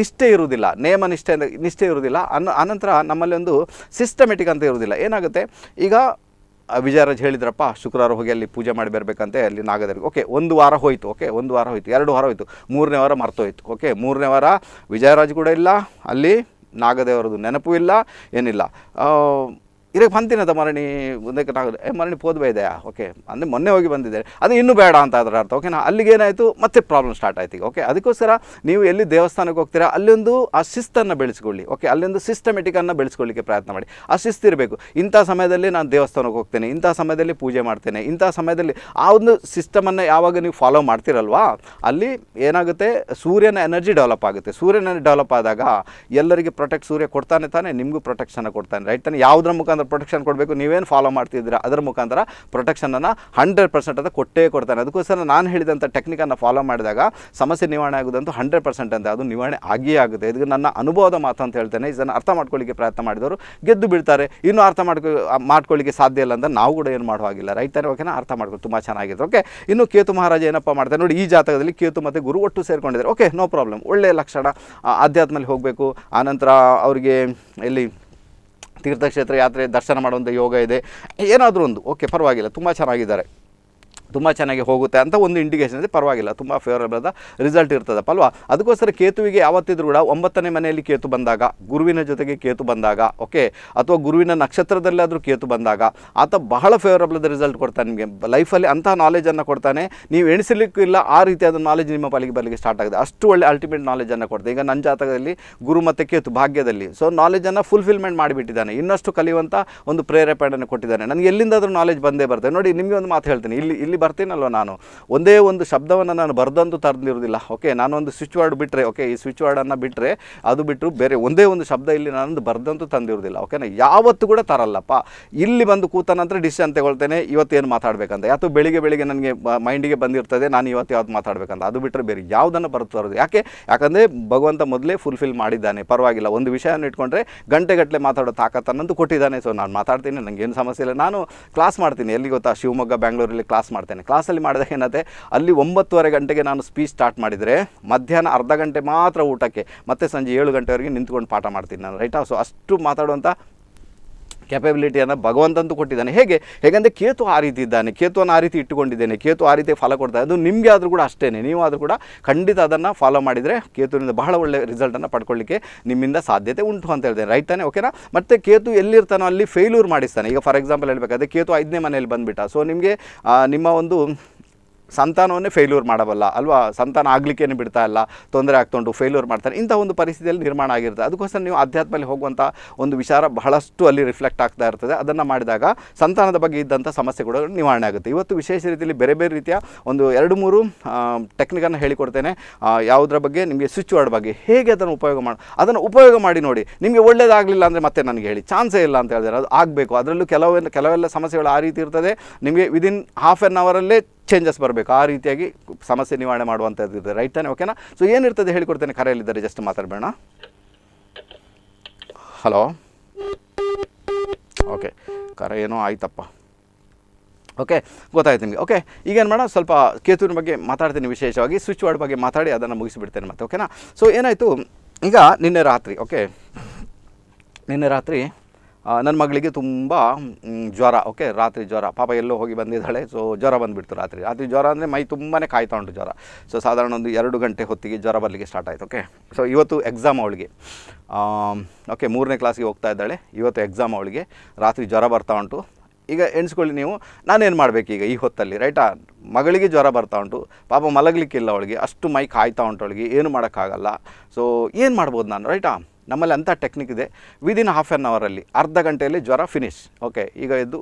ನಿಷ್ಠೆ ಇರುವುದಿಲ್ಲ ನೇಮ ನಿಷ್ಠೆ ನಿಷ್ಠೆ ಇರುವುದಿಲ್ಲ ಅನ್ನ ಆನಂತರ ನಮ್ಮಲ್ಲಿ ಒಂದು ಸಿಸ್ಟಮೆಟಿಕ್ ಅಂತ ಇರುವುದಿಲ್ಲ ಏನಾಗುತ್ತೆ ಈಗ ವಿಜಯರಾಜ್ ಹೇಳಿದ್ರಪ್ಪ ಶುಕ್ರವಾರ ಹೋಗಿ ಅಲ್ಲಿ ಪೂಜೆ ಮಾಡಿ ಬರಬೇಕಂತೆ ಅಲ್ಲಿ ನಾಗದೇವರಿಗೆ ಓಕೆ ಒಂದು ವಾರ ಹೋಯಿತು ಓಕೆ ಒಂದು ವಾರ ಹೋಯಿತು ಎರಡು ವಾರ ಹೋಯಿತು ಮೂರನೇ ವಾರ ಮರ್ತೋಯ್ತು ಓಕೆ ಮೂರನೇ ವಾರ ವಿಜಯರಾಜ್ ಕೂಡ ಇಲ್ಲ ಅಲ್ಲಿ ನಾಗದೇವರದು ನೆನಪು ಇಲ್ಲ ಏನಿಲ್ಲ ಇದಕ್ಕೆ ಬಂತೀನದ ಮರಣಿ ಮುಂದಕ್ಕೆ ನಾವು ಏ ಮರಣಿ ಇದೆಯಾ ಓಕೆ ಅಂದರೆ ಮೊನ್ನೆ ಹೋಗಿ ಬಂದಿದೆ ಅದು ಇನ್ನೂ ಬೇಡ ಅಂತ ಅದರ ಅರ್ಥ ಓಕೆನಾ ಅಲ್ಲಿಗೆ ಏನಾಯಿತು ಮತ್ತೆ ಪ್ರಾಬ್ಲಮ್ ಸ್ಟಾರ್ಟ್ ಆಯ್ತು ಓಕೆ ಅದಕ್ಕೋಸ್ಕರ ನೀವು ಎಲ್ಲಿ ದೇವಸ್ಥಾನಕ್ಕೆ ಹೋಗ್ತೀರಾ ಅಲ್ಲೊಂದು ಆ ಶಿಸ್ತನ್ನು ಬೆಳೆಸ್ಕೊಳ್ಳಿ ಓಕೆ ಅಲ್ಲೊಂದು ಸಿಸ್ಟಮೆಟಿಕನ್ನು ಬೆಳೆಸ್ಕೊಳ್ಳಿಕ್ಕೆ ಪ್ರಯತ್ನ ಮಾಡಿ ಆ ಇರಬೇಕು ಇಂಥ ಸಮಯದಲ್ಲಿ ನಾನು ದೇವಸ್ಥಾನಕ್ಕೆ ಹೋಗ್ತೇನೆ ಇಂಥ ಸಮಯದಲ್ಲಿ ಪೂಜೆ ಮಾಡ್ತೇನೆ ಇಂಥ ಸಮಯದಲ್ಲಿ ಆ ಒಂದು ಸಿಸ್ಟಮನ್ನು ಯಾವಾಗ ನೀವು ಫಾಲೋ ಮಾಡ್ತೀರಲ್ವಾ ಅಲ್ಲಿ ಏನಾಗುತ್ತೆ ಸೂರ್ಯನ ಎನರ್ಜಿ ಡೆವಲಪ್ ಆಗುತ್ತೆ ಸೂರ್ಯನ ಡೆವಲಪ್ ಆದಾಗ ಎಲ್ಲರಿಗೆ ಪ್ರೊಟೆಕ್ಟ್ ಸೂರ್ಯ ಕೊಡ್ತಾನೆ ತಾನೆ ನಿಮಗೂ ಪ್ರೊಟೆಕ್ಷನ್ ಕೊಡ್ತಾನೆ ರೈಟ್ ತಾನೆ ಯಾವುದ್ರ ಮುಖಾಂತರ ಪ್ರೊಟೆಕ್ಷನ್ ಕೊಡಬೇಕು ನೀವೇನು ಫಾಲೋ ಮಾಡ್ತಿದ್ದೀರಾ ಅದರ ಮುಖಾಂತರ ಪ್ರೊಟೆಕ್ಷನನ್ನು ಹಂಡ್ರೆಡ್ ಪರ್ಸೆಂಟ್ ಅಂತ ಕೊಟ್ಟೇ ಕೊಡ್ತಾನೆ ಅದಕ್ಕೋಸ್ಕರ ನಾನು ಹೇಳಿದಂಥ ಟೆಕ್ನಿಕನ್ನು ಫಾಲೋ ಮಾಡಿದಾಗ ಸಮಸ್ಯೆ ನಿವಾರಣೆ ಆಗೋದಂತೂ ಹಂಡ್ರೆಡ್ ಪರ್ಸೆಂಟ್ ಅಂತ ಅದು ನಿವಾರಣೆ ಆಗಿಯೇ ಆಗುತ್ತೆ ಇದು ನನ್ನ ಅನುಭವದ ಮಾತು ಅಂತ ಹೇಳ್ತೇನೆ ಇದನ್ನು ಅರ್ಥ ಮಾಡ್ಕೊಳ್ಳಿಕ್ಕೆ ಪ್ರಯತ್ನ ಮಾಡಿದವರು ಗೆದ್ದು ಬಿಡ್ತಾರೆ ಇನ್ನೂ ಅರ್ಥ ಮಾಡ್ಕೊ ಮಾಡ್ಕೊಳ್ಳಿಕ್ಕೆ ಸಾಧ್ಯ ಇಲ್ಲ ಅಂತ ನಾವು ಕೂಡ ಏನು ಮಾಡುವಾಗಿಲ್ಲ ರೈತನೇ ಓಕೆನಾ ಅರ್ಥ ಮಾಡ್ಕೊಳ್ಳಿ ತುಂಬ ಚೆನ್ನಾಗಿದೆ ಓಕೆ ಇನ್ನು ಕೇತು ಮಹಾರಾಜ ಏನಪ್ಪ ಮಾಡ್ತಾರೆ ನೋಡಿ ಈ ಜಾತಕದಲ್ಲಿ ಕೇತು ಮತ್ತು ಗುರು ಒಟ್ಟು ಸೇರಿಕೊಂಡಿದ್ದಾರೆ ಓಕೆ ನೋ ಪ್ರಾಬ್ಲಮ್ ಒಳ್ಳೆಯ ಲಕ್ಷಣ ಆಧ್ಯಾತ್ಮದಲ್ಲಿ ಹೋಗಬೇಕು ಆನಂತರ ಅವರಿಗೆ ಎಲ್ಲಿ ತೀರ್ಥಕ್ಷೇತ್ರ ಯಾತ್ರೆ ದರ್ಶನ ಮಾಡುವಂಥ ಯೋಗ ಇದೆ ಏನಾದರೂ ಒಂದು ಓಕೆ ಪರವಾಗಿಲ್ಲ ತುಂಬ ಚೆನ್ನಾಗಿದ್ದಾರೆ ತುಂಬ ಚೆನ್ನಾಗಿ ಹೋಗುತ್ತೆ ಅಂತ ಒಂದು ಇಂಡಿಕೇಶನ್ ಇದೆ ಪರವಾಗಿಲ್ಲ ತುಂಬ ಫೇವರಬಲ್ ಆದ ರಿಸಲ್ಟ್ ಇರ್ತದಪ್ಪ ಅಲ್ವಾ ಅದಕ್ಕೋಸ್ಕರ ಕೇತುವಿಗೆ ಯಾವತ್ತಿದ್ರು ಕೂಡ ಒಂಬತ್ತನೇ ಮನೆಯಲ್ಲಿ ಕೇತು ಬಂದಾಗ ಗುರುವಿನ ಜೊತೆಗೆ ಕೇತು ಬಂದಾಗ ಓಕೆ ಅಥವಾ ಗುರುವಿನ ನಕ್ಷತ್ರದಲ್ಲಿ ಆದರೂ ಕೇತು ಬಂದಾಗ ಆತ ಬಹಳ ಫೇವರಬಲ್ ಆದ ರಿಸಲ್ಟ್ ಕೊಡ್ತಾನೆ ನಿಮಗೆ ಲೈಫಲ್ಲಿ ಅಂತಹ ನಾಲೆಜನ್ನು ಕೊಡ್ತಾನೆ ನೀವು ಎಣಿಸಲಿಕ್ಕೂ ಇಲ್ಲ ಆ ರೀತಿಯಾದ ನಾಲೆಜ್ ನಿಮ್ಮ ಪಾಲಿಗೆ ಬರಲಿಕ್ಕೆ ಸ್ಟಾರ್ಟ್ ಆಗಿದೆ ಅಷ್ಟು ಒಳ್ಳೆ ಅಲ್ಟಿಮೇಟ್ ನಾಲೆಜನ್ನು ಕೊಡ್ತದೆ ಈಗ ನನ್ನ ಜಾತಕದಲ್ಲಿ ಗುರು ಮತ್ತು ಕೇತು ಭಾಗ್ಯದಲ್ಲಿ ಸೊ ನಾಲೆಜನ್ನು ಫುಲ್ಫಿಲ್ಮೆಂಟ್ ಮಾಡಿಬಿಟ್ಟಿದ್ದಾನೆ ಇನ್ನಷ್ಟು ಕಲಿಯುವಂಥ ಒಂದು ಪ್ರೇರೇಪಣೆಯನ್ನು ಕೊಟ್ಟಿದ್ದಾನೆ ನನಗೆ ಎಲ್ಲಿಂದಾದರೂ ನಾಲೆಜ್ ಬಂದೇ ಬರ್ತದೆ ನೋಡಿ ನಿಮಗೆ ಒಂದು ಮಾತು ಹೇಳ್ತೀನಿ ಇಲ್ಲಿ ಇಲ್ಲಿ ಇಲ್ಲಿ ಬರ್ತೀನಲ್ವ ನಾನು ಒಂದೇ ಒಂದು ಶಬ್ದವನ್ನು ನಾನು ಬರ್ದಂತೂ ತರಲಿರೋದಿಲ್ಲ ಓಕೆ ನಾನೊಂದು ಸ್ವಿಚ್ ವರ್ಡ್ ಬಿಟ್ಟರೆ ಓಕೆ ಈ ಸ್ವಿಚ್ ವರ್ಡನ್ನು ಬಿಟ್ಟರೆ ಅದು ಬಿಟ್ಟರು ಬೇರೆ ಒಂದೇ ಒಂದು ಶಬ್ದ ಇಲ್ಲಿ ನಾನೊಂದು ಬರೆದಂತೂ ತಂದಿರೋದಿಲ್ಲ ಓಕೆನಾ ಯಾವತ್ತು ಕೂಡ ತರಲ್ಲಪ್ಪ ಇಲ್ಲಿ ಬಂದು ಕೂತ ನಂತರ ಡಿಸಿಷನ್ ತಗೊಳ್ತೇನೆ ಇವತ್ತೇನು ಮಾತಾಡಬೇಕಂತ ಯಾತು ಬೆಳಿಗ್ಗೆ ಬೆಳಿಗ್ಗೆ ನನಗೆ ಮೈಂಡಿಗೆ ಬಂದಿರ್ತದೆ ನಾನು ಇವತ್ತು ಯಾವ್ದು ಮಾತಾಡಬೇಕಂತ ಅದು ಬಿಟ್ಟರೆ ಬೇರೆ ಯಾವುದನ್ನು ಬರುತ್ತೆ ಯಾಕೆ ಯಾಕಂದರೆ ಭಗವಂತ ಮೊದಲೇ ಫುಲ್ಫಿಲ್ ಮಾಡಿದ್ದಾನೆ ಪರವಾಗಿಲ್ಲ ಒಂದು ವಿಷಯವನ್ನು ಇಟ್ಕೊಂಡ್ರೆ ಗಂಟೆಗಟ್ಟಲೆ ಮಾತಾಡೋ ತಾಕತ್ತನ್ನಂತೂ ಕೊಟ್ಟಿದ್ದಾನೆ ಸೊ ನಾನು ಮಾತಾಡ್ತೀನಿ ನನಗೇನು ಸಮಸ್ಯೆ ಇಲ್ಲ ನಾನು ಕ್ಲಾಸ್ ಮಾಡ್ತೀನಿ ಎಲ್ಲಿ ಗೊತ್ತಾ ಶಿವಮೊಗ್ಗ ಬ್ಯಾಂಗ್ಳೂರಲ್ಲಿ ಕ್ಲಾಸ್ ಮಾಡ್ತೀನಿ ಮಾಡ್ತೇನೆ ಕ್ಲಾಸಲ್ಲಿ ಮಾಡಿದಾಗ ಏನಂತೆ ಅಲ್ಲಿ ಒಂಬತ್ತುವರೆ ಗಂಟೆಗೆ ನಾನು ಸ್ಪೀಚ್ ಸ್ಟಾರ್ಟ್ ಮಾಡಿದರೆ ಮಧ್ಯಾಹ್ನ ಅರ್ಧ ಗಂಟೆ ಮಾತ್ರ ಊಟಕ್ಕೆ ಮತ್ತೆ ಸಂಜೆ ಏಳು ಗಂಟೆವರೆಗೆ ನಿಂತ್ಕೊಂಡು ಪಾಠ ಮಾಡ್ತೀನಿ ನಾನು ರೈಟ್ ಸೊ ಅಷ್ಟು ಮಾತಾಡುವಂಥ ಕ್ಯಾಪಬಿಲಿಟಿಯನ್ನು ಭಗವಂತಂತೂ ಕೊಟ್ಟಿದ್ದಾನೆ ಹೇಗೆ ಹೇಗೆಂದರೆ ಕೇತು ಆ ರೀತಿ ಇದ್ದಾನೆ ಕೇತುವನ್ನು ಆ ರೀತಿ ಇಟ್ಟುಕೊಂಡಿದ್ದೇನೆ ಕೇತು ಆ ರೀತಿ ಫಾಲೋ ಕೊಡ್ತಾ ಅದು ನಿಮಗೆ ಆದರೂ ಕೂಡ ಅಷ್ಟೇ ನೀವು ಆದರೂ ಕೂಡ ಖಂಡಿತ ಅದನ್ನು ಫಾಲೋ ಮಾಡಿದರೆ ಕೇತುವಿನಿಂದ ಬಹಳ ಒಳ್ಳೆಯ ರಿಸಲ್ಟನ್ನು ಪಡ್ಕೊಳ್ಳಿಕ್ಕೆ ನಿಮ್ಮಿಂದ ಸಾಧ್ಯತೆ ಉಂಟು ಅಂತ ಹೇಳ್ತೇನೆ ರೈಟ್ ತಾನೆ ಓಕೆನಾ ಮತ್ತು ಕೇತು ಎಲ್ಲಿರ್ತಾನೋ ಅಲ್ಲಿ ಫೇಲ್ಯೂರ್ ಮಾಡಿಸ್ತಾನೆ ಈಗ ಫಾರ್ ಎಕ್ಸಾಂಪಲ್ ಹೇಳಬೇಕಾದ್ರೆ ಕೇತು ಐದನೇ ಮನೆಯಲ್ಲಿ ಬಂದುಬಿಟ್ಟ ಸೊ ನಿಮಗೆ ನಿಮ್ಮ ಒಂದು ಸಂತಾನವನ್ನೇ ಫೇಲ್ಯೂರ್ ಮಾಡಬಲ್ಲ ಅಲ್ವಾ ಸಂತಾನ ಆಗಲಿಕ್ಕೇನು ಬಿಡ್ತಾ ಇಲ್ಲ ತೊಂದರೆ ಆಗ್ತೊಂಡು ಫೇಲ್ಯೂರ್ ಮಾಡ್ತಾರೆ ಇಂಥ ಒಂದು ಪರಿಸ್ಥಿತಿಯಲ್ಲಿ ನಿರ್ಮಾಣ ಆಗಿರುತ್ತೆ ಅದಕ್ಕೋಸ್ಕರ ನೀವು ಅಧ್ಯಾತ್ಮದಲ್ಲಿ ಹೋಗುವಂಥ ಒಂದು ವಿಚಾರ ಬಹಳಷ್ಟು ಅಲ್ಲಿ ರಿಫ್ಲೆಕ್ಟ್ ಆಗ್ತಾ ಇರ್ತದೆ ಅದನ್ನು ಮಾಡಿದಾಗ ಸಂತಾನದ ಬಗ್ಗೆ ಇದ್ದಂಥ ಸಮಸ್ಯೆಗಳು ನಿವಾರಣೆ ಆಗುತ್ತೆ ಇವತ್ತು ವಿಶೇಷ ರೀತಿಯಲ್ಲಿ ಬೇರೆ ಬೇರೆ ರೀತಿಯ ಒಂದು ಎರಡು ಮೂರು ಟೆಕ್ನಿಕನ್ನು ಹೇಳಿಕೊಡ್ತೇನೆ ಯಾವುದರ ಬಗ್ಗೆ ನಿಮಗೆ ಸ್ವಿಚ್ ವರ್ಡ್ ಬಗ್ಗೆ ಹೇಗೆ ಅದನ್ನು ಉಪಯೋಗ ಮಾಡಿ ಅದನ್ನು ಉಪಯೋಗ ಮಾಡಿ ನೋಡಿ ನಿಮಗೆ ಒಳ್ಳೇದಾಗಲಿಲ್ಲ ಅಂದರೆ ಮತ್ತೆ ನನಗೆ ಹೇಳಿ ಚಾನ್ಸೇ ಇಲ್ಲ ಅಂತ ಹೇಳಿದ್ರೆ ಅದು ಆಗಬೇಕು ಅದರಲ್ಲೂ ಕೆಲವೆಲ್ಲ ಕೆಲವೆಲ್ಲ ಸಮಸ್ಯೆಗಳು ಆ ರೀತಿ ಇರ್ತದೆ ನಿಮಗೆ ವಿದಿನ್ ಹಾಫ್ ಆ್ಯನ್ ಅವರಲ್ಲೇ ಚೇಂಜಸ್ ಬರಬೇಕು ಆ ರೀತಿಯಾಗಿ ಸಮಸ್ಯೆ ನಿವಾರಣೆ ಮಾಡುವಂಥದ್ದು ರೈಟ್ ತಾನೆ ಓಕೆನಾ ಸೊ ಏನಿರ್ತದೆ ಹೇಳಿಕೊಡ್ತೇನೆ ಕರೆಯಲ್ಲಿದ್ದಾರೆ ಜಸ್ಟ್ ಮಾತಾಡಬೇಡ ಹಲೋ ಓಕೆ ಕರೆ ಏನೋ ಆಯ್ತಪ್ಪ ಓಕೆ ಗೊತ್ತಾಯ್ತು ನಿಮಗೆ ಓಕೆ ಈಗೇನು ಮಾಡೋಣ ಸ್ವಲ್ಪ ಕೇತುವಿನ ಬಗ್ಗೆ ಮಾತಾಡ್ತೀನಿ ವಿಶೇಷವಾಗಿ ಸ್ವಿಚ್ ವರ್ಡ್ ಬಗ್ಗೆ ಮಾತಾಡಿ ಅದನ್ನು ಮುಗಿಸಿಬಿಡ್ತೇನೆ ಮತ್ತೆ ಓಕೆನಾ ಸೊ ಏನಾಯಿತು ಈಗ ನಿನ್ನೆ ರಾತ್ರಿ ಓಕೆ ನಿನ್ನೆ ರಾತ್ರಿ ನನ್ನ ಮಗಳಿಗೆ ತುಂಬ ಜ್ವರ ಓಕೆ ರಾತ್ರಿ ಜ್ವರ ಪಾಪ ಎಲ್ಲೋ ಹೋಗಿ ಬಂದಿದ್ದಾಳೆ ಸೊ ಜ್ವರ ಬಂದುಬಿಡ್ತು ರಾತ್ರಿ ರಾತ್ರಿ ಜ್ವರ ಅಂದರೆ ಮೈ ತುಂಬಾ ಕಾಯ್ತಾ ಉಂಟು ಜ್ವರ ಸೊ ಸಾಧಾರಣ ಒಂದು ಎರಡು ಗಂಟೆ ಹೊತ್ತಿಗೆ ಜ್ವರ ಬರಲಿಕ್ಕೆ ಸ್ಟಾರ್ಟ್ ಆಯಿತು ಓಕೆ ಸೊ ಇವತ್ತು ಎಕ್ಸಾಮ್ ಅವಳಿಗೆ ಓಕೆ ಮೂರನೇ ಕ್ಲಾಸಿಗೆ ಹೋಗ್ತಾ ಇದ್ದಾಳೆ ಇವತ್ತು ಎಕ್ಸಾಮ್ ಅವಳಿಗೆ ರಾತ್ರಿ ಜ್ವರ ಬರ್ತಾ ಉಂಟು ಈಗ ಎಣಿಸ್ಕೊಳ್ಳಿ ನೀವು ನಾನೇನು ಈಗ ಈ ಹೊತ್ತಲ್ಲಿ ರೈಟಾ ಮಗಳಿಗೆ ಜ್ವರ ಬರ್ತಾ ಉಂಟು ಪಾಪ ಮಲಗಲಿಕ್ಕಿಲ್ಲ ಅವಳಿಗೆ ಅಷ್ಟು ಮೈ ಕಾಯ್ತಾ ಉಂಟು ಅವಳಿಗೆ ಏನು ಮಾಡೋಕ್ಕಾಗಲ್ಲ ಸೊ ಏನು ಮಾಡ್ಬೋದು ನಾನು ರೈಟಾ ನಮ್ಮಲ್ಲಿ ಅಂಥ ಟೆಕ್ನಿಕ್ ಇದೆ ವಿದಿನ್ ಹಾಫ್ ಆನ್ ಅವರಲ್ಲಿ ಅರ್ಧ ಗಂಟೆಯಲ್ಲಿ ಜ್ವರ ಫಿನಿಶ್ ಓಕೆ ಈಗ ಇದು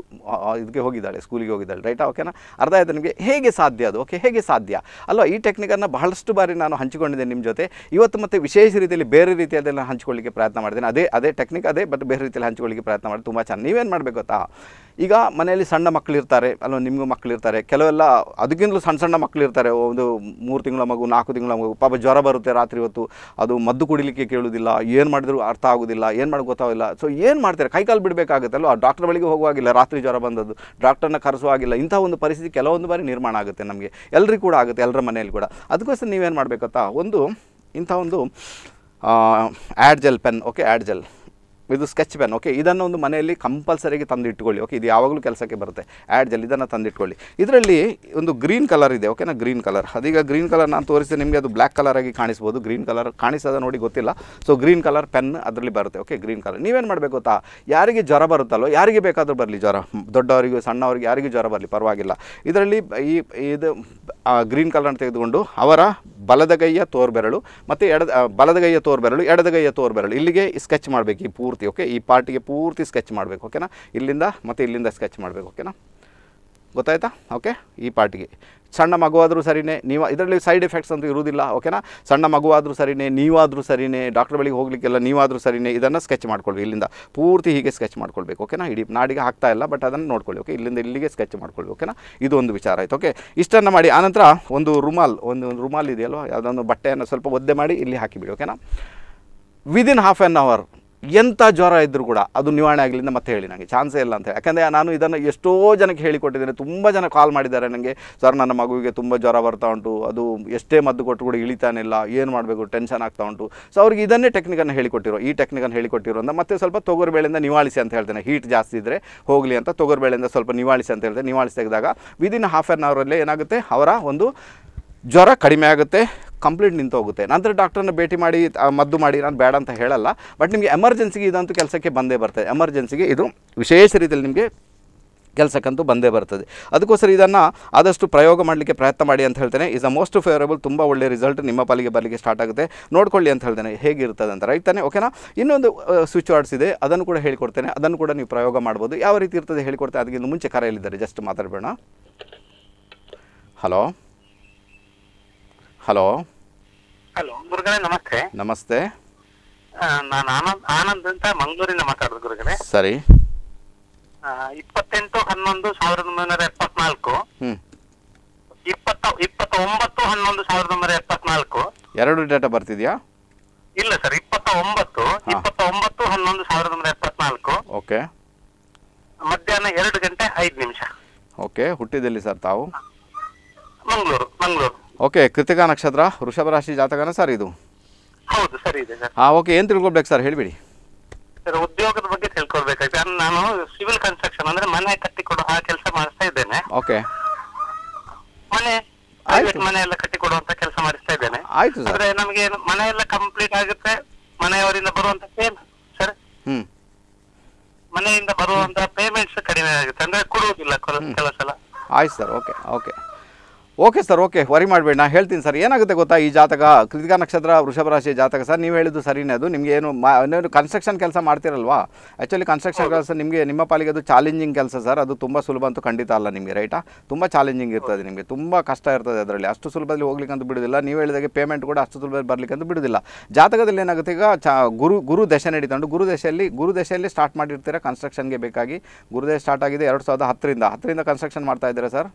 ಇದಕ್ಕೆ ಹೋಗಿದ್ದಾಳೆ ಸ್ಕೂಲಿಗೆ ಹೋಗಿದ್ದಾಳೆ ರೈಟಾ ಓಕೆನಾ ಅರ್ಧ ಆಯ್ತು ನಿಮಗೆ ಹೇಗೆ ಸಾಧ್ಯ ಅದು ಓಕೆ ಹೇಗೆ ಸಾಧ್ಯ ಅಲ್ವಾ ಈ ಟೆಕ್ನಿಕನ್ನು ಬಹಳಷ್ಟು ಬಾರಿ ನಾನು ಹಂಚಿಕೊಂಡಿದ್ದೇನೆ ನಿಮ್ಮ ಜೊತೆ ಇವತ್ತು ಮತ್ತು ವಿಶೇಷ ರೀತಿಯಲ್ಲಿ ಬೇರೆ ರೀತಿಯದೆಲ್ಲ ಹಂಚಿಕೊಳ್ಳಿಕ್ಕೆ ಪ್ರಯತ್ನ ಮಾಡಿದ್ದೇನೆ ಅದೇ ಅದೇ ಟೆಕ್ನಿಕ್ ಅದೇ ಬಟ್ ಬೇರೆ ರೀತಿಯಲ್ಲಿ ಹಂಚಿಕೊಳ್ಳಿಕ್ಕೆ ಪ್ರಯತ್ನ ಮಾಡಿ ತುಂಬ ಚೆನ್ನಾಗಿ ನೀವೇನು ಮಾಡಬೇಕು ಗೊತ್ತಾ ಈಗ ಮನೆಯಲ್ಲಿ ಸಣ್ಣ ಮಕ್ಕಳಿರ್ತಾರೆ ಅಲ್ವ ನಿಮಗೂ ಮಕ್ಕಳಿರ್ತಾರೆ ಕೆಲವೆಲ್ಲ ಅದಕ್ಕಿಂತಲೂ ಸಣ್ಣ ಸಣ್ಣ ಮಕ್ಕಳಿರ್ತಾರೆ ಒಂದು ಮೂರು ತಿಂಗಳ ಮಗು ನಾಲ್ಕು ತಿಂಗಳ ಮಗು ಪಾಪ ಜ್ವರ ಬರುತ್ತೆ ರಾತ್ರಿ ಹೊತ್ತು ಅದು ಮದ್ದು ಕುಡಿಲಿಕ್ಕೆ ಕೇಳೋದಿಲ್ಲ ಏನು ಮಾಡಿದ್ರು ಅರ್ಥ ಆಗೋದಿಲ್ಲ ಏನು ಮಾಡೋ ಗೊತ್ತಾಗಿಲ್ಲ ಸೊ ಏನು ಮಾಡ್ತಾರೆ ಕೈಕಾಲು ಬಿಡಬೇಕಾಗುತ್ತಲ್ವ ಆ ಡಾಕ್ಟರ್ ಬಳಿಗೆ ಹೋಗುವಾಗಿಲ್ಲ ರಾತ್ರಿ ಜ್ವರ ಬಂದದ್ದು ಡಾಕ್ಟರ್ನ ಕರೆಸುವಾಗಿಲ್ಲ ಇಂಥ ಒಂದು ಪರಿಸ್ಥಿತಿ ಕೆಲವೊಂದು ಬಾರಿ ನಿರ್ಮಾಣ ಆಗುತ್ತೆ ನಮಗೆ ಎಲ್ಲರಿಗೂ ಕೂಡ ಆಗುತ್ತೆ ಎಲ್ಲರ ಮನೆಯಲ್ಲಿ ಕೂಡ ಅದಕ್ಕೋಸ್ಕರ ನೀವೇನು ಮಾಡಬೇಕತ್ತಾ ಒಂದು ಇಂಥ ಒಂದು add gel pen okay add gel ಇದು ಸ್ಕೆಚ್ ಪೆನ್ ಓಕೆ ಇದನ್ನು ಒಂದು ಮನೆಯಲ್ಲಿ ಕಂಪಲ್ಸರಿಗೆ ತಂದಿಟ್ಕೊಳ್ಳಿ ಓಕೆ ಇದು ಯಾವಾಗಲೂ ಕೆಲಸಕ್ಕೆ ಬರುತ್ತೆ ಜಲ್ಲಿ ಇದನ್ನು ತಂದಿಟ್ಕೊಳ್ಳಿ ಇದರಲ್ಲಿ ಒಂದು ಗ್ರೀನ್ ಕಲರ್ ಇದೆ ಓಕೆನಾ ಗ್ರೀನ್ ಕಲರ್ ಅದೀಗ ಗ್ರೀನ್ ಕಲರ್ ನಾನು ತೋರಿಸಿದ್ರೆ ನಿಮಗೆ ಅದು ಬ್ಲ್ಯಾಕ್ ಕಲರಾಗಿ ಕಾಣಿಸ್ಬೋದು ಗ್ರೀನ್ ಕಲರ್ ಕಾಣಿಸೋದ ನೋಡಿ ಗೊತ್ತಿಲ್ಲ ಸೊ ಗ್ರೀನ್ ಕಲರ್ ಪೆನ್ ಅದರಲ್ಲಿ ಬರುತ್ತೆ ಓಕೆ ಗ್ರೀನ್ ಕಲರ್ ನೀವೇನು ಮಾಡಬೇಕು ಗೊತ್ತಾ ಯಾರಿಗೆ ಜ್ವರ ಬರುತ್ತಲ್ಲೋ ಯಾರಿಗೆ ಬೇಕಾದರೂ ಬರಲಿ ಜ್ವರ ದೊಡ್ಡವರಿಗೂ ಸಣ್ಣವರಿಗೆ ಯಾರಿಗೂ ಜ್ವರ ಬರಲಿ ಪರವಾಗಿಲ್ಲ ಇದರಲ್ಲಿ ಈ ಇದು ಗ್ರೀನ್ ಕಲರ್ನ ತೆಗೆದುಕೊಂಡು ಅವರ ಬಲದ ತೋರ್ಬೆರಳು ಮತ್ತು ಎಡದ ಬಲದ ತೋರ್ಬೆರಳು ಎಡದ ತೋರ್ಬೆರಳು ಇಲ್ಲಿಗೆ ಸ್ಕೆಚ್ ಮಾಡಬೇಕು ಈ ಪೂರ್ತಿ ಓಕೆ ಈ ಪಾರ್ಟಿಗೆ ಪೂರ್ತಿ ಸ್ಕೆಚ್ ಮಾಡಬೇಕು ಓಕೆನಾ ಇಲ್ಲಿಂದ ಮತ್ತು ಇಲ್ಲಿಂದ ಸ್ಕೆಚ್ ಮಾಡಬೇಕು ಓಕೆನಾ ಗೊತ್ತಾಯ್ತಾ ಓಕೆ ಈ ಪಾರ್ಟಿಗೆ ಸಣ್ಣ ಮಗುವಾದರೂ ಸರಿಯೇ ನೀವು ಇದರಲ್ಲಿ ಸೈಡ್ ಎಫೆಕ್ಟ್ಸ್ ಅಂತೂ ಇರುವುದಿಲ್ಲ ಓಕೆನಾ ಸಣ್ಣ ಮಗುವಾದರೂ ಸರಿಯೇ ನೀವಾದರೂ ಸರಿಯೇ ಡಾಕ್ಟರ್ ಬಳಿಗೆ ಹೋಗಲಿಕ್ಕೆಲ್ಲ ನೀವಾದರೂ ಸರಿಯೇ ಇದನ್ನು ಸ್ಕೆಚ್ ಮಾಡ್ಕೊಳ್ಬೇಕು ಇಲ್ಲಿಂದ ಪೂರ್ತಿ ಹೀಗೆ ಸ್ಕೆಚ್ ಮಾಡ್ಕೊಳ್ಬೇಕು ಓಕೆನಾ ಇಡೀ ನಾಡಿಗೆ ಹಾಕ್ತಾ ಇಲ್ಲ ಬಟ್ ಅದನ್ನು ನೋಡ್ಕೊಳ್ಳಿ ಓಕೆ ಇಲ್ಲಿಂದ ಇಲ್ಲಿಗೆ ಸ್ಕೆಚ್ ಮಾಡ್ಕೊಳ್ಳಿ ಓಕೆನಾ ಇದು ಒಂದು ವಿಚಾರ ಆಯಿತು ಓಕೆ ಇಷ್ಟನ್ನು ಮಾಡಿ ಆನಂತರ ಒಂದು ರುಮಾಲ್ ಒಂದು ಒಂದು ರುಮಾಲ್ ಇದೆಯಲ್ವ ಯಾವುದೊಂದು ಬಟ್ಟೆಯನ್ನು ಸ್ವಲ್ಪ ಒದ್ದೆ ಮಾಡಿ ಇಲ್ಲಿ ಹಾಕಿಬಿಡಿ ಓಕೆನಾ ವಿದಿನ್ ಹಾಫ್ ಆ್ಯನ್ ಅವರ್ ಎಂಥ ಜ್ವರ ಇದ್ದರೂ ಕೂಡ ಅದು ನಿವಾರಣೆ ಆಗಲಿಂದ ಮತ್ತೆ ಹೇಳಿ ನನಗೆ ಚಾನ್ಸೇ ಇಲ್ಲ ಅಂತ ಯಾಕಂದರೆ ನಾನು ಇದನ್ನು ಎಷ್ಟೋ ಜನಕ್ಕೆ ಹೇಳಿಕೊಟ್ಟಿದ್ದೇನೆ ತುಂಬ ಜನ ಕಾಲ್ ಮಾಡಿದ್ದಾರೆ ನನಗೆ ಸರ್ ನನ್ನ ಮಗುವಿಗೆ ತುಂಬ ಜ್ವರ ಬರ್ತಾ ಉಂಟು ಅದು ಎಷ್ಟೇ ಮದ್ದು ಕೊಟ್ಟು ಕೂಡ ಇಳಿತಾನಿಲ್ಲ ಏನು ಮಾಡಬೇಕು ಟೆನ್ಷನ್ ಆಗ್ತಾ ಉಂಟು ಸೊ ಅವ್ರಿಗೆ ಇದನ್ನೇ ಟೆಕ್ನಿಕನ್ನು ಹೇಳಿಕೊಟ್ಟಿರೋ ಈ ಟೆಕ್ನಿಕನ್ನು ಹೇಳಿಕೊಟ್ಟಿರೋ ಅಂತ ಮತ್ತೆ ಸ್ವಲ್ಪ ಬೇಳೆಯಿಂದ ನಿವಾಳಿಸಿ ಅಂತ ಹೇಳ್ತೇನೆ ಹೀಟ್ ಜಾಸ್ತಿ ಇದ್ದರೆ ಹೋಗಲಿ ಅಂತ ಬೆಳೆಯಿಂದ ಸ್ವಲ್ಪ ನಿವಾಳಿಸಿ ಅಂತ ಹೇಳ್ತೇನೆ ನಿವಾಳಿಸಿ ತೆಗೆದಾಗ ವಿದಿನ್ ಹಾಫ್ ಆ್ಯನ್ ಅವರಲ್ಲಿ ಏನಾಗುತ್ತೆ ಅವರ ಒಂದು ಜ್ವರ ಕಡಿಮೆ ಆಗುತ್ತೆ ಕಂಪ್ಲೀಟ್ ನಿಂತು ಹೋಗುತ್ತೆ ನಂತರ ಡಾಕ್ಟರ್ನ ಭೇಟಿ ಮಾಡಿ ಮದ್ದು ಮಾಡಿ ನಾನು ಬೇಡ ಅಂತ ಹೇಳಲ್ಲ ಬಟ್ ನಿಮಗೆ ಎಮರ್ಜೆನ್ಸಿಗೆ ಇದಂತೂ ಕೆಲಸಕ್ಕೆ ಬಂದೇ ಬರ್ತದೆ ಎಮರ್ಜೆನ್ಸಿಗೆ ಇದು ವಿಶೇಷ ರೀತಿಯಲ್ಲಿ ನಿಮಗೆ ಕೆಲಸಕ್ಕಂತೂ ಬಂದೇ ಬರ್ತದೆ ಅದಕ್ಕೋಸ್ಕರ ಇದನ್ನು ಆದಷ್ಟು ಪ್ರಯೋಗ ಮಾಡಲಿಕ್ಕೆ ಪ್ರಯತ್ನ ಮಾಡಿ ಅಂತ ಹೇಳ್ತೇನೆ ಇಸ್ ಅ ಮೋಸ್ಟ್ ಫೇವರೇಬಲ್ ತುಂಬ ಒಳ್ಳೆಯ ರಿಸಲ್ಟ್ ನಿಮ್ಮ ಪಾಲಿಗೆ ಬರಲಿಕ್ಕೆ ಸ್ಟಾರ್ಟ್ ಆಗುತ್ತೆ ನೋಡ್ಕೊಳ್ಳಿ ಅಂತ ಹೇಳ್ತೇನೆ ಹೇಗಿರ್ತದೆ ಅಂತ ರೈಟ್ ತಾನೆ ಓಕೆನಾ ಇನ್ನೊಂದು ಸ್ವಿಚ್ ವಾರ್ಡ್ಸ್ ಇದೆ ಅದನ್ನು ಕೂಡ ಹೇಳಿಕೊಡ್ತೇನೆ ಅದನ್ನು ಕೂಡ ನೀವು ಪ್ರಯೋಗ ಮಾಡ್ಬೋದು ಯಾವ ರೀತಿ ಇರ್ತದೆ ಹೇಳಿಕೊಡ್ತೇನೆ ಅದಕ್ಕಿಂತ ಮುಂಚೆ ಕರೆಯಲಿದ್ದಾರೆ ಜಸ್ಟ್ ಮಾತಾಡಬೇಡ ಹಲೋ ಹಲೋ ಹಲೋ ಗುರುಗಳೇ ನಮಸ್ತೆ ನಮಸ್ತೆ ನಾನು ಆನಂದ್ ಆನಂದ್ ಅಂತ ಮಂಗಳೂರಿಂದ ಮಾತಾಡೋದು ಗುರುಗಳೇ ಸರಿ ಇಪ್ಪತ್ತೆಂಟು ಹನ್ನೊಂದು ಸಾವಿರದ ಒಂಬೈನೂರ ಎಪ್ಪತ್ನಾಲ್ಕು ಇಪ್ಪತ್ತ ಇಪ್ಪತ್ತೊಂಬತ್ತು ಹನ್ನೊಂದು ಸಾವಿರದ ಒಂಬೈನೂರ ಎಪ್ಪತ್ನಾಲ್ಕು ಎರಡು ಡೇಟಾ ಬರ್ತಿದ್ಯಾ ಇಲ್ಲ ಸರ್ ಇಪ್ಪತ್ತ ಒಂಬತ್ತು ಇಪ್ಪತ್ತ ಒಂಬತ್ತು ಹನ್ನೊಂದು ಸಾವಿರದ ಒಂಬೈನೂರ ಎಪ್ಪತ್ನಾಲ್ಕು ಓಕೆ ಮಧ್ಯಾಹ್ನ ಎರಡು ಗಂಟೆ ಐದು ನಿಮಿಷ ಓಕೆ ಹುಟ್ಟಿದಲ್ಲಿ ಸರ್ ತಾವು ಮಂಗಳೂರು ಮಂಗಳೂರು ಓಕೆ ಕೃತಿಕಾ ನಕ್ಷತ್ರ ವೃಷಭ ರಾಶಿ ಜಾತಕನ ಸರ್ ಇದು ಹೌದು ಸರಿ ಇದೆ ಸರ್ ಹಾಂ ಓಕೆ ಏನು ತಿಳ್ಕೊಬೇಕು ಸರ್ ಹೇಳಿಬಿಡಿ ಸರ್ ಉದ್ಯೋಗದ ಬಗ್ಗೆ ತಿಳ್ಕೊಳ್ಬೇಕಾಗಿದೆ ನಾನು ಸಿವಿಲ್ ಕನ್ಸ್ಟ್ರಕ್ಷನ್ ಅಂದ್ರೆ ಮನೆ ಕಟ್ಟಿ ಕೊಡೋ ಆ ಕೆಲಸ ಮಾಡ್ತಾ ಇದ್ದೇನೆ ಓಕೆ ಮನೆ ಆಯ್ತು ಮನೆ ಎಲ್ಲ ಕಟ್ಟಿ ಕೊಡುವಂತ ಕೆಲಸ ಮಾಡಿಸ್ತಾ ಇದ್ದೇನೆ ಆಯ್ತು ಸರ್ ಅಂದ್ರೆ ನಮಗೆ ಮನೆ ಎಲ್ಲ ಕಂಪ್ಲೀಟ್ ಆಗುತ್ತೆ ಮನೆಯವರಿಂದ ಬರುವಂತ ಪೇಮ್ ಸರ್ ಹ್ಮ್ ಮನೆಯಿಂದ ಬರುವಂತ ಪೇಮೆಂಟ್ಸ್ ಕಡಿಮೆ ಆಗುತ್ತೆ ಅಂದ್ರೆ ಕೊಡುವುದಿಲ್ಲ ಕೆಲಸ ಸಲ ಆಯ್ತು sir okay okay okay sir okay worry ಮಾಡಬೇಡಿ ನಾನು ಹೇಳ್ತೀನಿ ಸರ್ ಏನಾಗುತ್ತೆ ಗೊತ್ತಾ ಈ ಜಾತಕ ಕೃತಿಕಾ ನಕ್ಷತ್ರ ವೃಷಭ ರಾಶಿ ಜಾತಕ ಸರ್ ನೀವು ಹೇಳಿದ್ದು ಸರಿನೇ ಅದು ನಿಮಗೆ ಏನು ಕನ್ಸ್ಟ್ರಕ್ಷನ್ ಕೆಲಸ ಮಾಡ್ತೀರಲ್ವಾ ಆ್ಯಕ್ಚುಲಿ ಕನ್ಸ್ಟ್ರಕ್ಷನ್ ಕೆಲಸ ನಿಮಗೆ ನಿಮ್ಮ ಪಾಲಿಗೆ ಅದು ಚಾಲೆಂಜಿಂಗ್ ಕೆಲಸ ಸರ್ ಅದು ತುಂಬ ಸುಲಭ ಅಂತೂ ಖಂಡಿತ ಅಲ್ಲ ನಿಮಗೆ ರೈಟಾ ತುಂಬ ಚಾಲೆಂಜಿಂಗ್ ಇರ್ತದೆ ನಿಮಗೆ ತುಂಬ ಕಷ್ಟ ಇರ್ತದೆ ಅದರಲ್ಲಿ ಅಷ್ಟು ಸುಲಭದಲ್ಲಿ ಹೋಗ್ಲಿಕ್ಕೆ ಅಂತ ಬಿಡೋದಿಲ್ಲ ನೀವು ಹೇಳಿದಾಗ ಪೇಮೆಂಟ್ ಕೂಡ ಅಷ್ಟು ಸುಲಭದಲ್ಲಿ ಬರಲಿಕ್ಕೆ ಅಂತ ಬಿಡೋದಿಲ್ಲ ಜಾತಕದಲ್ಲಿ ಏನಾಗುತ್ತೆ ಈಗ ಚಾ ಗುರು ಗುರು ದಶೆ ನಡೀತಂಡು ಗುರು ದಶೆಯಲ್ಲಿ ಗುರು ದಶೆಯಲ್ಲಿ ಸ್ಟಾರ್ಟ್ ಮಾಡಿರ್ತೀರ ಕನ್ಸ್ಟ್ರಕ್ಷನ್ಗೆ ಬೇಕಾಗಿ ಗುರುದೇಶ ಸ್ಟಾರ್ಟ್ ಆಗಿದೆ ಎರಡು ಸಾವಿರದ ಹತ್ತರಿಂದ ಹತ್ತರಿಂದ ಕನ್ಸ್ಟ್ರಕ್ಷನ್ ಮಾಡ್ತಾ ಇದ್ದೀರಾ ಸರ್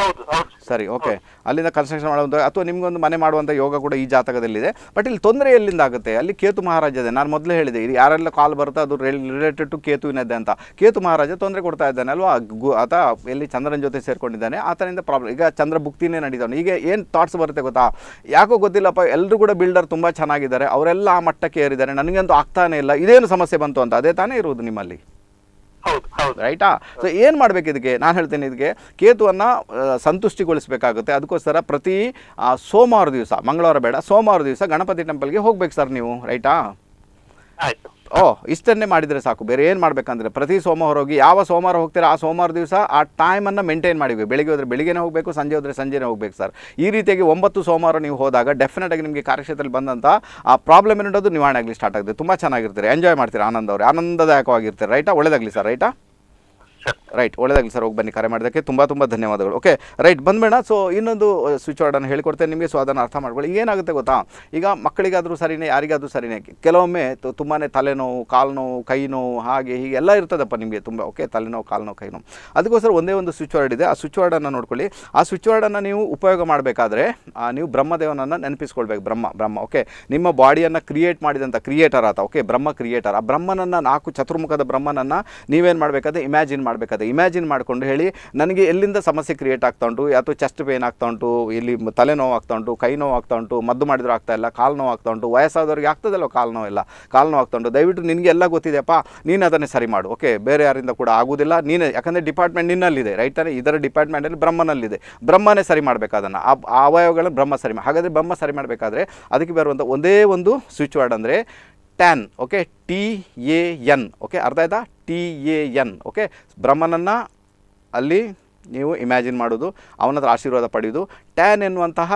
ಹೌದು ಸರಿ ಓಕೆ ಅಲ್ಲಿಂದ ಕನ್ಸ್ಟ್ರಕ್ಷನ್ ಮಾಡುವಂಥ ಅಥವಾ ಒಂದು ಮನೆ ಮಾಡುವಂಥ ಯೋಗ ಕೂಡ ಈ ಜಾತಕದಲ್ಲಿದೆ ಬಟ್ ಇಲ್ಲಿ ತೊಂದರೆ ಎಲ್ಲಿಂದ ಆಗುತ್ತೆ ಅಲ್ಲಿ ಕೇತು ಮಹಾರಾಜ ಇದೆ ನಾನು ಮೊದಲೇ ಹೇಳಿದೆ ಇದು ಯಾರೆಲ್ಲ ಕಾಲ್ ಬರುತ್ತೆ ಅದು ರಿಲೇಟೆಡ್ ಟು ಕೇತುವಿನದ್ದೆ ಅಂತ ಕೇತು ಮಹಾರಾಜ ತೊಂದರೆ ಕೊಡ್ತಾ ಇದ್ದಾನೆ ಅಲ್ವಾ ಗು ಆತ ಎಲ್ಲಿ ಚಂದ್ರನ ಜೊತೆ ಸೇರ್ಕೊಂಡಿದ್ದಾನೆ ಆತನಿಂದ ಪ್ರಾಬ್ಲಮ್ ಈಗ ಚಂದ್ರ ಭುಕ್ತಿನೇ ನಡೀತಾನೆ ಈಗ ಏನು ಥಾಟ್ಸ್ ಬರುತ್ತೆ ಗೊತ್ತಾ ಯಾಕೋ ಗೊತ್ತಿಲ್ಲಪ್ಪ ಎಲ್ಲರೂ ಕೂಡ ಬಿಲ್ಡರ್ ತುಂಬ ಚೆನ್ನಾಗಿದ್ದಾರೆ ಅವರೆಲ್ಲ ಆ ಮಟ್ಟಕ್ಕೆ ಏರಿದ್ದಾರೆ ನನಗಂತೂ ಆಗ್ತಾನೇ ಇಲ್ಲ ಇದೇನು ಸಮಸ್ಯೆ ಬಂತು ಅಂತ ಅದೇ ತಾನೇ ಇರುವುದು ನಿಮ್ಮಲ್ಲಿ ರೈಟಾ ಸೊ ಏನು ಮಾಡಬೇಕು ಇದಕ್ಕೆ ನಾನು ಹೇಳ್ತೇನೆ ಇದಕ್ಕೆ ಕೇತುವನ್ನು ಸಂತುಷ್ಟಿಗೊಳಿಸಬೇಕಾಗುತ್ತೆ ಅದಕ್ಕೋಸ್ಕರ ಪ್ರತಿ ಸೋಮವಾರ ದಿವಸ ಮಂಗಳವಾರ ಬೇಡ ಸೋಮವಾರ ದಿವಸ ಗಣಪತಿ ಟೆಂಪಲ್ಗೆ ಹೋಗ್ಬೇಕು ಸರ್ ನೀವು ರೈಟಾ ಆಯಿತು ಓ ಇಷ್ಟನ್ನೇ ಮಾಡಿದರೆ ಸಾಕು ಬೇರೆ ಏನು ಮಾಡಬೇಕಂದ್ರೆ ಪ್ರತಿ ಸೋಮವಾರ ಹೋಗಿ ಯಾವ ಸೋಮವಾರ ಹೋಗ್ತೀರಾ ಆ ಸೋಮವಾರ ದಿವಸ ಆ ಟೈಮನ್ನು ಮೇಂಟೈನ್ ಮಾಡಿವಿ ಬೆಳಿಗ್ಗೆ ಹೋದರೆ ಬೆಳಿಗ್ಗೆನೇ ಹೋಗಬೇಕು ಸಂಜೆ ಹೋದರೆ ಸಂಜೆನೇ ಹೋಗಬೇಕು ಸರ್ ಈ ರೀತಿಯಾಗಿ ಒಂಬತ್ತು ಸೋಮವಾರ ನೀವು ಹೋದಾಗ ಡೆಫಿನೆಟಾಗಿ ನಿಮಗೆ ಕಾರ್ಯಕ್ಷೇತ್ರದಲ್ಲಿ ಬಂದಂಥ ಆ ಪ್ರಾಬ್ಲಮ್ ಏನಿಡೋದು ನಿವಾರಣೆ ಆಗಲಿ ಸ್ಟಾರ್ಟ್ ಆಗುತ್ತೆ ತುಂಬ ಚೆನ್ನಾಗಿರ್ತಾರೆ ಎಂಜಾಯ್ ಮಾಡ್ತೀರಿ ಆನಂದ ಅವರು ಆನಂದದಾಯಕವಾಗಿರ್ತಾರೆ ರೈಟಾ ಒಳ್ಳೇದಾಗಲಿ ಸರ್ ರೈಟಾ ರೈಟ್ ಒಳ್ಳೆದಾಗಲಿ ಸರ್ ಹೋಗಿ ಬನ್ನಿ ಕರೆ ಮಾಡೋದಕ್ಕೆ ತುಂಬ ತುಂಬ ಧನ್ಯವಾದಗಳು ಓಕೆ ರೈಟ್ ಬಂದ್ಬೇಡ ಸೊ ಇನ್ನೊಂದು ಸ್ವಿಚ್ ವರ್ಡನ್ನು ಹೇಳ್ಕೊಡ್ತೇನೆ ನಿಮಗೆ ಸೊ ಅದನ್ನು ಅರ್ಥ ಮಾಡ್ಕೊಳ್ಳಿ ಏನಾಗುತ್ತೆ ಗೊತ್ತಾ ಈಗ ಮಕ್ಕಳಿಗಾದರೂ ಸರಿನೇ ಯಾರಿಗಾದರೂ ಸರಿನೇ ಕೆಲವೊಮ್ಮೆ ತುಂಬಾ ತಲೆನೋವು ಕಾಲುನೋವು ಕೈ ನೋವು ಹಾಗೆ ಹೀಗೆ ಎಲ್ಲ ಇರ್ತದಪ್ಪ ನಿಮಗೆ ತುಂಬ ಓಕೆ ತಲೆನೋವು ಕಾಲು ನೋವು ಕೈ ನೋವು ಅದಕ್ಕೋಸ್ಕರ ಒಂದೇ ಒಂದು ಸ್ವಿಚ್ ವರ್ಡ್ ಇದೆ ಆ ಸ್ವಿಚ್ ವರ್ಡನ್ನು ನೋಡ್ಕೊಳ್ಳಿ ಆ ಸ್ವಿಚ್ ವರ್ಡನ್ನು ನೀವು ಉಪಯೋಗ ಮಾಡಬೇಕಾದ್ರೆ ನೀವು ಬ್ರಹ್ಮದೇವನನ್ನು ನೆನಪಿಸ್ಕೊಳ್ಬೇಕು ಬ್ರಹ್ಮ ಬ್ರಹ್ಮ ಓಕೆ ನಿಮ್ಮ ಬಾಡಿಯನ್ನು ಕ್ರಿಯೇಟ್ ಮಾಡಿದಂಥ ಕ್ರಿಯೇಟರ್ ಆತ ಓಕೆ ಬ್ರಹ್ಮ ಕ್ರಿಯೇಟರ್ ಆ ಬ್ರಹ್ಮನನ್ನು ನಾಲ್ಕು ಚತುರ್ಮುಖದ ಬ್ರಹ್ಮನನ್ನು ನೀವೇನು ಮಾಡಬೇಕಾದ್ರೆ ಇಮ್ಯಾಜಿನ್ ಮಾಡಿ ಮಾಡಬೇಕಾದ್ರೆ ಇಮ್ಯಾಜಿನ್ ಮಾಡಿಕೊಂಡು ಹೇಳಿ ನನಗೆ ಎಲ್ಲಿಂದ ಸಮಸ್ಯೆ ಕ್ರಿಯೇಟ್ ಆಗ್ತಾ ಉಂಟು ಅಥವಾ ಚೆಸ್ಟ್ ಪೇಯ್ನ್ ಆಗ್ತಾ ಉಂಟು ಇಲ್ಲಿ ತಲೆನೋವು ಆಗ್ತಾ ಉಂಟು ಕೈ ನೋವು ಆಗ್ತಾ ಉಂಟು ಮದ್ದು ಮಾಡಿದ್ರೂ ಆಗ್ತಾ ಇಲ್ಲ ಕಾಲು ನೋವು ಆಗ್ತಾ ಉಂಟು ವಯಸ್ಸಾದವ್ರಿಗೆ ಆಗ್ತದಲ್ಲ ಕಾಲು ಇಲ್ಲ ಕಾಲು ನೋವು ಆಗ್ತಾ ಉಂಟು ದಯವಿಟ್ಟು ಎಲ್ಲ ಗೊತ್ತಿದೆಯಪ್ಪ ನೀನು ಅದನ್ನೇ ಸರಿ ಮಾಡು ಓಕೆ ಬೇರೆ ಯಾರಿಂದ ಕೂಡ ಆಗೋದಿಲ್ಲ ನೀನು ಯಾಕಂದರೆ ಡಿಪಾರ್ಟ್ಮೆಂಟ್ ನಿನ್ನಲ್ಲಿದೆ ರೈಟ್ ತಾನೇ ಇದರ ಡಿಪಾರ್ಟ್ಮೆಂಟಲ್ಲಿ ಬ್ರಹ್ಮನಲ್ಲಿದೆ ಬ್ರಹ್ಮನೇ ಸರಿ ಮಾಡಬೇಕು ಆ ಅವಯವಗಳನ್ನು ಬ್ರಹ್ಮ ಸರಿ ಹಾಗಾದರೆ ಬ್ರಹ್ಮ ಸರಿ ಮಾಡಬೇಕಾದ್ರೆ ಅದಕ್ಕೆ ಬರುವಂಥ ಒಂದೇ ಒಂದು ಸ್ವಿಚ್ ವರ್ಡ್ ಅಂದರೆ tan okay T A N okay ಅರ್ಧ ಆಯ್ತಾ ಟಿ ಎ ಎನ್ ಓಕೆ ಬ್ರಹ್ಮನನ್ನು ಅಲ್ಲಿ ನೀವು ಇಮ್ಯಾಜಿನ್ ಮಾಡೋದು ಅವನತ್ರ ಆಶೀರ್ವಾದ ಪಡೆಯೋದು ಟ್ಯಾನ್ ಎನ್ನುವಂತಹ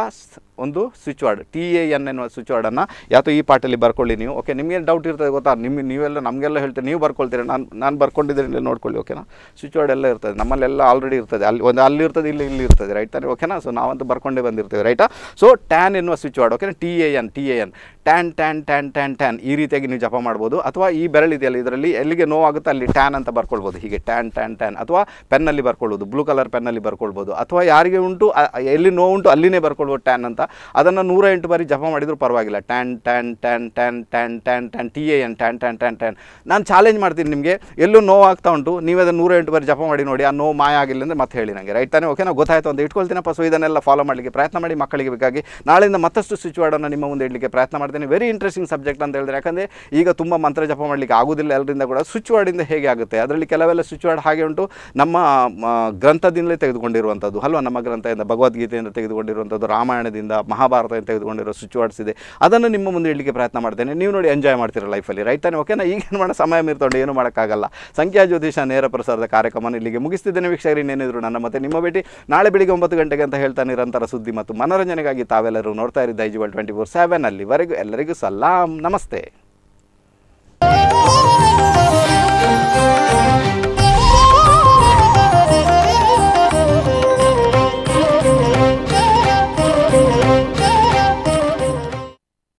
ಒಂದು switch word T A N ಎನ್ನುವ ಸ್ವಿಚ್ ವರ್ಡನ್ನು ಯಾತೋ ಈ ಪಾಟಲ್ಲಿ ಬರ್ಕೊಳ್ಳಿ ನೀವು ಓಕೆ ನಿಮಗೆ ಡೌಟ್ ಇರ್ತದೆ ಗೊತ್ತಾ ನಿಮ್ಮ ನೀವೆಲ್ಲ ನಮಗೆಲ್ಲ ಹೇಳ್ತೀರಿ ನೀವು ಬರ್ಕೊಳ್ತೀರಿ ನಾನು ನಾನು ಬರ್ಕೊಂಡಿದ್ದರೆ ನೋಡ್ಕೊಳ್ಳಿ ಓಕೆನಾ ಸ್ವಿಚ್ ವಾರ್ಡ್ ಎಲ್ಲ ಇರ್ತದೆ ನಮ್ಮಲ್ಲೆಲ್ಲ ಆಲ್ರೆಡಿ ಇರ್ತದೆ ಅಲ್ಲಿ ಒಂದು ಅಲ್ಲಿ ಇರ್ತದೆ ಇಲ್ಲಿ ಇಲ್ಲಿ ಇರ್ತದೆ ರೈಟ್ ತಾನೇ ಓಕೆನಾ ಸೊ ನಾವಂತೂ ಬರ್ಕೊಂಡೇ ಬಂದಿರ್ತೇವೆ ರೈಟಾ ಸೊ ಟ್ಯಾನ್ ಎನ್ನುವ ಸ್ವಿಚ್ ವರ್ಡ್ ಓಕೆನಾ T A N T A N tan tan tan tan tan ಈ ರೀತಿಯಾಗಿ ನೀವು ಜಪ ಮಾಡ್ಬೋದು ಅಥವಾ ಈ ಬೆರಳಿದೆಯಲ್ಲ ಇದರಲ್ಲಿ ಎಲ್ಲಿಗೆ ಆಗುತ್ತೆ ಅಲ್ಲಿ ಟ್ಯಾನ್ ಅಂತ ಬರ್ಕೊಳ್ಬೋದು ಹೀಗೆ ಟ್ಯಾನ್ ಟ್ಯಾನ್ ಟ್ಯಾನ್ ಅಥವಾ ಪೆನ್ನಲ್ಲಿ ಬರ್ಕೊಳ್ಬೋದು ಬ್ಲೂ ಕಲರ್ ಪೆನ್ನಲ್ಲಿ ಬರ್ಕೊಳ್ಬೋದು ಅಥವಾ ಯಾರಿಗೆ ಉಂಟು ಎಲ್ಲಿ ನೋವು ಉಂಟು ಅಲ್ಲಿನೇ ಬರ್ಕೊಳ್ಬೋದು ಟ್ಯಾನ್ ಅಂತ ಅದನ್ನು ನೂರ ಎಂಟು ಬಾರಿ ಜಪ ಮಾಡಿದರೂ ಪರವಾಗಿಲ್ಲ tan tan tan tan tan tan tan T A N tan tan tan tan ನಾನು ಚಾಲೆಂಜ್ ಮಾಡ್ತೀನಿ ನಿಮಗೆ ಎಲ್ಲೂ ನೋವಾಗ್ತಾ ಉಂಟು ನೀವು ಅದನ್ನು ನೂರ ಎಂಟು ಬಾರಿ ಜಪ ಮಾಡಿ ನೋಡಿ ಆ ನೋವು ಮಾಯ ಆಗಿಲ್ಲ ಅಂದರೆ ಮತ್ತೆ ಹೇಳಿ ನನಗೆ ರೈಟ್ ತಾನೆ ಓಕೆ ನಾವು ಗೊತ್ತಾಯ್ತು ಅಂತ ಇಟ್ಕೊಳ್ತೀನಪ್ಪ ಸೊ ಇದನ್ನೆಲ್ಲ ಫಾಲೋ ಮಾಡಲಿಕ್ಕೆ ಪ್ರಯತ್ನ ಮಾಡಿ ಮಕ್ಕಳಿಗೆ ಬೇಕಾಗಿ ನಾಳೆಯಿಂದ ಮತ್ತಷ್ಟು ಸ್ವಿಚ್ ನಿಮ್ಮ ಮುಂದೆ ಇಡಲಿಕ್ಕೆ ಪ್ರಯತ್ನ ಮಾಡ್ತೀನಿ ವೆರಿ ಇಂಟ್ರೆಸ್ಟಿಂಗ್ ಸಬ್ಜೆಕ್ಟ್ ಅಂತ ಹೇಳಿದ್ರೆ ಯಾಕಂದರೆ ಈಗ ತುಂಬ ಮಂತ್ರ ಜಪ ಮಾಡಲಿಕ್ಕೆ ಆಗೋದಿಲ್ಲ ಎಲ್ಲರಿಂದ ಕೂಡ ಸ್ವಿಚ್ ವರ್ಡಿಂದ ಹೇಗೆ ಆಗುತ್ತೆ ಅದರಲ್ಲಿ ಕೆಲವೆಲ್ಲ ಸ್ವಿಚ್ ವರ್ಡ್ ಹಾಗೆ ಉಂಟು ನಮ್ಮ ಗ್ರಂಥದಿಂದಲೇ ತೆಗೆದುಕೊಂಡಿರುವಂಥದ್ದು ಅಲ್ವಾ ನಮ್ಮ ಗ್ರಂಥದಿಂದ ಭಗವದ್ಗೀತೆಯಿಂದ ತೆಗೆದುಕೊಂಡಿರುವಂಥದ್ದು ರಾಮಾಯಣದಿಂದ ಮಹಾಭಾರತದಿಂದ ತೆಗೆದುಕೊಂಡಿರುವ ಸ್ವಿಚ್ ವರ್ಡ್ಸ್ ಇದೆ ಅದನ್ನು ನಿಮ್ಮ ಮುಂದೆ ಇಡಲಿಕ್ಕೆ ಪ್ರಯತ್ನ ಮಾಡ್ತೇನೆ ನೀವು ನೋಡಿ ಎಂಜಾಯ್ ಮಾಡ್ತೀರಾ ಲೈಫಲ್ಲಿ ರೈಟ್ ತಾನೆ ಓಕೆನಾ ಈಗೇನು ಮಾಡೋ ಸಮಯ ಮೀರ್ತೊಂಡು ಏನು ಮಾಡೋಕ್ಕಾಗಲ್ಲ ಸಂಖ್ಯಾ ಜ್ಯೋತಿಷ ನೇರ ಪ್ರಸಾರದ ಕಾರ್ಯಕ್ರಮ ಇಲ್ಲಿಗೆ ಮುಗಿಸ್ತಿದ್ದೇನೆ ವೀಕ್ಷಕರು ಇನ್ನೇನಿದ್ರು ನನ್ನ ಮತ್ತೆ ನಿಮ್ಮ ಭೇಟಿ ನಾಳೆ ಬೆಳಿಗ್ಗೆ ಒಂಬತ್ತು ಗಂಟೆಗೆ ಅಂತ ಹೇಳ್ತಾ ನಿರಂತರ ಸುದ್ದಿ ಮತ್ತು ಮನೋರಂಜನೆಗಾಗಿ ತಾವೆಲ್ಲರೂ ನೋಡ್ತಾ ಇರಿ ಐಜಿಬಲ್ ಟ್ವೆಂಟಿ ಫೋರ್ ಸೆವೆನ್ ಅಲ್ಲಿವರೆಗೂ ಎಲ್ಲರಿಗೂ ಸಲ್ಲಾಂ ನಮಸ್ತೆ